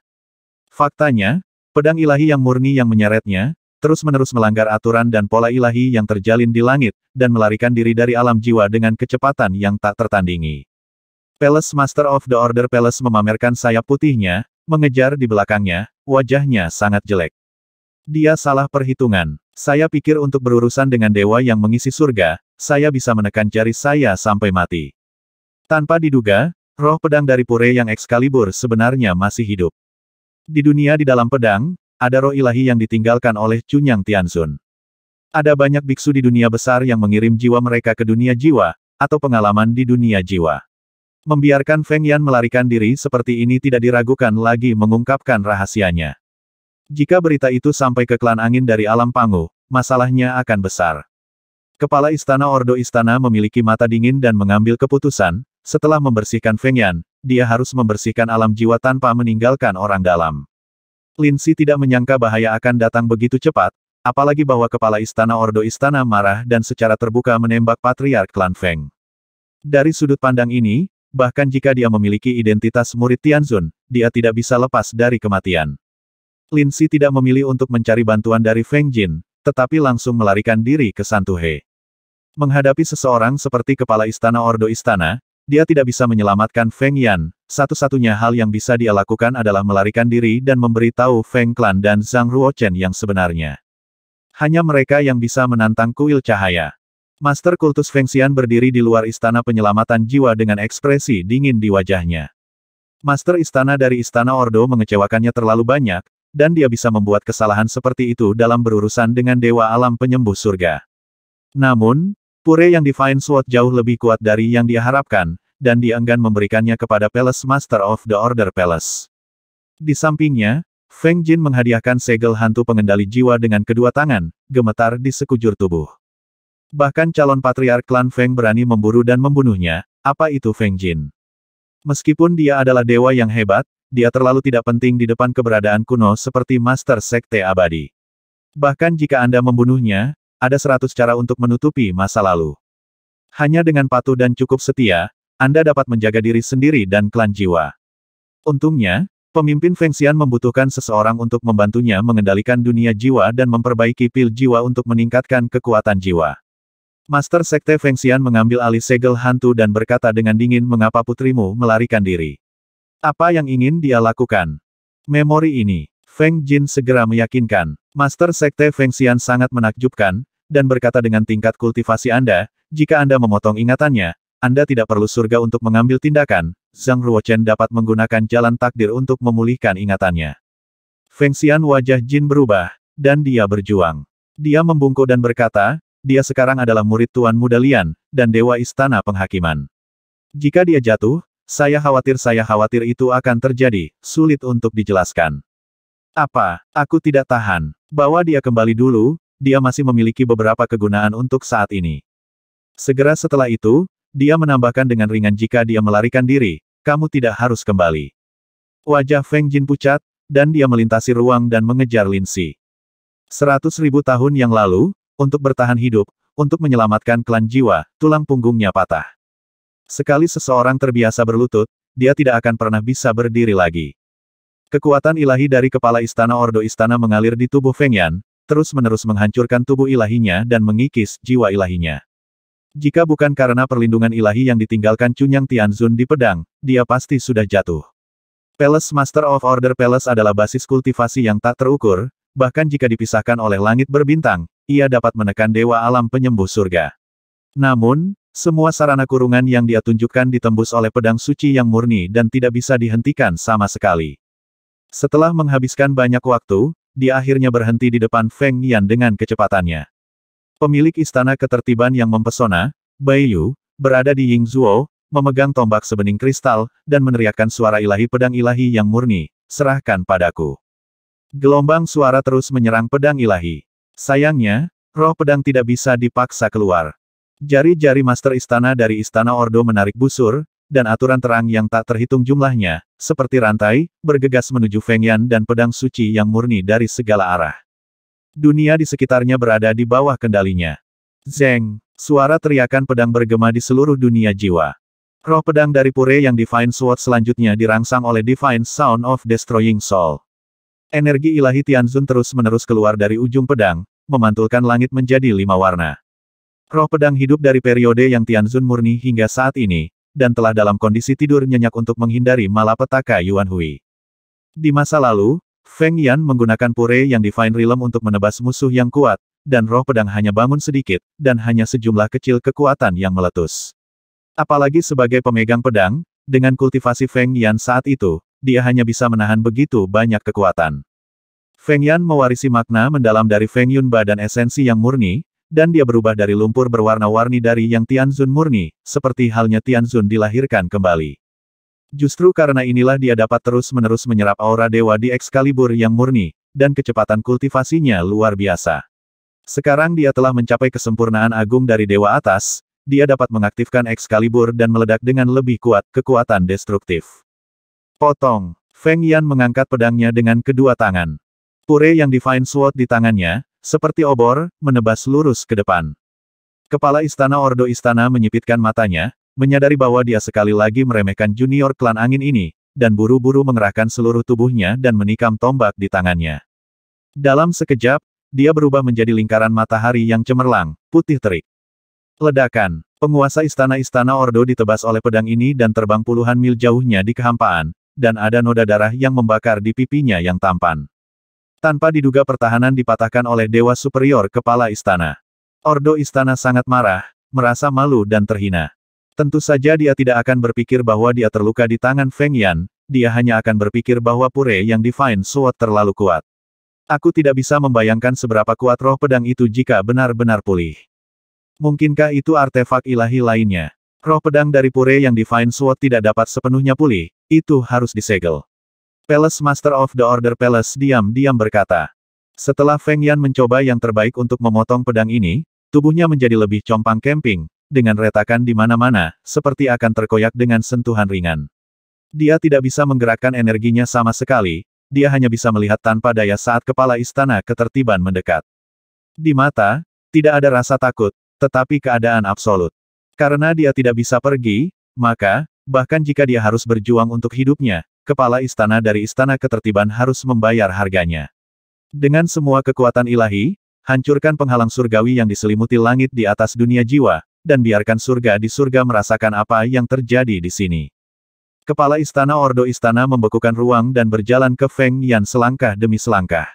Faktanya, pedang ilahi yang murni yang menyeretnya, terus-menerus melanggar aturan dan pola ilahi yang terjalin di langit, dan melarikan diri dari alam jiwa dengan kecepatan yang tak tertandingi. Palace Master of the Order Palace memamerkan sayap putihnya, mengejar di belakangnya, wajahnya sangat jelek. Dia salah perhitungan. Saya pikir untuk berurusan dengan dewa yang mengisi surga, saya bisa menekan jari saya sampai mati. Tanpa diduga, roh pedang dari Pure yang Excalibur sebenarnya masih hidup. Di dunia di dalam pedang, ada roh ilahi yang ditinggalkan oleh Chunyang Tianzun. Ada banyak biksu di dunia besar yang mengirim jiwa mereka ke dunia jiwa, atau pengalaman di dunia jiwa. Membiarkan Feng Yan melarikan diri seperti ini tidak diragukan lagi mengungkapkan rahasianya. Jika berita itu sampai ke klan angin dari alam pangu, masalahnya akan besar. Kepala Istana Ordo Istana memiliki mata dingin dan mengambil keputusan, setelah membersihkan Feng Yan, dia harus membersihkan alam jiwa tanpa meninggalkan orang dalam. Lin Si tidak menyangka bahaya akan datang begitu cepat, apalagi bahwa Kepala Istana Ordo Istana marah dan secara terbuka menembak Patriark Klan Feng. Dari sudut pandang ini, Bahkan jika dia memiliki identitas murid Tianzun, dia tidak bisa lepas dari kematian. Lin Si tidak memilih untuk mencari bantuan dari Feng Jin, tetapi langsung melarikan diri ke Santuhe. Menghadapi seseorang seperti kepala istana Ordo Istana, dia tidak bisa menyelamatkan Feng Yan, satu-satunya hal yang bisa dia lakukan adalah melarikan diri dan memberitahu Feng Clan dan Zhang Ruochen yang sebenarnya. Hanya mereka yang bisa menantang kuil cahaya. Master Kultus Feng Xian berdiri di luar Istana Penyelamatan Jiwa dengan ekspresi dingin di wajahnya. Master Istana dari Istana Ordo mengecewakannya terlalu banyak, dan dia bisa membuat kesalahan seperti itu dalam berurusan dengan Dewa Alam Penyembuh Surga. Namun, Pure yang Divine Sword jauh lebih kuat dari yang dia harapkan, dan dia enggan memberikannya kepada Palace Master of the Order Palace. Di sampingnya, Feng Jin menghadiahkan segel hantu pengendali jiwa dengan kedua tangan, gemetar di sekujur tubuh. Bahkan calon patriark klan Feng berani memburu dan membunuhnya, apa itu Feng Jin? Meskipun dia adalah dewa yang hebat, dia terlalu tidak penting di depan keberadaan kuno seperti Master Sekte Abadi. Bahkan jika Anda membunuhnya, ada seratus cara untuk menutupi masa lalu. Hanya dengan patuh dan cukup setia, Anda dapat menjaga diri sendiri dan klan jiwa. Untungnya, pemimpin Feng Xian membutuhkan seseorang untuk membantunya mengendalikan dunia jiwa dan memperbaiki pil jiwa untuk meningkatkan kekuatan jiwa. Master Sekte Feng Xian mengambil alih segel hantu dan berkata dengan dingin mengapa putrimu melarikan diri. Apa yang ingin dia lakukan? Memori ini. Feng Jin segera meyakinkan. Master Sekte Feng Xian sangat menakjubkan, dan berkata dengan tingkat kultivasi Anda, jika Anda memotong ingatannya, Anda tidak perlu surga untuk mengambil tindakan, Zhang Ruochen dapat menggunakan jalan takdir untuk memulihkan ingatannya. Feng Xian wajah Jin berubah, dan dia berjuang. Dia membungkuk dan berkata, dia sekarang adalah murid Tuan Muda Lian, dan Dewa Istana Penghakiman. Jika dia jatuh, saya khawatir saya khawatir itu akan terjadi, sulit untuk dijelaskan. Apa, aku tidak tahan. Bawa dia kembali dulu, dia masih memiliki beberapa kegunaan untuk saat ini. Segera setelah itu, dia menambahkan dengan ringan jika dia melarikan diri, kamu tidak harus kembali. Wajah Feng Jin pucat, dan dia melintasi ruang dan mengejar Lin Si. Seratus ribu tahun yang lalu, untuk bertahan hidup, untuk menyelamatkan klan jiwa, tulang punggungnya patah. Sekali seseorang terbiasa berlutut, dia tidak akan pernah bisa berdiri lagi. Kekuatan ilahi dari kepala istana Ordo Istana mengalir di tubuh Feng Yan, terus-menerus menghancurkan tubuh ilahinya dan mengikis jiwa ilahinya. Jika bukan karena perlindungan ilahi yang ditinggalkan Cunyang Tianzun di pedang, dia pasti sudah jatuh. Palace Master of Order Palace adalah basis kultivasi yang tak terukur, bahkan jika dipisahkan oleh langit berbintang, ia dapat menekan dewa alam penyembuh surga. Namun, semua sarana kurungan yang dia tunjukkan ditembus oleh pedang suci yang murni dan tidak bisa dihentikan sama sekali. Setelah menghabiskan banyak waktu, dia akhirnya berhenti di depan Feng Yan dengan kecepatannya. Pemilik istana ketertiban yang mempesona, Bai Yu, berada di Ying Zuo, memegang tombak sebening kristal, dan meneriakkan suara ilahi pedang ilahi yang murni, serahkan padaku. Gelombang suara terus menyerang pedang ilahi. Sayangnya, roh pedang tidak bisa dipaksa keluar. Jari-jari master istana dari istana Ordo menarik busur, dan aturan terang yang tak terhitung jumlahnya, seperti rantai, bergegas menuju Feng Yan dan pedang suci yang murni dari segala arah. Dunia di sekitarnya berada di bawah kendalinya. Zeng, suara teriakan pedang bergema di seluruh dunia jiwa. Roh pedang dari Pure yang Divine Sword selanjutnya dirangsang oleh Divine Sound of Destroying Soul. Energi ilahi Tianzun terus-menerus keluar dari ujung pedang, memantulkan langit menjadi lima warna. Roh pedang hidup dari periode yang Tianzun murni hingga saat ini, dan telah dalam kondisi tidur nyenyak untuk menghindari malapetaka Yuan Hui. Di masa lalu, Feng Yan menggunakan pure yang Divine Realm untuk menebas musuh yang kuat, dan roh pedang hanya bangun sedikit, dan hanya sejumlah kecil kekuatan yang meletus. Apalagi sebagai pemegang pedang, dengan kultivasi Feng Yan saat itu, dia hanya bisa menahan begitu banyak kekuatan. Feng Yan mewarisi makna mendalam dari Feng Yun badan esensi yang murni, dan dia berubah dari lumpur berwarna-warni dari yang Tianzun murni, seperti halnya Tianzun dilahirkan kembali. Justru karena inilah dia dapat terus-menerus menyerap aura dewa di Excalibur yang murni, dan kecepatan kultivasinya luar biasa. Sekarang dia telah mencapai kesempurnaan agung dari dewa atas, dia dapat mengaktifkan Excalibur dan meledak dengan lebih kuat kekuatan destruktif. Potong. Feng Yan mengangkat pedangnya dengan kedua tangan. Pure yang Divine Sword di tangannya, seperti obor, menebas lurus ke depan. Kepala Istana Ordo Istana menyipitkan matanya, menyadari bahwa dia sekali lagi meremehkan junior klan angin ini, dan buru-buru mengerahkan seluruh tubuhnya dan menikam tombak di tangannya. Dalam sekejap, dia berubah menjadi lingkaran matahari yang cemerlang, putih terik. Ledakan, penguasa istana-istana Ordo ditebas oleh pedang ini dan terbang puluhan mil jauhnya di kehampaan, dan ada noda darah yang membakar di pipinya yang tampan. Tanpa diduga pertahanan dipatahkan oleh Dewa Superior Kepala Istana. Ordo Istana sangat marah, merasa malu dan terhina. Tentu saja dia tidak akan berpikir bahwa dia terluka di tangan Feng Yan, dia hanya akan berpikir bahwa Pure yang Divine Sword terlalu kuat. Aku tidak bisa membayangkan seberapa kuat roh pedang itu jika benar-benar pulih. Mungkinkah itu artefak ilahi lainnya? Roh pedang dari Pure yang Divine Sword tidak dapat sepenuhnya pulih, itu harus disegel. Palace Master of the Order Palace diam-diam berkata. Setelah Feng Yan mencoba yang terbaik untuk memotong pedang ini, tubuhnya menjadi lebih compang camping, dengan retakan di mana-mana, seperti akan terkoyak dengan sentuhan ringan. Dia tidak bisa menggerakkan energinya sama sekali, dia hanya bisa melihat tanpa daya saat kepala istana ketertiban mendekat. Di mata, tidak ada rasa takut, tetapi keadaan absolut. Karena dia tidak bisa pergi, maka, Bahkan jika dia harus berjuang untuk hidupnya, kepala istana dari istana ketertiban harus membayar harganya. Dengan semua kekuatan ilahi, hancurkan penghalang surgawi yang diselimuti langit di atas dunia jiwa, dan biarkan surga di surga merasakan apa yang terjadi di sini. Kepala istana Ordo Istana membekukan ruang dan berjalan ke Feng Yan selangkah demi selangkah.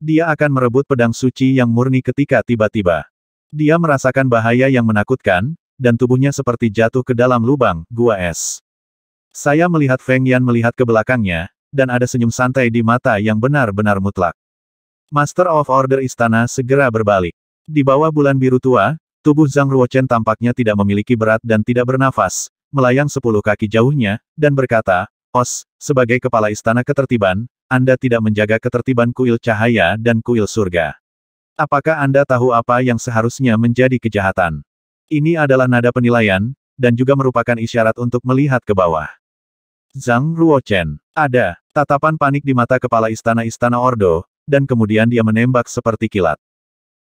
Dia akan merebut pedang suci yang murni ketika tiba-tiba. Dia merasakan bahaya yang menakutkan, dan tubuhnya seperti jatuh ke dalam lubang, gua es. Saya melihat Feng Yan melihat ke belakangnya, dan ada senyum santai di mata yang benar-benar mutlak. Master of Order Istana segera berbalik. Di bawah bulan biru tua, tubuh Zhang Ruochen tampaknya tidak memiliki berat dan tidak bernafas, melayang sepuluh kaki jauhnya, dan berkata, Os, sebagai kepala istana ketertiban, Anda tidak menjaga ketertiban kuil cahaya dan kuil surga. Apakah Anda tahu apa yang seharusnya menjadi kejahatan? Ini adalah nada penilaian, dan juga merupakan isyarat untuk melihat ke bawah. Zhang Ruochen, ada, tatapan panik di mata kepala istana-istana Ordo, dan kemudian dia menembak seperti kilat.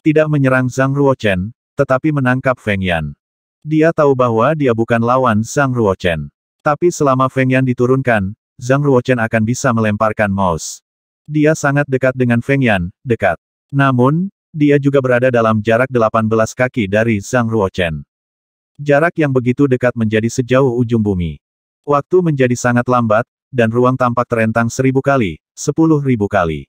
Tidak menyerang Zhang Ruochen, tetapi menangkap Feng Yan. Dia tahu bahwa dia bukan lawan Zhang Ruochen. Tapi selama Feng Yan diturunkan, Zhang Ruochen akan bisa melemparkan mouse. Dia sangat dekat dengan Feng Yan, dekat. Namun, dia juga berada dalam jarak 18 kaki dari Zhang Ruochen. Jarak yang begitu dekat menjadi sejauh ujung bumi. Waktu menjadi sangat lambat, dan ruang tampak terentang seribu kali, sepuluh ribu kali.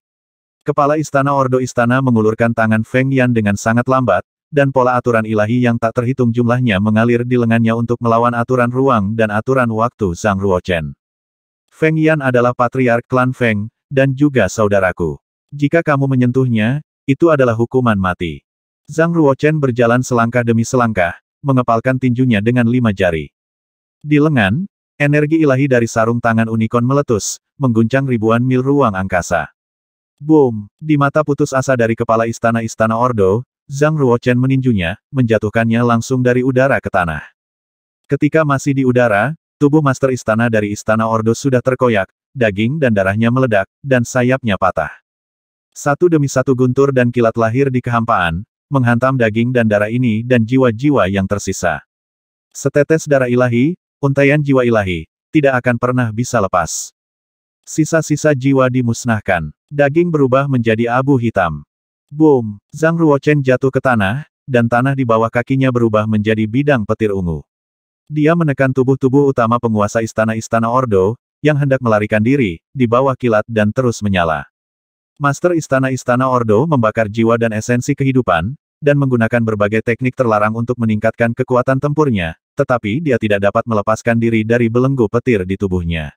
Kepala Istana Ordo Istana mengulurkan tangan Feng Yan dengan sangat lambat, dan pola aturan ilahi yang tak terhitung jumlahnya mengalir di lengannya untuk melawan aturan ruang dan aturan waktu Zhang Ruochen. Feng Yan adalah patriark klan Feng, dan juga saudaraku. Jika kamu menyentuhnya, itu adalah hukuman mati. Zhang Ruochen berjalan selangkah demi selangkah, mengepalkan tinjunya dengan lima jari. Di lengan, energi ilahi dari sarung tangan unicorn meletus, mengguncang ribuan mil ruang angkasa. Boom! Di mata putus asa dari kepala istana-istana Ordo, Zhang Ruochen meninjunya, menjatuhkannya langsung dari udara ke tanah. Ketika masih di udara, tubuh master istana dari istana Ordo sudah terkoyak, daging dan darahnya meledak, dan sayapnya patah. Satu demi satu guntur dan kilat lahir di kehampaan, menghantam daging dan darah ini dan jiwa-jiwa yang tersisa. Setetes darah ilahi, untaian jiwa ilahi, tidak akan pernah bisa lepas. Sisa-sisa jiwa dimusnahkan. Daging berubah menjadi abu hitam. Boom! Zhang Ruochen jatuh ke tanah, dan tanah di bawah kakinya berubah menjadi bidang petir ungu. Dia menekan tubuh-tubuh utama penguasa istana-istana Ordo, yang hendak melarikan diri, di bawah kilat dan terus menyala. Master Istana-Istana Ordo membakar jiwa dan esensi kehidupan, dan menggunakan berbagai teknik terlarang untuk meningkatkan kekuatan tempurnya, tetapi dia tidak dapat melepaskan diri dari belenggu petir di tubuhnya.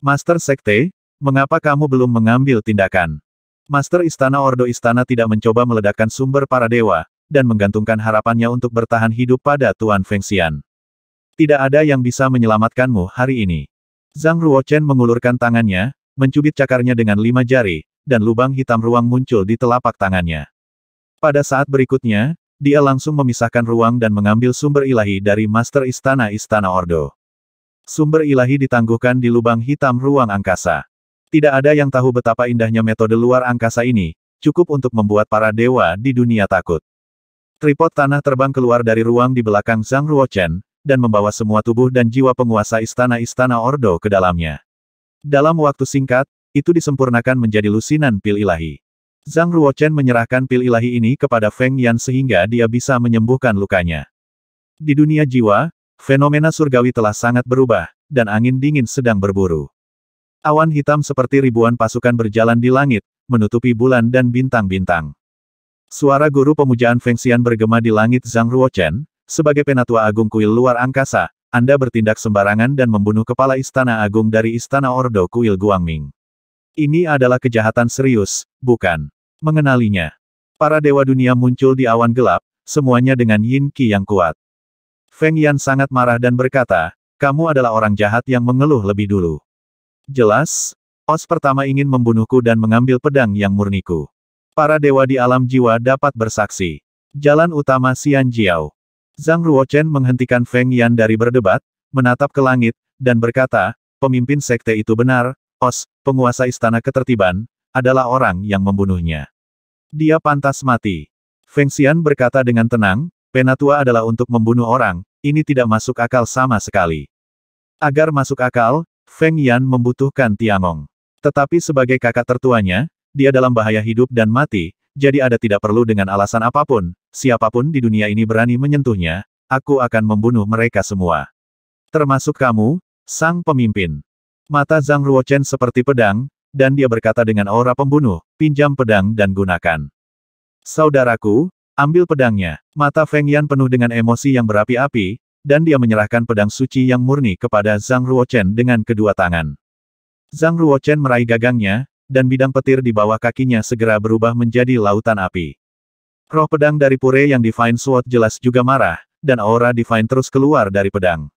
Master Sekte, mengapa kamu belum mengambil tindakan? Master Istana Ordo Istana tidak mencoba meledakkan sumber para dewa, dan menggantungkan harapannya untuk bertahan hidup pada Tuan Feng Xian. Tidak ada yang bisa menyelamatkanmu hari ini. Zhang Ruochen mengulurkan tangannya, mencubit cakarnya dengan lima jari, dan lubang hitam ruang muncul di telapak tangannya. Pada saat berikutnya, dia langsung memisahkan ruang dan mengambil sumber ilahi dari Master Istana Istana Ordo. Sumber ilahi ditangguhkan di lubang hitam ruang angkasa. Tidak ada yang tahu betapa indahnya metode luar angkasa ini, cukup untuk membuat para dewa di dunia takut. Tripod tanah terbang keluar dari ruang di belakang Zhang Ruochen, dan membawa semua tubuh dan jiwa penguasa istana-istana Ordo ke dalamnya. Dalam waktu singkat, itu disempurnakan menjadi lusinan pil ilahi. Zhang Ruochen menyerahkan pil ilahi ini kepada Feng Yan sehingga dia bisa menyembuhkan lukanya. Di dunia jiwa, fenomena surgawi telah sangat berubah, dan angin dingin sedang berburu. Awan hitam seperti ribuan pasukan berjalan di langit, menutupi bulan dan bintang-bintang. Suara guru pemujaan Feng Xian bergema di langit Zhang Ruochen, sebagai penatua agung kuil luar angkasa, Anda bertindak sembarangan dan membunuh kepala istana agung dari istana Ordo kuil Guangming. Ini adalah kejahatan serius, bukan? Mengenalinya. Para dewa dunia muncul di awan gelap, semuanya dengan yin Qi yang kuat. Feng Yan sangat marah dan berkata, kamu adalah orang jahat yang mengeluh lebih dulu. Jelas, Os pertama ingin membunuhku dan mengambil pedang yang murniku. Para dewa di alam jiwa dapat bersaksi. Jalan utama Jiao. Zhang Ruochen menghentikan Feng Yan dari berdebat, menatap ke langit, dan berkata, pemimpin sekte itu benar, Os, penguasa istana ketertiban, adalah orang yang membunuhnya. Dia pantas mati. Feng Xian berkata dengan tenang, penatua adalah untuk membunuh orang, ini tidak masuk akal sama sekali. Agar masuk akal, Feng Yan membutuhkan Tiangong. Tetapi sebagai kakak tertuanya, dia dalam bahaya hidup dan mati, jadi ada tidak perlu dengan alasan apapun, siapapun di dunia ini berani menyentuhnya, aku akan membunuh mereka semua. Termasuk kamu, sang pemimpin. Mata Zhang Ruochen seperti pedang, dan dia berkata dengan aura pembunuh, pinjam pedang dan gunakan. Saudaraku, ambil pedangnya. Mata Feng Yan penuh dengan emosi yang berapi-api, dan dia menyerahkan pedang suci yang murni kepada Zhang Ruochen dengan kedua tangan. Zhang Ruochen meraih gagangnya, dan bidang petir di bawah kakinya segera berubah menjadi lautan api. Roh pedang dari pure yang Divine Sword jelas juga marah, dan aura Divine terus keluar dari pedang.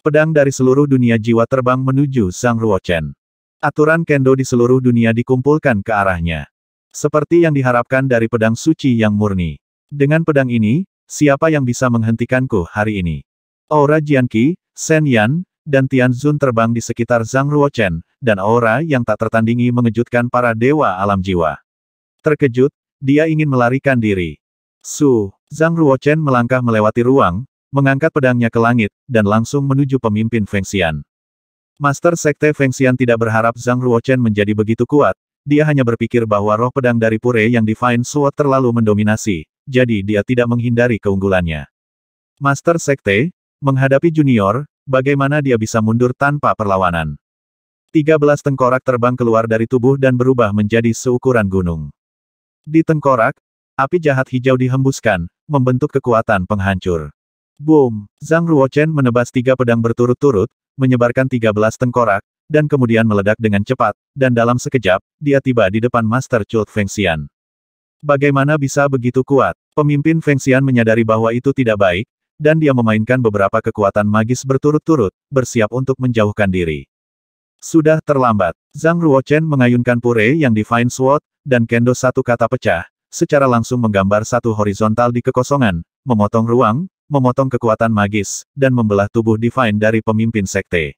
Pedang dari seluruh dunia jiwa terbang menuju Sang Ruochen. Aturan kendo di seluruh dunia dikumpulkan ke arahnya. Seperti yang diharapkan dari pedang suci yang murni. Dengan pedang ini, siapa yang bisa menghentikanku hari ini? Aura Jianqi, Shen Yan, dan Tian Zun terbang di sekitar Zhang Ruochen, dan aura yang tak tertandingi mengejutkan para dewa alam jiwa. Terkejut, dia ingin melarikan diri. Su, Zhang Ruochen melangkah melewati ruang, mengangkat pedangnya ke langit, dan langsung menuju pemimpin Feng Xian. Master Sekte Feng Xian tidak berharap Zhang Ruochen menjadi begitu kuat, dia hanya berpikir bahwa roh pedang dari Pure yang Divine Sword terlalu mendominasi, jadi dia tidak menghindari keunggulannya. Master Sekte, menghadapi junior, bagaimana dia bisa mundur tanpa perlawanan? 13 tengkorak terbang keluar dari tubuh dan berubah menjadi seukuran gunung. Di tengkorak, api jahat hijau dihembuskan, membentuk kekuatan penghancur. Boom! Zhang Ruochen menebas tiga pedang berturut-turut, menyebarkan tiga belas tengkorak, dan kemudian meledak dengan cepat, dan dalam sekejap, dia tiba di depan Master Chult Xian. Bagaimana bisa begitu kuat? Pemimpin Feng Xian menyadari bahwa itu tidak baik, dan dia memainkan beberapa kekuatan magis berturut-turut, bersiap untuk menjauhkan diri. Sudah terlambat, Zhang Ruochen mengayunkan pure yang Divine Sword, dan kendo satu kata pecah, secara langsung menggambar satu horizontal di kekosongan, memotong ruang, memotong kekuatan magis, dan membelah tubuh divine dari pemimpin sekte.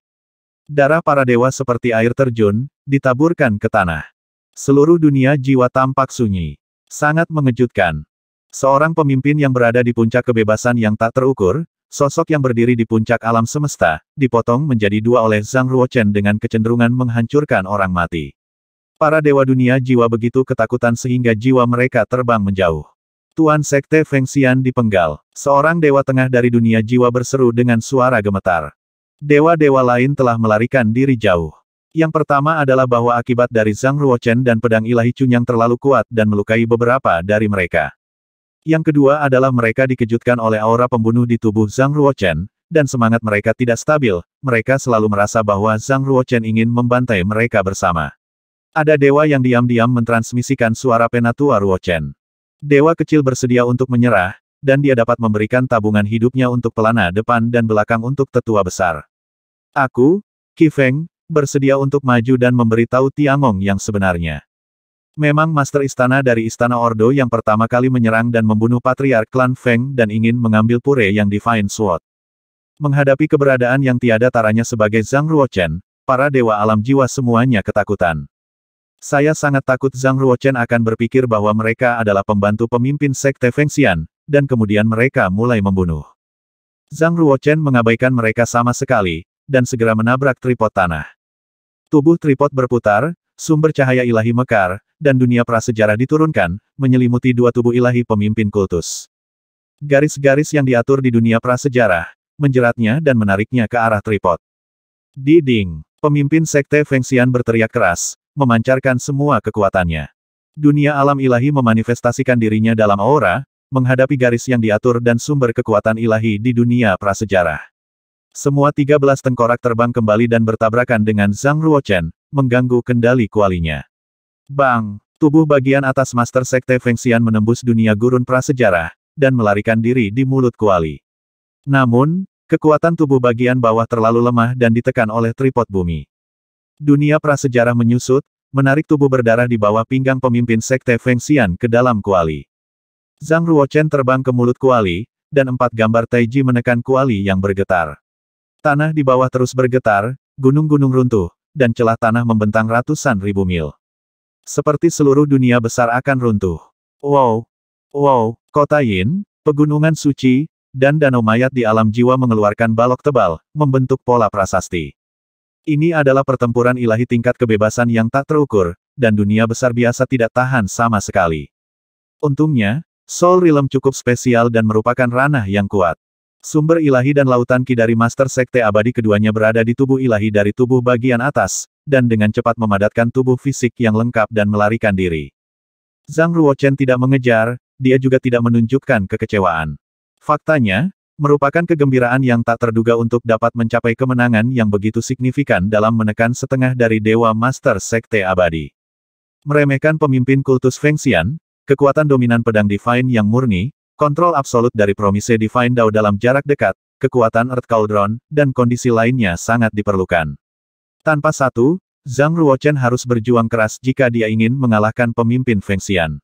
Darah para dewa seperti air terjun, ditaburkan ke tanah. Seluruh dunia jiwa tampak sunyi. Sangat mengejutkan. Seorang pemimpin yang berada di puncak kebebasan yang tak terukur, sosok yang berdiri di puncak alam semesta, dipotong menjadi dua oleh Zhang Ruochen dengan kecenderungan menghancurkan orang mati. Para dewa dunia jiwa begitu ketakutan sehingga jiwa mereka terbang menjauh. Tuan Sekte Feng Xian dipenggal. Seorang dewa tengah dari dunia jiwa berseru dengan suara gemetar. Dewa-dewa lain telah melarikan diri jauh. Yang pertama adalah bahwa akibat dari Zhang Ruochen dan pedang ilahi Chun yang terlalu kuat dan melukai beberapa dari mereka. Yang kedua adalah mereka dikejutkan oleh aura pembunuh di tubuh Zhang Ruochen, dan semangat mereka tidak stabil, mereka selalu merasa bahwa Zhang Ruochen ingin membantai mereka bersama. Ada dewa yang diam-diam mentransmisikan suara penatua Ruochen. Dewa kecil bersedia untuk menyerah, dan dia dapat memberikan tabungan hidupnya untuk pelana depan dan belakang untuk tetua besar. Aku, Kifeng, bersedia untuk maju dan memberitahu Tiangong yang sebenarnya. Memang Master Istana dari Istana Ordo yang pertama kali menyerang dan membunuh Patriark Klan Feng dan ingin mengambil pure yang Divine Sword. Menghadapi keberadaan yang tiada taranya sebagai Zhang Ruochen, para dewa alam jiwa semuanya ketakutan. Saya sangat takut Zhang Ruochen akan berpikir bahwa mereka adalah pembantu pemimpin Sekte Fengxian, dan kemudian mereka mulai membunuh. Zhang Ruochen mengabaikan mereka sama sekali, dan segera menabrak tripod tanah. Tubuh tripod berputar, sumber cahaya ilahi mekar, dan dunia prasejarah diturunkan, menyelimuti dua tubuh ilahi pemimpin kultus. Garis-garis yang diatur di dunia prasejarah, menjeratnya dan menariknya ke arah tripod. Diding, pemimpin Sekte Fengxian berteriak keras, memancarkan semua kekuatannya. Dunia alam ilahi memanifestasikan dirinya dalam aura, menghadapi garis yang diatur dan sumber kekuatan ilahi di dunia prasejarah. Semua 13 tengkorak terbang kembali dan bertabrakan dengan Zhang Ruochen, mengganggu kendali kualinya. Bang! Tubuh bagian atas Master Sekte Feng Xian menembus dunia gurun prasejarah, dan melarikan diri di mulut kuali. Namun, kekuatan tubuh bagian bawah terlalu lemah dan ditekan oleh tripod bumi. Dunia prasejarah menyusut, menarik tubuh berdarah di bawah pinggang pemimpin sekte Feng Xian ke dalam kuali. Zhang Ruochen terbang ke mulut kuali, dan empat gambar Taiji menekan kuali yang bergetar. Tanah di bawah terus bergetar, gunung-gunung runtuh, dan celah tanah membentang ratusan ribu mil. Seperti seluruh dunia besar akan runtuh. Wow! Wow! Kota Yin, pegunungan suci, dan danau mayat di alam jiwa mengeluarkan balok tebal, membentuk pola prasasti. Ini adalah pertempuran ilahi tingkat kebebasan yang tak terukur, dan dunia besar biasa tidak tahan sama sekali. Untungnya, Soul Realm cukup spesial dan merupakan ranah yang kuat. Sumber ilahi dan lautan ki dari Master Sekte Abadi keduanya berada di tubuh ilahi dari tubuh bagian atas, dan dengan cepat memadatkan tubuh fisik yang lengkap dan melarikan diri. Zhang Ruochen tidak mengejar, dia juga tidak menunjukkan kekecewaan. Faktanya, Merupakan kegembiraan yang tak terduga untuk dapat mencapai kemenangan yang begitu signifikan dalam menekan setengah dari Dewa Master Sekte Abadi. Meremehkan pemimpin kultus Fengxian, kekuatan dominan pedang Divine yang murni, kontrol absolut dari Promise Divine Dao dalam jarak dekat, kekuatan Earth Cauldron, dan kondisi lainnya sangat diperlukan. Tanpa satu, Zhang Ruochen harus berjuang keras jika dia ingin mengalahkan pemimpin Fengxian.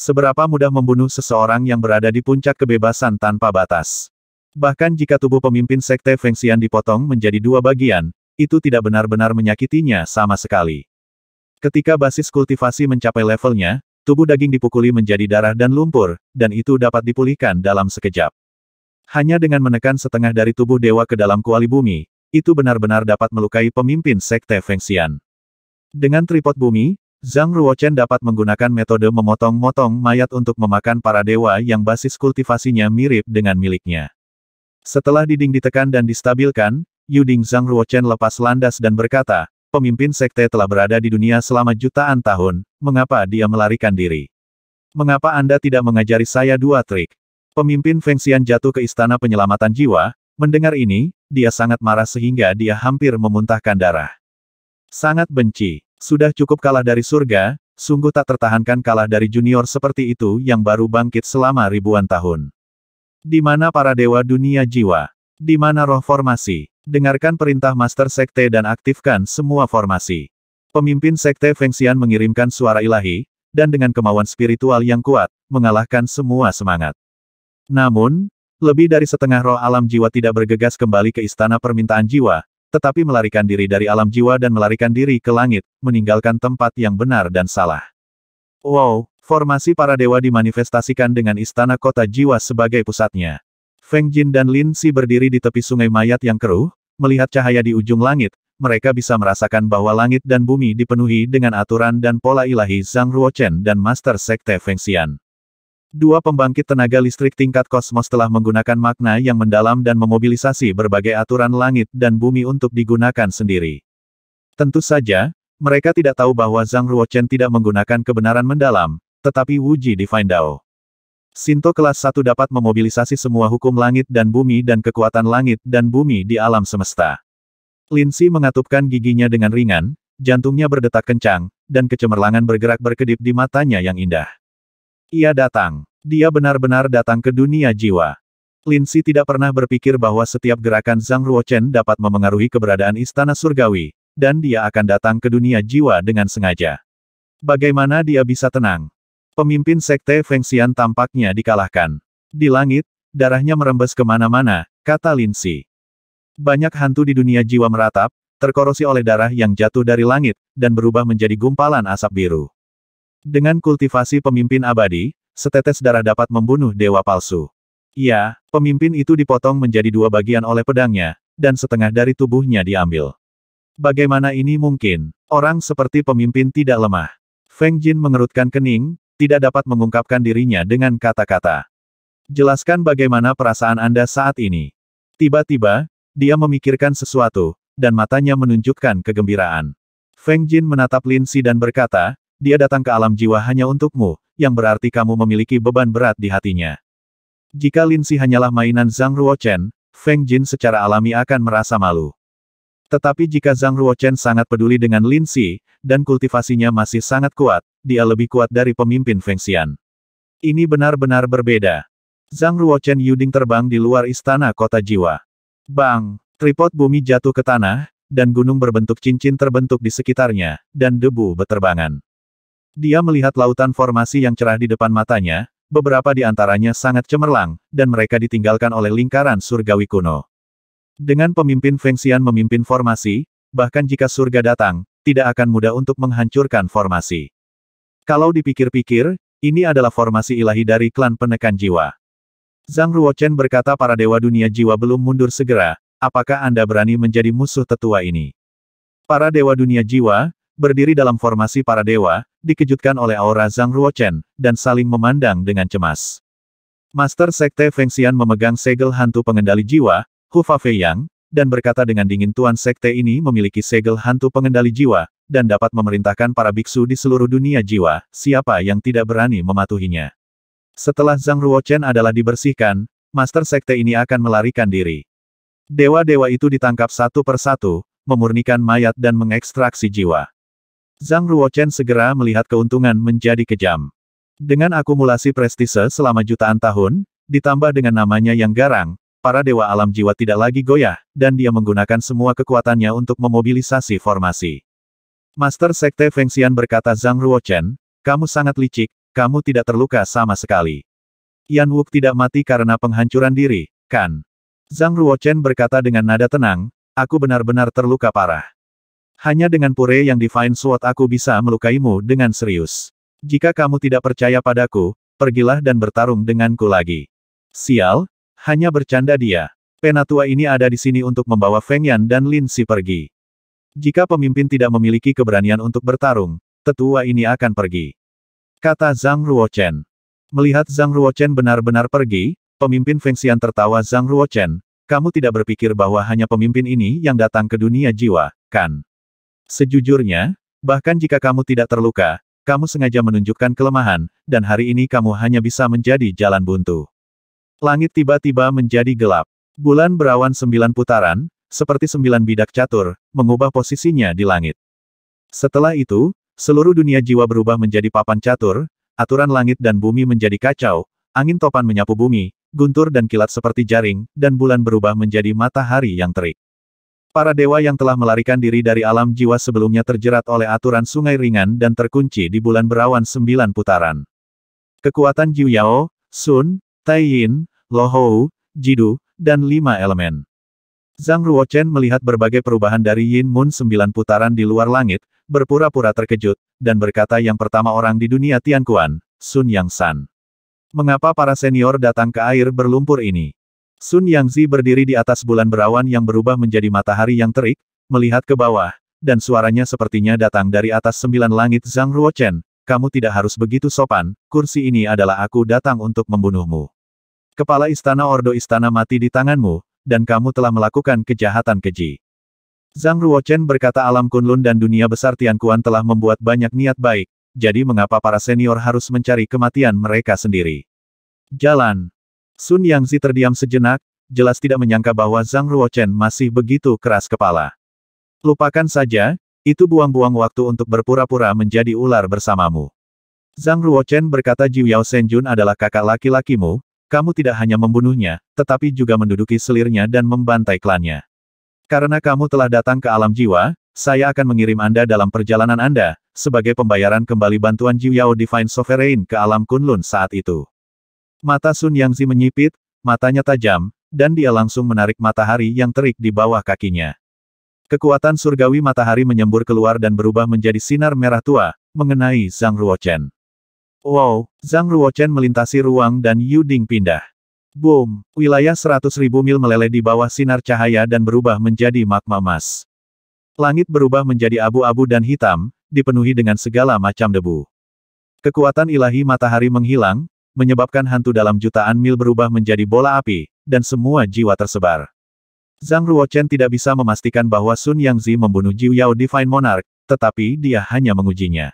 Seberapa mudah membunuh seseorang yang berada di puncak kebebasan tanpa batas. Bahkan jika tubuh pemimpin Sekte Feng Xian dipotong menjadi dua bagian, itu tidak benar-benar menyakitinya sama sekali. Ketika basis kultivasi mencapai levelnya, tubuh daging dipukuli menjadi darah dan lumpur, dan itu dapat dipulihkan dalam sekejap. Hanya dengan menekan setengah dari tubuh dewa ke dalam kuali bumi, itu benar-benar dapat melukai pemimpin Sekte Feng Xian. Dengan tripod bumi, Zhang Ruochen dapat menggunakan metode memotong-motong mayat untuk memakan para dewa yang basis kultivasinya mirip dengan miliknya. Setelah dinding ditekan dan distabilkan, Yuding Zhang Ruochen lepas landas dan berkata, pemimpin sekte telah berada di dunia selama jutaan tahun, mengapa dia melarikan diri? Mengapa Anda tidak mengajari saya dua trik? Pemimpin Feng Xian jatuh ke istana penyelamatan jiwa, mendengar ini, dia sangat marah sehingga dia hampir memuntahkan darah. Sangat benci, sudah cukup kalah dari surga, sungguh tak tertahankan kalah dari junior seperti itu yang baru bangkit selama ribuan tahun. Di mana para dewa dunia jiwa? Di mana roh formasi? Dengarkan perintah Master Sekte dan aktifkan semua formasi. Pemimpin Sekte Feng Xian mengirimkan suara ilahi, dan dengan kemauan spiritual yang kuat, mengalahkan semua semangat. Namun, lebih dari setengah roh alam jiwa tidak bergegas kembali ke istana permintaan jiwa, tetapi melarikan diri dari alam jiwa dan melarikan diri ke langit, meninggalkan tempat yang benar dan salah. Wow, Formasi para dewa dimanifestasikan dengan istana kota jiwa sebagai pusatnya. Feng Jin dan Lin Si berdiri di tepi sungai mayat yang keruh, melihat cahaya di ujung langit, mereka bisa merasakan bahwa langit dan bumi dipenuhi dengan aturan dan pola ilahi Zhang Ruochen dan Master Sekte Feng Xian. Dua pembangkit tenaga listrik tingkat kosmos telah menggunakan makna yang mendalam dan memobilisasi berbagai aturan langit dan bumi untuk digunakan sendiri. Tentu saja, mereka tidak tahu bahwa Zhang Ruochen tidak menggunakan kebenaran mendalam, tetapi Wuji Divine Dao. Sinto kelas 1 dapat memobilisasi semua hukum langit dan bumi dan kekuatan langit dan bumi di alam semesta. Lin Si mengatupkan giginya dengan ringan, jantungnya berdetak kencang, dan kecemerlangan bergerak berkedip di matanya yang indah. Ia datang. Dia benar-benar datang ke dunia jiwa. Lin Si tidak pernah berpikir bahwa setiap gerakan Zhang Ruochen dapat memengaruhi keberadaan istana surgawi, dan dia akan datang ke dunia jiwa dengan sengaja. Bagaimana dia bisa tenang? Pemimpin sekte Feng Xian tampaknya dikalahkan. Di langit, darahnya merembes kemana-mana, kata Lin Xi. Banyak hantu di dunia jiwa meratap, terkorosi oleh darah yang jatuh dari langit, dan berubah menjadi gumpalan asap biru. Dengan kultivasi pemimpin abadi, setetes darah dapat membunuh dewa palsu. Ya, pemimpin itu dipotong menjadi dua bagian oleh pedangnya, dan setengah dari tubuhnya diambil. Bagaimana ini mungkin? Orang seperti pemimpin tidak lemah. Feng Jin mengerutkan kening, tidak dapat mengungkapkan dirinya dengan kata-kata. Jelaskan bagaimana perasaan Anda saat ini. Tiba-tiba, dia memikirkan sesuatu, dan matanya menunjukkan kegembiraan. Feng Jin menatap Lin Si dan berkata, dia datang ke alam jiwa hanya untukmu, yang berarti kamu memiliki beban berat di hatinya. Jika Lin Si hanyalah mainan Zhang Ruochen, Feng Jin secara alami akan merasa malu. Tetapi jika Zhang Ruochen sangat peduli dengan Lin Xi, dan kultivasinya masih sangat kuat, dia lebih kuat dari pemimpin Feng Xian. Ini benar-benar berbeda. Zhang Ruochen Yuding terbang di luar istana kota jiwa. Bang! Tripod bumi jatuh ke tanah, dan gunung berbentuk cincin terbentuk di sekitarnya, dan debu beterbangan. Dia melihat lautan formasi yang cerah di depan matanya, beberapa di antaranya sangat cemerlang, dan mereka ditinggalkan oleh lingkaran surgawi kuno. Dengan pemimpin Feng Xian memimpin formasi, bahkan jika surga datang, tidak akan mudah untuk menghancurkan formasi. Kalau dipikir-pikir, ini adalah formasi ilahi dari klan penekan jiwa. Zhang Ruochen berkata para dewa dunia jiwa belum mundur segera, apakah Anda berani menjadi musuh tetua ini? Para dewa dunia jiwa, berdiri dalam formasi para dewa, dikejutkan oleh aura Zhang Ruochen, dan saling memandang dengan cemas. Master Sekte Feng Xian memegang segel hantu pengendali jiwa, Hu Fafei Yang, dan berkata dengan dingin Tuan Sekte ini memiliki segel hantu pengendali jiwa, dan dapat memerintahkan para biksu di seluruh dunia jiwa, siapa yang tidak berani mematuhinya. Setelah Zhang Ruochen adalah dibersihkan, Master Sekte ini akan melarikan diri. Dewa-dewa itu ditangkap satu persatu, memurnikan mayat dan mengekstraksi jiwa. Zhang Ruochen segera melihat keuntungan menjadi kejam. Dengan akumulasi prestise selama jutaan tahun, ditambah dengan namanya yang garang, para dewa alam jiwa tidak lagi goyah, dan dia menggunakan semua kekuatannya untuk memobilisasi formasi. Master Sekte Feng Xian berkata Zhang Ruochen, kamu sangat licik, kamu tidak terluka sama sekali. Yan Wuk tidak mati karena penghancuran diri, kan? Zhang Ruochen berkata dengan nada tenang, aku benar-benar terluka parah. Hanya dengan pure yang Divine Sword aku bisa melukaimu dengan serius. Jika kamu tidak percaya padaku, pergilah dan bertarung denganku lagi. Sial, hanya bercanda dia. Penatua ini ada di sini untuk membawa Feng Yan dan Lin Si pergi. Jika pemimpin tidak memiliki keberanian untuk bertarung, tetua ini akan pergi. Kata Zhang Ruochen. Melihat Zhang Ruochen benar-benar pergi, pemimpin Feng Xian tertawa Zhang Ruochen, kamu tidak berpikir bahwa hanya pemimpin ini yang datang ke dunia jiwa, kan? Sejujurnya, bahkan jika kamu tidak terluka, kamu sengaja menunjukkan kelemahan, dan hari ini kamu hanya bisa menjadi jalan buntu. Langit tiba-tiba menjadi gelap. Bulan berawan sembilan putaran, seperti sembilan bidak catur, mengubah posisinya di langit. Setelah itu, seluruh dunia jiwa berubah menjadi papan catur, aturan langit dan bumi menjadi kacau, angin topan menyapu bumi, guntur dan kilat seperti jaring, dan bulan berubah menjadi matahari yang terik. Para dewa yang telah melarikan diri dari alam jiwa sebelumnya terjerat oleh aturan sungai ringan dan terkunci di bulan berawan sembilan putaran. Kekuatan Jiu Yao, Sun, Tai Yin, Lohou, Jidu, dan lima elemen. Zhang Ruochen melihat berbagai perubahan dari Yin Moon sembilan putaran di luar langit, berpura-pura terkejut, dan berkata yang pertama orang di dunia Tianquan, Sun Yang San. Mengapa para senior datang ke air berlumpur ini? Sun Yang Zi berdiri di atas bulan berawan yang berubah menjadi matahari yang terik, melihat ke bawah, dan suaranya sepertinya datang dari atas sembilan langit Zhang Ruochen, kamu tidak harus begitu sopan, kursi ini adalah aku datang untuk membunuhmu. Kepala Istana Ordo Istana mati di tanganmu, dan kamu telah melakukan kejahatan keji. Zhang Ruochen berkata alam Kunlun dan dunia besar Tian Kuan telah membuat banyak niat baik, jadi mengapa para senior harus mencari kematian mereka sendiri? Jalan. Sun Yangzi terdiam sejenak, jelas tidak menyangka bahwa Zhang Ruochen masih begitu keras kepala. Lupakan saja, itu buang-buang waktu untuk berpura-pura menjadi ular bersamamu. Zhang Ruochen berkata Jiu Yao Senjun adalah kakak laki-lakimu, kamu tidak hanya membunuhnya, tetapi juga menduduki selirnya dan membantai klannya. Karena kamu telah datang ke alam jiwa, saya akan mengirim Anda dalam perjalanan Anda, sebagai pembayaran kembali bantuan Jiu Yao Divine Sovereign ke alam Kunlun saat itu. Mata Sun Yangzi menyipit, matanya tajam, dan dia langsung menarik matahari yang terik di bawah kakinya. Kekuatan surgawi matahari menyembur keluar dan berubah menjadi sinar merah tua, mengenai Zhang Ruochen. Wow, Zhang Ruochen melintasi ruang dan Yu Ding pindah. Boom, wilayah seratus ribu mil meleleh di bawah sinar cahaya dan berubah menjadi magma emas. Langit berubah menjadi abu-abu dan hitam, dipenuhi dengan segala macam debu. Kekuatan ilahi matahari menghilang, menyebabkan hantu dalam jutaan mil berubah menjadi bola api, dan semua jiwa tersebar. Zhang Ruochen tidak bisa memastikan bahwa Sun Yangzi membunuh Jiu Yao Divine Monarch, tetapi dia hanya mengujinya.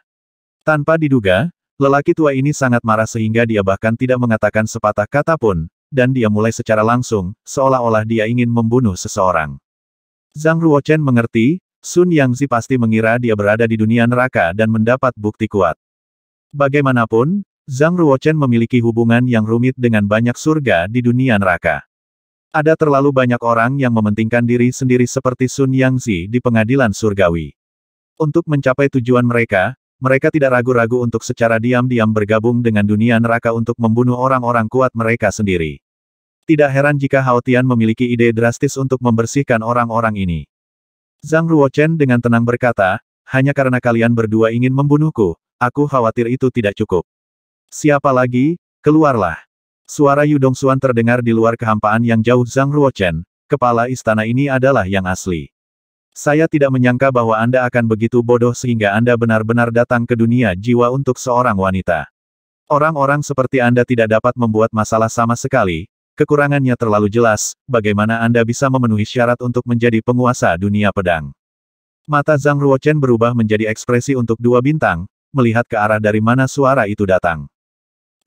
Tanpa diduga, Lelaki tua ini sangat marah sehingga dia bahkan tidak mengatakan sepatah kata pun, dan dia mulai secara langsung, seolah-olah dia ingin membunuh seseorang. Zhang Ruochen mengerti, Sun Yangzi pasti mengira dia berada di dunia neraka dan mendapat bukti kuat. Bagaimanapun, Zhang Ruochen memiliki hubungan yang rumit dengan banyak surga di dunia neraka. Ada terlalu banyak orang yang mementingkan diri sendiri seperti Sun Yangzi di pengadilan surgawi. Untuk mencapai tujuan mereka, mereka tidak ragu-ragu untuk secara diam-diam bergabung dengan dunia neraka untuk membunuh orang-orang kuat mereka sendiri. Tidak heran jika Hao Tian memiliki ide drastis untuk membersihkan orang-orang ini. Zhang Ruochen dengan tenang berkata, hanya karena kalian berdua ingin membunuhku, aku khawatir itu tidak cukup. Siapa lagi? Keluarlah. Suara Yudong Xuan terdengar di luar kehampaan yang jauh Zhang Ruochen, kepala istana ini adalah yang asli. Saya tidak menyangka bahwa Anda akan begitu bodoh sehingga Anda benar-benar datang ke dunia jiwa untuk seorang wanita. Orang-orang seperti Anda tidak dapat membuat masalah sama sekali, kekurangannya terlalu jelas, bagaimana Anda bisa memenuhi syarat untuk menjadi penguasa dunia pedang. Mata Zhang Ruochen berubah menjadi ekspresi untuk dua bintang, melihat ke arah dari mana suara itu datang.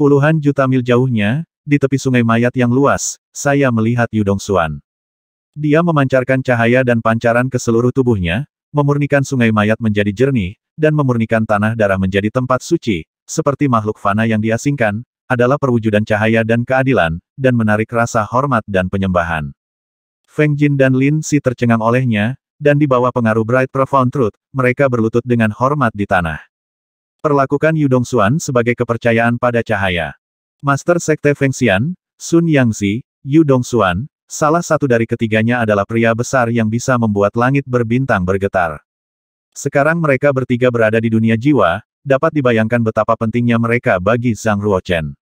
Puluhan juta mil jauhnya, di tepi sungai mayat yang luas, saya melihat Yudong Xuan. Dia memancarkan cahaya dan pancaran ke seluruh tubuhnya, memurnikan sungai mayat menjadi jernih, dan memurnikan tanah darah menjadi tempat suci, seperti makhluk fana yang diasingkan, adalah perwujudan cahaya dan keadilan, dan menarik rasa hormat dan penyembahan. Feng Jin dan Lin Si tercengang olehnya, dan di bawah pengaruh Bright Profound Truth, mereka berlutut dengan hormat di tanah. Perlakukan Yudong Xuan sebagai kepercayaan pada cahaya. Master Sekte Feng Xian, Sun Yangzi, Yudong Xuan, Salah satu dari ketiganya adalah pria besar yang bisa membuat langit berbintang bergetar. Sekarang mereka bertiga berada di dunia jiwa, dapat dibayangkan betapa pentingnya mereka bagi Zhang Ruochen.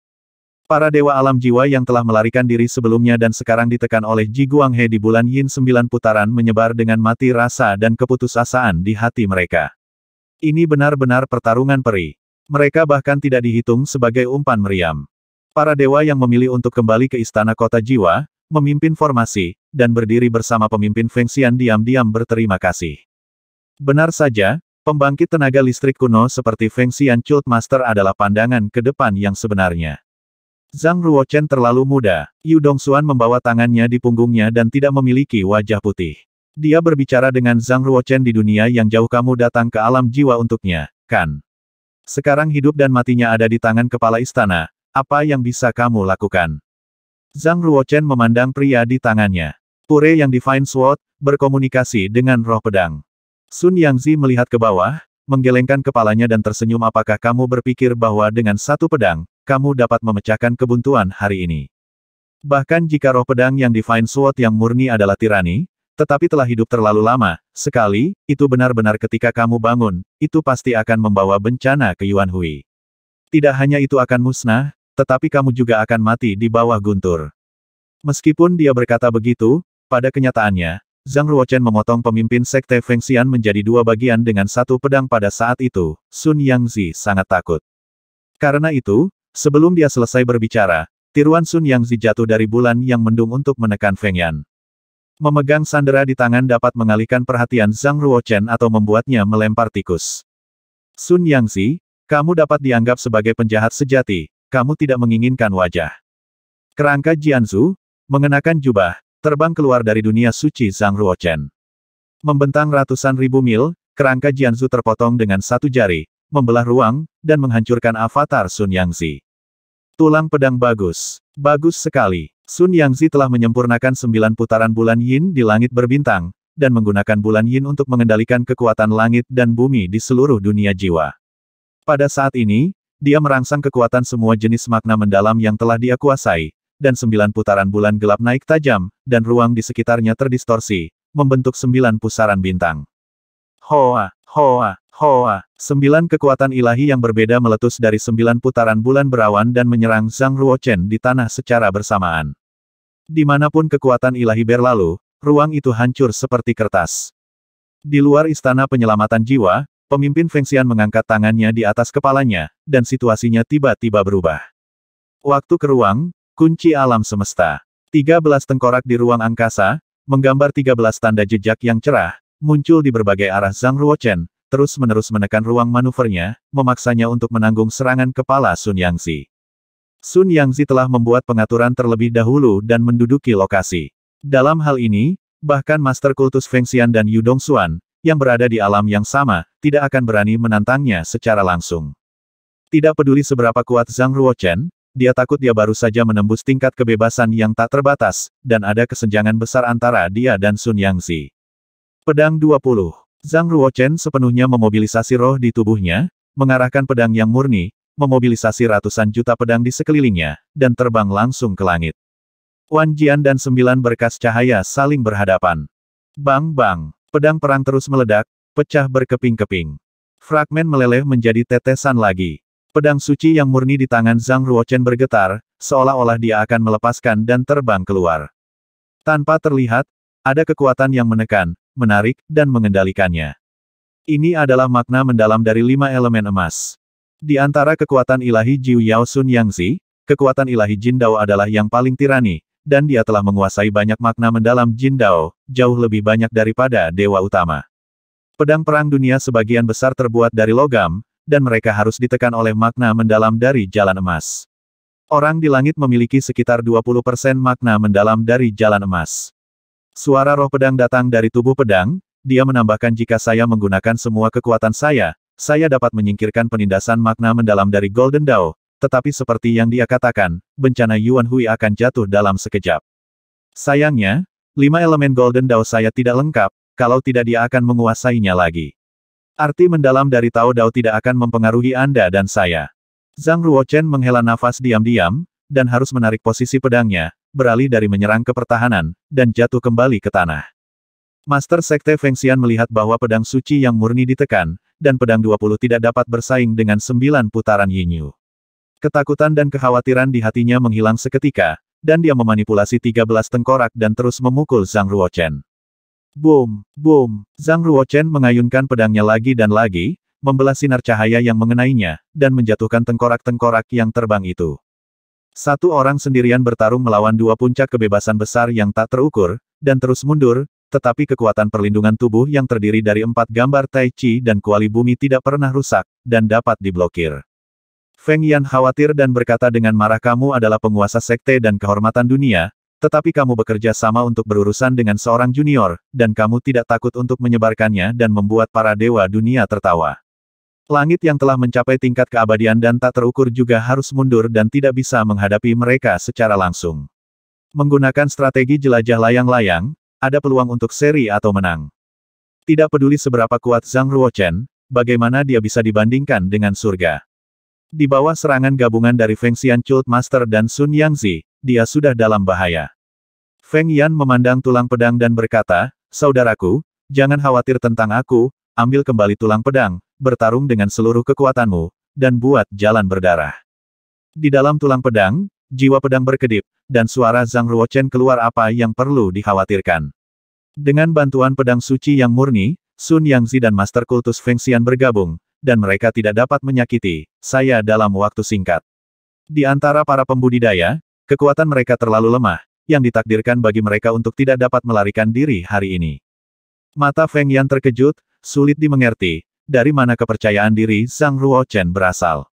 Para dewa alam jiwa yang telah melarikan diri sebelumnya dan sekarang ditekan oleh Ji Guanghe di bulan Yin sembilan putaran menyebar dengan mati rasa dan keputusasaan di hati mereka. Ini benar-benar pertarungan peri. Mereka bahkan tidak dihitung sebagai umpan meriam. Para dewa yang memilih untuk kembali ke istana kota jiwa, memimpin formasi, dan berdiri bersama pemimpin Feng Xian diam-diam berterima kasih. Benar saja, pembangkit tenaga listrik kuno seperti Feng Xian Chult Master adalah pandangan ke depan yang sebenarnya. Zhang Ruochen terlalu muda, Yu Dongxuan membawa tangannya di punggungnya dan tidak memiliki wajah putih. Dia berbicara dengan Zhang Ruochen di dunia yang jauh kamu datang ke alam jiwa untuknya, kan? Sekarang hidup dan matinya ada di tangan kepala istana, apa yang bisa kamu lakukan? Zhang Ruochen memandang pria di tangannya. Pure yang Divine Sword, berkomunikasi dengan roh pedang. Sun Yangzi melihat ke bawah, menggelengkan kepalanya dan tersenyum apakah kamu berpikir bahwa dengan satu pedang, kamu dapat memecahkan kebuntuan hari ini. Bahkan jika roh pedang yang Divine Sword yang murni adalah tirani, tetapi telah hidup terlalu lama, sekali, itu benar-benar ketika kamu bangun, itu pasti akan membawa bencana ke Yuan Hui. Tidak hanya itu akan musnah, tetapi kamu juga akan mati di bawah guntur. Meskipun dia berkata begitu, pada kenyataannya, Zhang Ruochen memotong pemimpin sekte Feng Xian menjadi dua bagian dengan satu pedang pada saat itu, Sun Yang Zi sangat takut. Karena itu, sebelum dia selesai berbicara, tiruan Sun Yang Zi jatuh dari bulan yang mendung untuk menekan Feng Yan. Memegang sandera di tangan dapat mengalihkan perhatian Zhang Ruochen atau membuatnya melempar tikus. Sun Yang Zi, kamu dapat dianggap sebagai penjahat sejati, kamu tidak menginginkan wajah. Kerangka Jianzu, mengenakan jubah, terbang keluar dari dunia suci Zhang Ruochen. Membentang ratusan ribu mil, kerangka Jianzu terpotong dengan satu jari, membelah ruang, dan menghancurkan avatar Sun Yangzi. Tulang pedang bagus. Bagus sekali. Sun Yangzi telah menyempurnakan sembilan putaran bulan yin di langit berbintang, dan menggunakan bulan yin untuk mengendalikan kekuatan langit dan bumi di seluruh dunia jiwa. Pada saat ini, dia merangsang kekuatan semua jenis makna mendalam yang telah dia kuasai, dan sembilan putaran bulan gelap naik tajam, dan ruang di sekitarnya terdistorsi, membentuk sembilan pusaran bintang. Hoa, hoa, hoa, sembilan kekuatan ilahi yang berbeda meletus dari sembilan putaran bulan berawan dan menyerang Zhang Ruochen di tanah secara bersamaan. Dimanapun kekuatan ilahi berlalu, ruang itu hancur seperti kertas. Di luar istana penyelamatan jiwa, Pemimpin Feng Xian mengangkat tangannya di atas kepalanya, dan situasinya tiba-tiba berubah. Waktu ke ruang, kunci alam semesta. 13 tengkorak di ruang angkasa, menggambar 13 tanda jejak yang cerah, muncul di berbagai arah Zhang Ruochen, terus-menerus menekan ruang manuvernya, memaksanya untuk menanggung serangan kepala Sun Yangzi. Sun Yangzi telah membuat pengaturan terlebih dahulu dan menduduki lokasi. Dalam hal ini, bahkan Master Kultus Feng Xian dan Yudong Xuan, yang berada di alam yang sama, tidak akan berani menantangnya secara langsung. Tidak peduli seberapa kuat Zhang Ruochen, dia takut dia baru saja menembus tingkat kebebasan yang tak terbatas, dan ada kesenjangan besar antara dia dan Sun Yangzi. Pedang 20 Zhang Ruochen sepenuhnya memobilisasi roh di tubuhnya, mengarahkan pedang yang murni, memobilisasi ratusan juta pedang di sekelilingnya, dan terbang langsung ke langit. Wan Jian dan sembilan berkas cahaya saling berhadapan. Bang-bang! Pedang perang terus meledak, pecah berkeping-keping. Fragmen meleleh menjadi tetesan lagi. Pedang suci yang murni di tangan Zhang Ruochen bergetar, seolah-olah dia akan melepaskan dan terbang keluar. Tanpa terlihat, ada kekuatan yang menekan, menarik, dan mengendalikannya. Ini adalah makna mendalam dari lima elemen emas. Di antara kekuatan ilahi Jiu Yao Sun Yangzi, kekuatan ilahi Jin Dao adalah yang paling tirani, dan dia telah menguasai banyak makna mendalam Jin Dao, jauh lebih banyak daripada dewa utama. Pedang perang dunia sebagian besar terbuat dari logam, dan mereka harus ditekan oleh makna mendalam dari jalan emas. Orang di langit memiliki sekitar 20% makna mendalam dari jalan emas. Suara roh pedang datang dari tubuh pedang, dia menambahkan jika saya menggunakan semua kekuatan saya, saya dapat menyingkirkan penindasan makna mendalam dari Golden Dao, tetapi seperti yang dia katakan, bencana Yuan Hui akan jatuh dalam sekejap. Sayangnya, lima elemen Golden Dao saya tidak lengkap, kalau tidak dia akan menguasainya lagi. Arti mendalam dari Tao Dao tidak akan mempengaruhi Anda dan saya. Zhang Ruochen menghela nafas diam-diam, dan harus menarik posisi pedangnya, beralih dari menyerang ke pertahanan, dan jatuh kembali ke tanah. Master Sekte Feng Xian melihat bahwa pedang suci yang murni ditekan, dan pedang 20 tidak dapat bersaing dengan sembilan putaran Yinyu. Ketakutan dan kekhawatiran di hatinya menghilang seketika, dan dia memanipulasi 13 tengkorak dan terus memukul Zhang Ruochen. Boom, boom, Zhang Ruochen mengayunkan pedangnya lagi dan lagi, membelah sinar cahaya yang mengenainya, dan menjatuhkan tengkorak-tengkorak yang terbang itu. Satu orang sendirian bertarung melawan dua puncak kebebasan besar yang tak terukur, dan terus mundur, tetapi kekuatan perlindungan tubuh yang terdiri dari empat gambar Tai Chi dan kuali bumi tidak pernah rusak, dan dapat diblokir. Feng Yan khawatir dan berkata dengan marah kamu adalah penguasa sekte dan kehormatan dunia, tetapi kamu bekerja sama untuk berurusan dengan seorang junior, dan kamu tidak takut untuk menyebarkannya dan membuat para dewa dunia tertawa. Langit yang telah mencapai tingkat keabadian dan tak terukur juga harus mundur dan tidak bisa menghadapi mereka secara langsung. Menggunakan strategi jelajah layang-layang, ada peluang untuk seri atau menang. Tidak peduli seberapa kuat Zhang Ruochen, bagaimana dia bisa dibandingkan dengan surga. Di bawah serangan gabungan dari Feng Xian Cult Master dan Sun Yang Zi, dia sudah dalam bahaya. Feng Yan memandang tulang pedang dan berkata, Saudaraku, jangan khawatir tentang aku, ambil kembali tulang pedang, bertarung dengan seluruh kekuatanmu, dan buat jalan berdarah. Di dalam tulang pedang, jiwa pedang berkedip, dan suara Zhang Ruochen keluar apa yang perlu dikhawatirkan. Dengan bantuan pedang suci yang murni, Sun Yangzi dan Master Kultus Feng Xian bergabung, dan mereka tidak dapat menyakiti saya dalam waktu singkat. Di antara para pembudidaya, kekuatan mereka terlalu lemah, yang ditakdirkan bagi mereka untuk tidak dapat melarikan diri hari ini. Mata Feng Yan terkejut, sulit dimengerti, dari mana kepercayaan diri Zhang Ruochen berasal.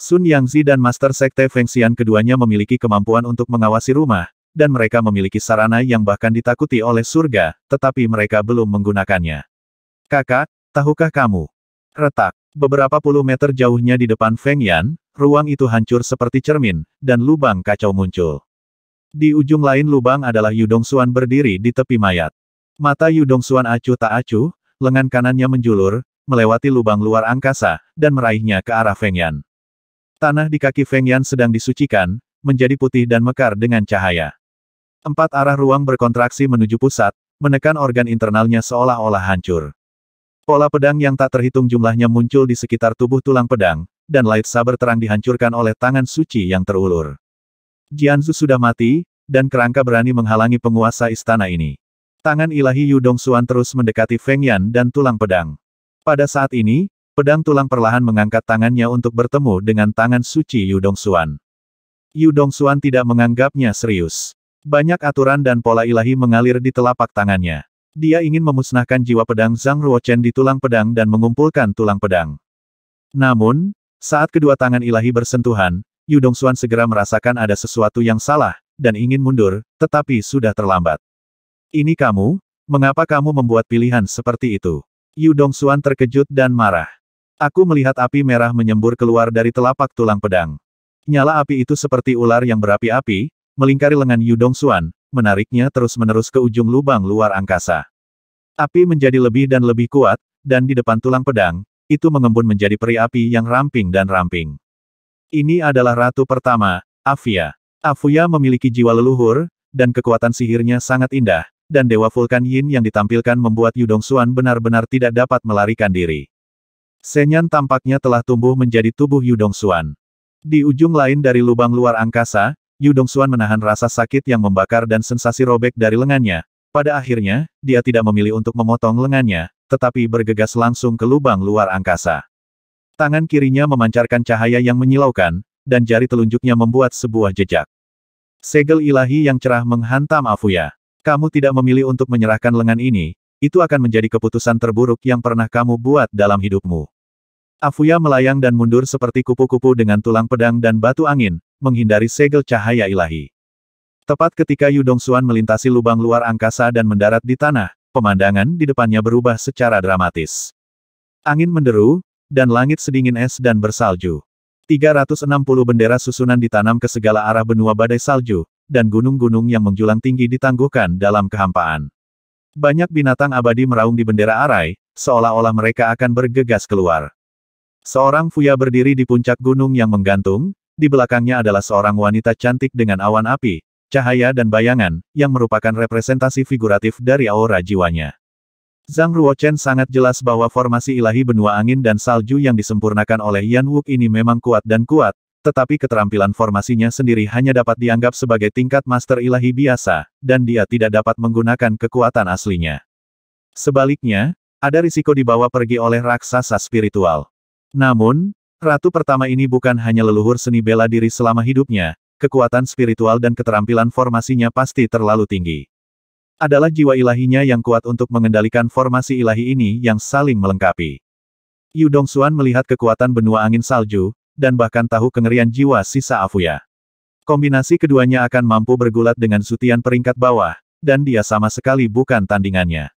Sun Yangzi dan Master Sekte Feng Xian keduanya memiliki kemampuan untuk mengawasi rumah, dan mereka memiliki sarana yang bahkan ditakuti oleh surga, tetapi mereka belum menggunakannya. Kakak, tahukah kamu, Retak. Beberapa puluh meter jauhnya di depan Feng Yan, ruang itu hancur seperti cermin, dan lubang kacau muncul. Di ujung lain lubang adalah Yudong Xuan berdiri di tepi mayat. Mata Yudong Xuan acuh tak acuh, lengan kanannya menjulur, melewati lubang luar angkasa, dan meraihnya ke arah Feng Yan. Tanah di kaki Feng Yan sedang disucikan, menjadi putih dan mekar dengan cahaya. Empat arah ruang berkontraksi menuju pusat, menekan organ internalnya seolah-olah hancur. Pola pedang yang tak terhitung jumlahnya muncul di sekitar tubuh tulang pedang, dan light saber terang dihancurkan oleh tangan suci yang terulur. Jianzu sudah mati, dan kerangka berani menghalangi penguasa istana ini. Tangan ilahi Yudong Suan terus mendekati Feng Yan dan tulang pedang. Pada saat ini, pedang tulang perlahan mengangkat tangannya untuk bertemu dengan tangan suci Yudong Suan. Yudong Suan tidak menganggapnya serius. Banyak aturan dan pola ilahi mengalir di telapak tangannya. Dia ingin memusnahkan jiwa pedang Zhang Ruochen di tulang pedang dan mengumpulkan tulang pedang. Namun, saat kedua tangan ilahi bersentuhan, Yu Dongxuan segera merasakan ada sesuatu yang salah, dan ingin mundur, tetapi sudah terlambat. Ini kamu? Mengapa kamu membuat pilihan seperti itu? Yu Dongxuan terkejut dan marah. Aku melihat api merah menyembur keluar dari telapak tulang pedang. Nyala api itu seperti ular yang berapi-api, melingkari lengan Yu Dongxuan, menariknya terus-menerus ke ujung lubang luar angkasa. Api menjadi lebih dan lebih kuat, dan di depan tulang pedang, itu mengembun menjadi peri api yang ramping dan ramping. Ini adalah ratu pertama, Afia. Afuya memiliki jiwa leluhur, dan kekuatan sihirnya sangat indah, dan Dewa Vulkan Yin yang ditampilkan membuat Yudong Xuan benar-benar tidak dapat melarikan diri. Senyan tampaknya telah tumbuh menjadi tubuh Yudong Xuan. Di ujung lain dari lubang luar angkasa, Yudong Xuan menahan rasa sakit yang membakar dan sensasi robek dari lengannya, pada akhirnya, dia tidak memilih untuk memotong lengannya, tetapi bergegas langsung ke lubang luar angkasa. Tangan kirinya memancarkan cahaya yang menyilaukan, dan jari telunjuknya membuat sebuah jejak. Segel ilahi yang cerah menghantam Afuya. Kamu tidak memilih untuk menyerahkan lengan ini, itu akan menjadi keputusan terburuk yang pernah kamu buat dalam hidupmu. Afuya melayang dan mundur seperti kupu-kupu dengan tulang pedang dan batu angin, menghindari segel cahaya ilahi. Tepat ketika Yudong Xuan melintasi lubang luar angkasa dan mendarat di tanah, pemandangan di depannya berubah secara dramatis. Angin menderu, dan langit sedingin es dan bersalju. 360 bendera susunan ditanam ke segala arah benua badai salju, dan gunung-gunung yang menjulang tinggi ditangguhkan dalam kehampaan. Banyak binatang abadi meraung di bendera arai, seolah-olah mereka akan bergegas keluar. Seorang Fuya berdiri di puncak gunung yang menggantung, di belakangnya adalah seorang wanita cantik dengan awan api, cahaya dan bayangan, yang merupakan representasi figuratif dari aura jiwanya. Zhang Ruochen sangat jelas bahwa formasi ilahi benua angin dan salju yang disempurnakan oleh Yan Wuk ini memang kuat dan kuat, tetapi keterampilan formasinya sendiri hanya dapat dianggap sebagai tingkat master ilahi biasa, dan dia tidak dapat menggunakan kekuatan aslinya. Sebaliknya, ada risiko dibawa pergi oleh raksasa spiritual. Namun, Ratu pertama ini bukan hanya leluhur seni bela diri selama hidupnya, kekuatan spiritual dan keterampilan formasinya pasti terlalu tinggi. Adalah jiwa ilahinya yang kuat untuk mengendalikan formasi ilahi ini yang saling melengkapi. Yu Dongxuan melihat kekuatan benua angin salju, dan bahkan tahu kengerian jiwa sisa Afuya. Kombinasi keduanya akan mampu bergulat dengan sutian peringkat bawah, dan dia sama sekali bukan tandingannya.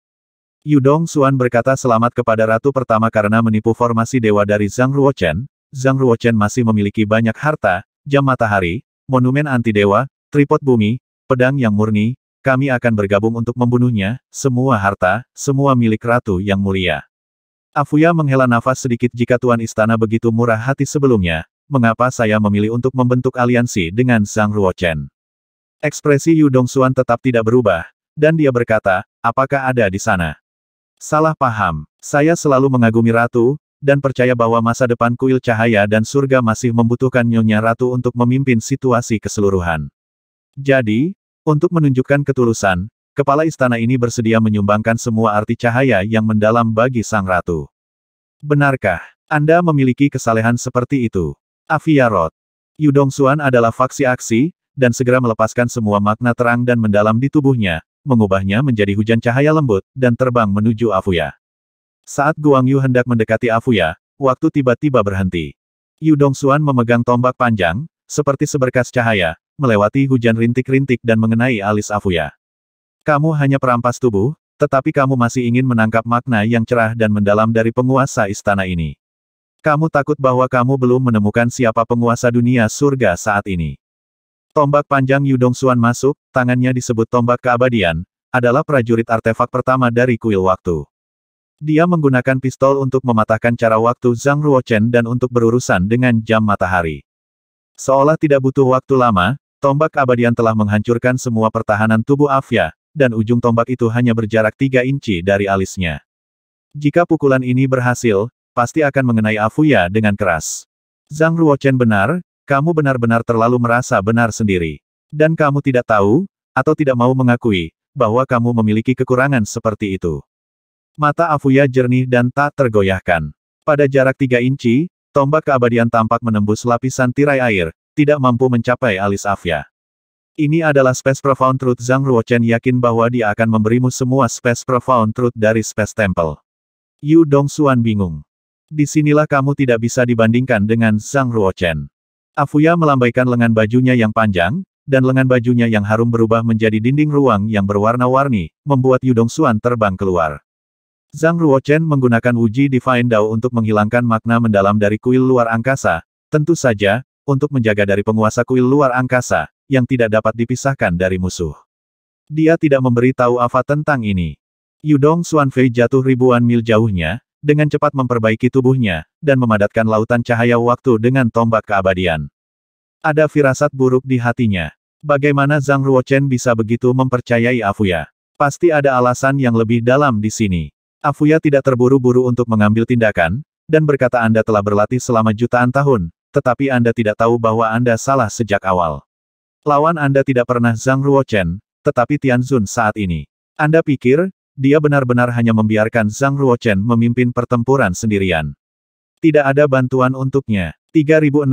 Yudong Xuan berkata selamat kepada ratu pertama karena menipu formasi dewa dari Zhang Ruochen, Zhang Ruochen masih memiliki banyak harta, jam matahari, monumen anti-dewa, tripod bumi, pedang yang murni, kami akan bergabung untuk membunuhnya, semua harta, semua milik ratu yang mulia. Afuya menghela nafas sedikit jika Tuan Istana begitu murah hati sebelumnya, mengapa saya memilih untuk membentuk aliansi dengan Zhang Ruochen. Ekspresi Yu Xuan tetap tidak berubah, dan dia berkata, apakah ada di sana? Salah paham, saya selalu mengagumi ratu, dan percaya bahwa masa depan kuil cahaya dan surga masih membutuhkan Nyonya Ratu untuk memimpin situasi keseluruhan. Jadi, untuk menunjukkan ketulusan, kepala istana ini bersedia menyumbangkan semua arti cahaya yang mendalam bagi Sang Ratu. Benarkah, Anda memiliki kesalehan seperti itu? Aviarot. Yudong Xuan adalah faksi aksi, dan segera melepaskan semua makna terang dan mendalam di tubuhnya, mengubahnya menjadi hujan cahaya lembut, dan terbang menuju Afuya. Saat Guangyu hendak mendekati Afuya, waktu tiba-tiba berhenti. Yu Xuan memegang tombak panjang, seperti seberkas cahaya, melewati hujan rintik-rintik dan mengenai alis Afuya. Kamu hanya perampas tubuh, tetapi kamu masih ingin menangkap makna yang cerah dan mendalam dari penguasa istana ini. Kamu takut bahwa kamu belum menemukan siapa penguasa dunia surga saat ini. Tombak panjang Yudong Suan masuk, tangannya disebut tombak keabadian, adalah prajurit artefak pertama dari kuil waktu. Dia menggunakan pistol untuk mematahkan cara waktu Zhang Ruochen dan untuk berurusan dengan jam matahari. Seolah tidak butuh waktu lama, tombak abadian telah menghancurkan semua pertahanan tubuh Afya, dan ujung tombak itu hanya berjarak 3 inci dari alisnya. Jika pukulan ini berhasil, pasti akan mengenai Afuya dengan keras. Zhang Ruochen benar, kamu benar-benar terlalu merasa benar sendiri. Dan kamu tidak tahu, atau tidak mau mengakui, bahwa kamu memiliki kekurangan seperti itu. Mata Afuya jernih dan tak tergoyahkan. Pada jarak tiga inci, tombak keabadian tampak menembus lapisan tirai air, tidak mampu mencapai alis Afya. Ini adalah Space Profound Truth Zhang Ruochen yakin bahwa dia akan memberimu semua Space Profound Truth dari Space Temple. Yu Dong Xuan bingung. Disinilah kamu tidak bisa dibandingkan dengan Zhang Ruochen. Afuya melambaikan lengan bajunya yang panjang, dan lengan bajunya yang harum berubah menjadi dinding ruang yang berwarna-warni, membuat Yu Dong Xuan terbang keluar. Zhang Ruochen menggunakan Wuji Divine Dao untuk menghilangkan makna mendalam dari kuil luar angkasa, tentu saja, untuk menjaga dari penguasa kuil luar angkasa, yang tidak dapat dipisahkan dari musuh. Dia tidak memberi tahu apa tentang ini. Yudong Xuanfei jatuh ribuan mil jauhnya, dengan cepat memperbaiki tubuhnya, dan memadatkan lautan cahaya waktu dengan tombak keabadian. Ada firasat buruk di hatinya. Bagaimana Zhang Ruochen bisa begitu mempercayai Afuya? Pasti ada alasan yang lebih dalam di sini. Afuya tidak terburu-buru untuk mengambil tindakan, dan berkata Anda telah berlatih selama jutaan tahun, tetapi Anda tidak tahu bahwa Anda salah sejak awal. Lawan Anda tidak pernah Zhang Ruochen, tetapi Tianzun saat ini. Anda pikir, dia benar-benar hanya membiarkan Zhang Ruochen memimpin pertempuran sendirian. Tidak ada bantuan untuknya. 3640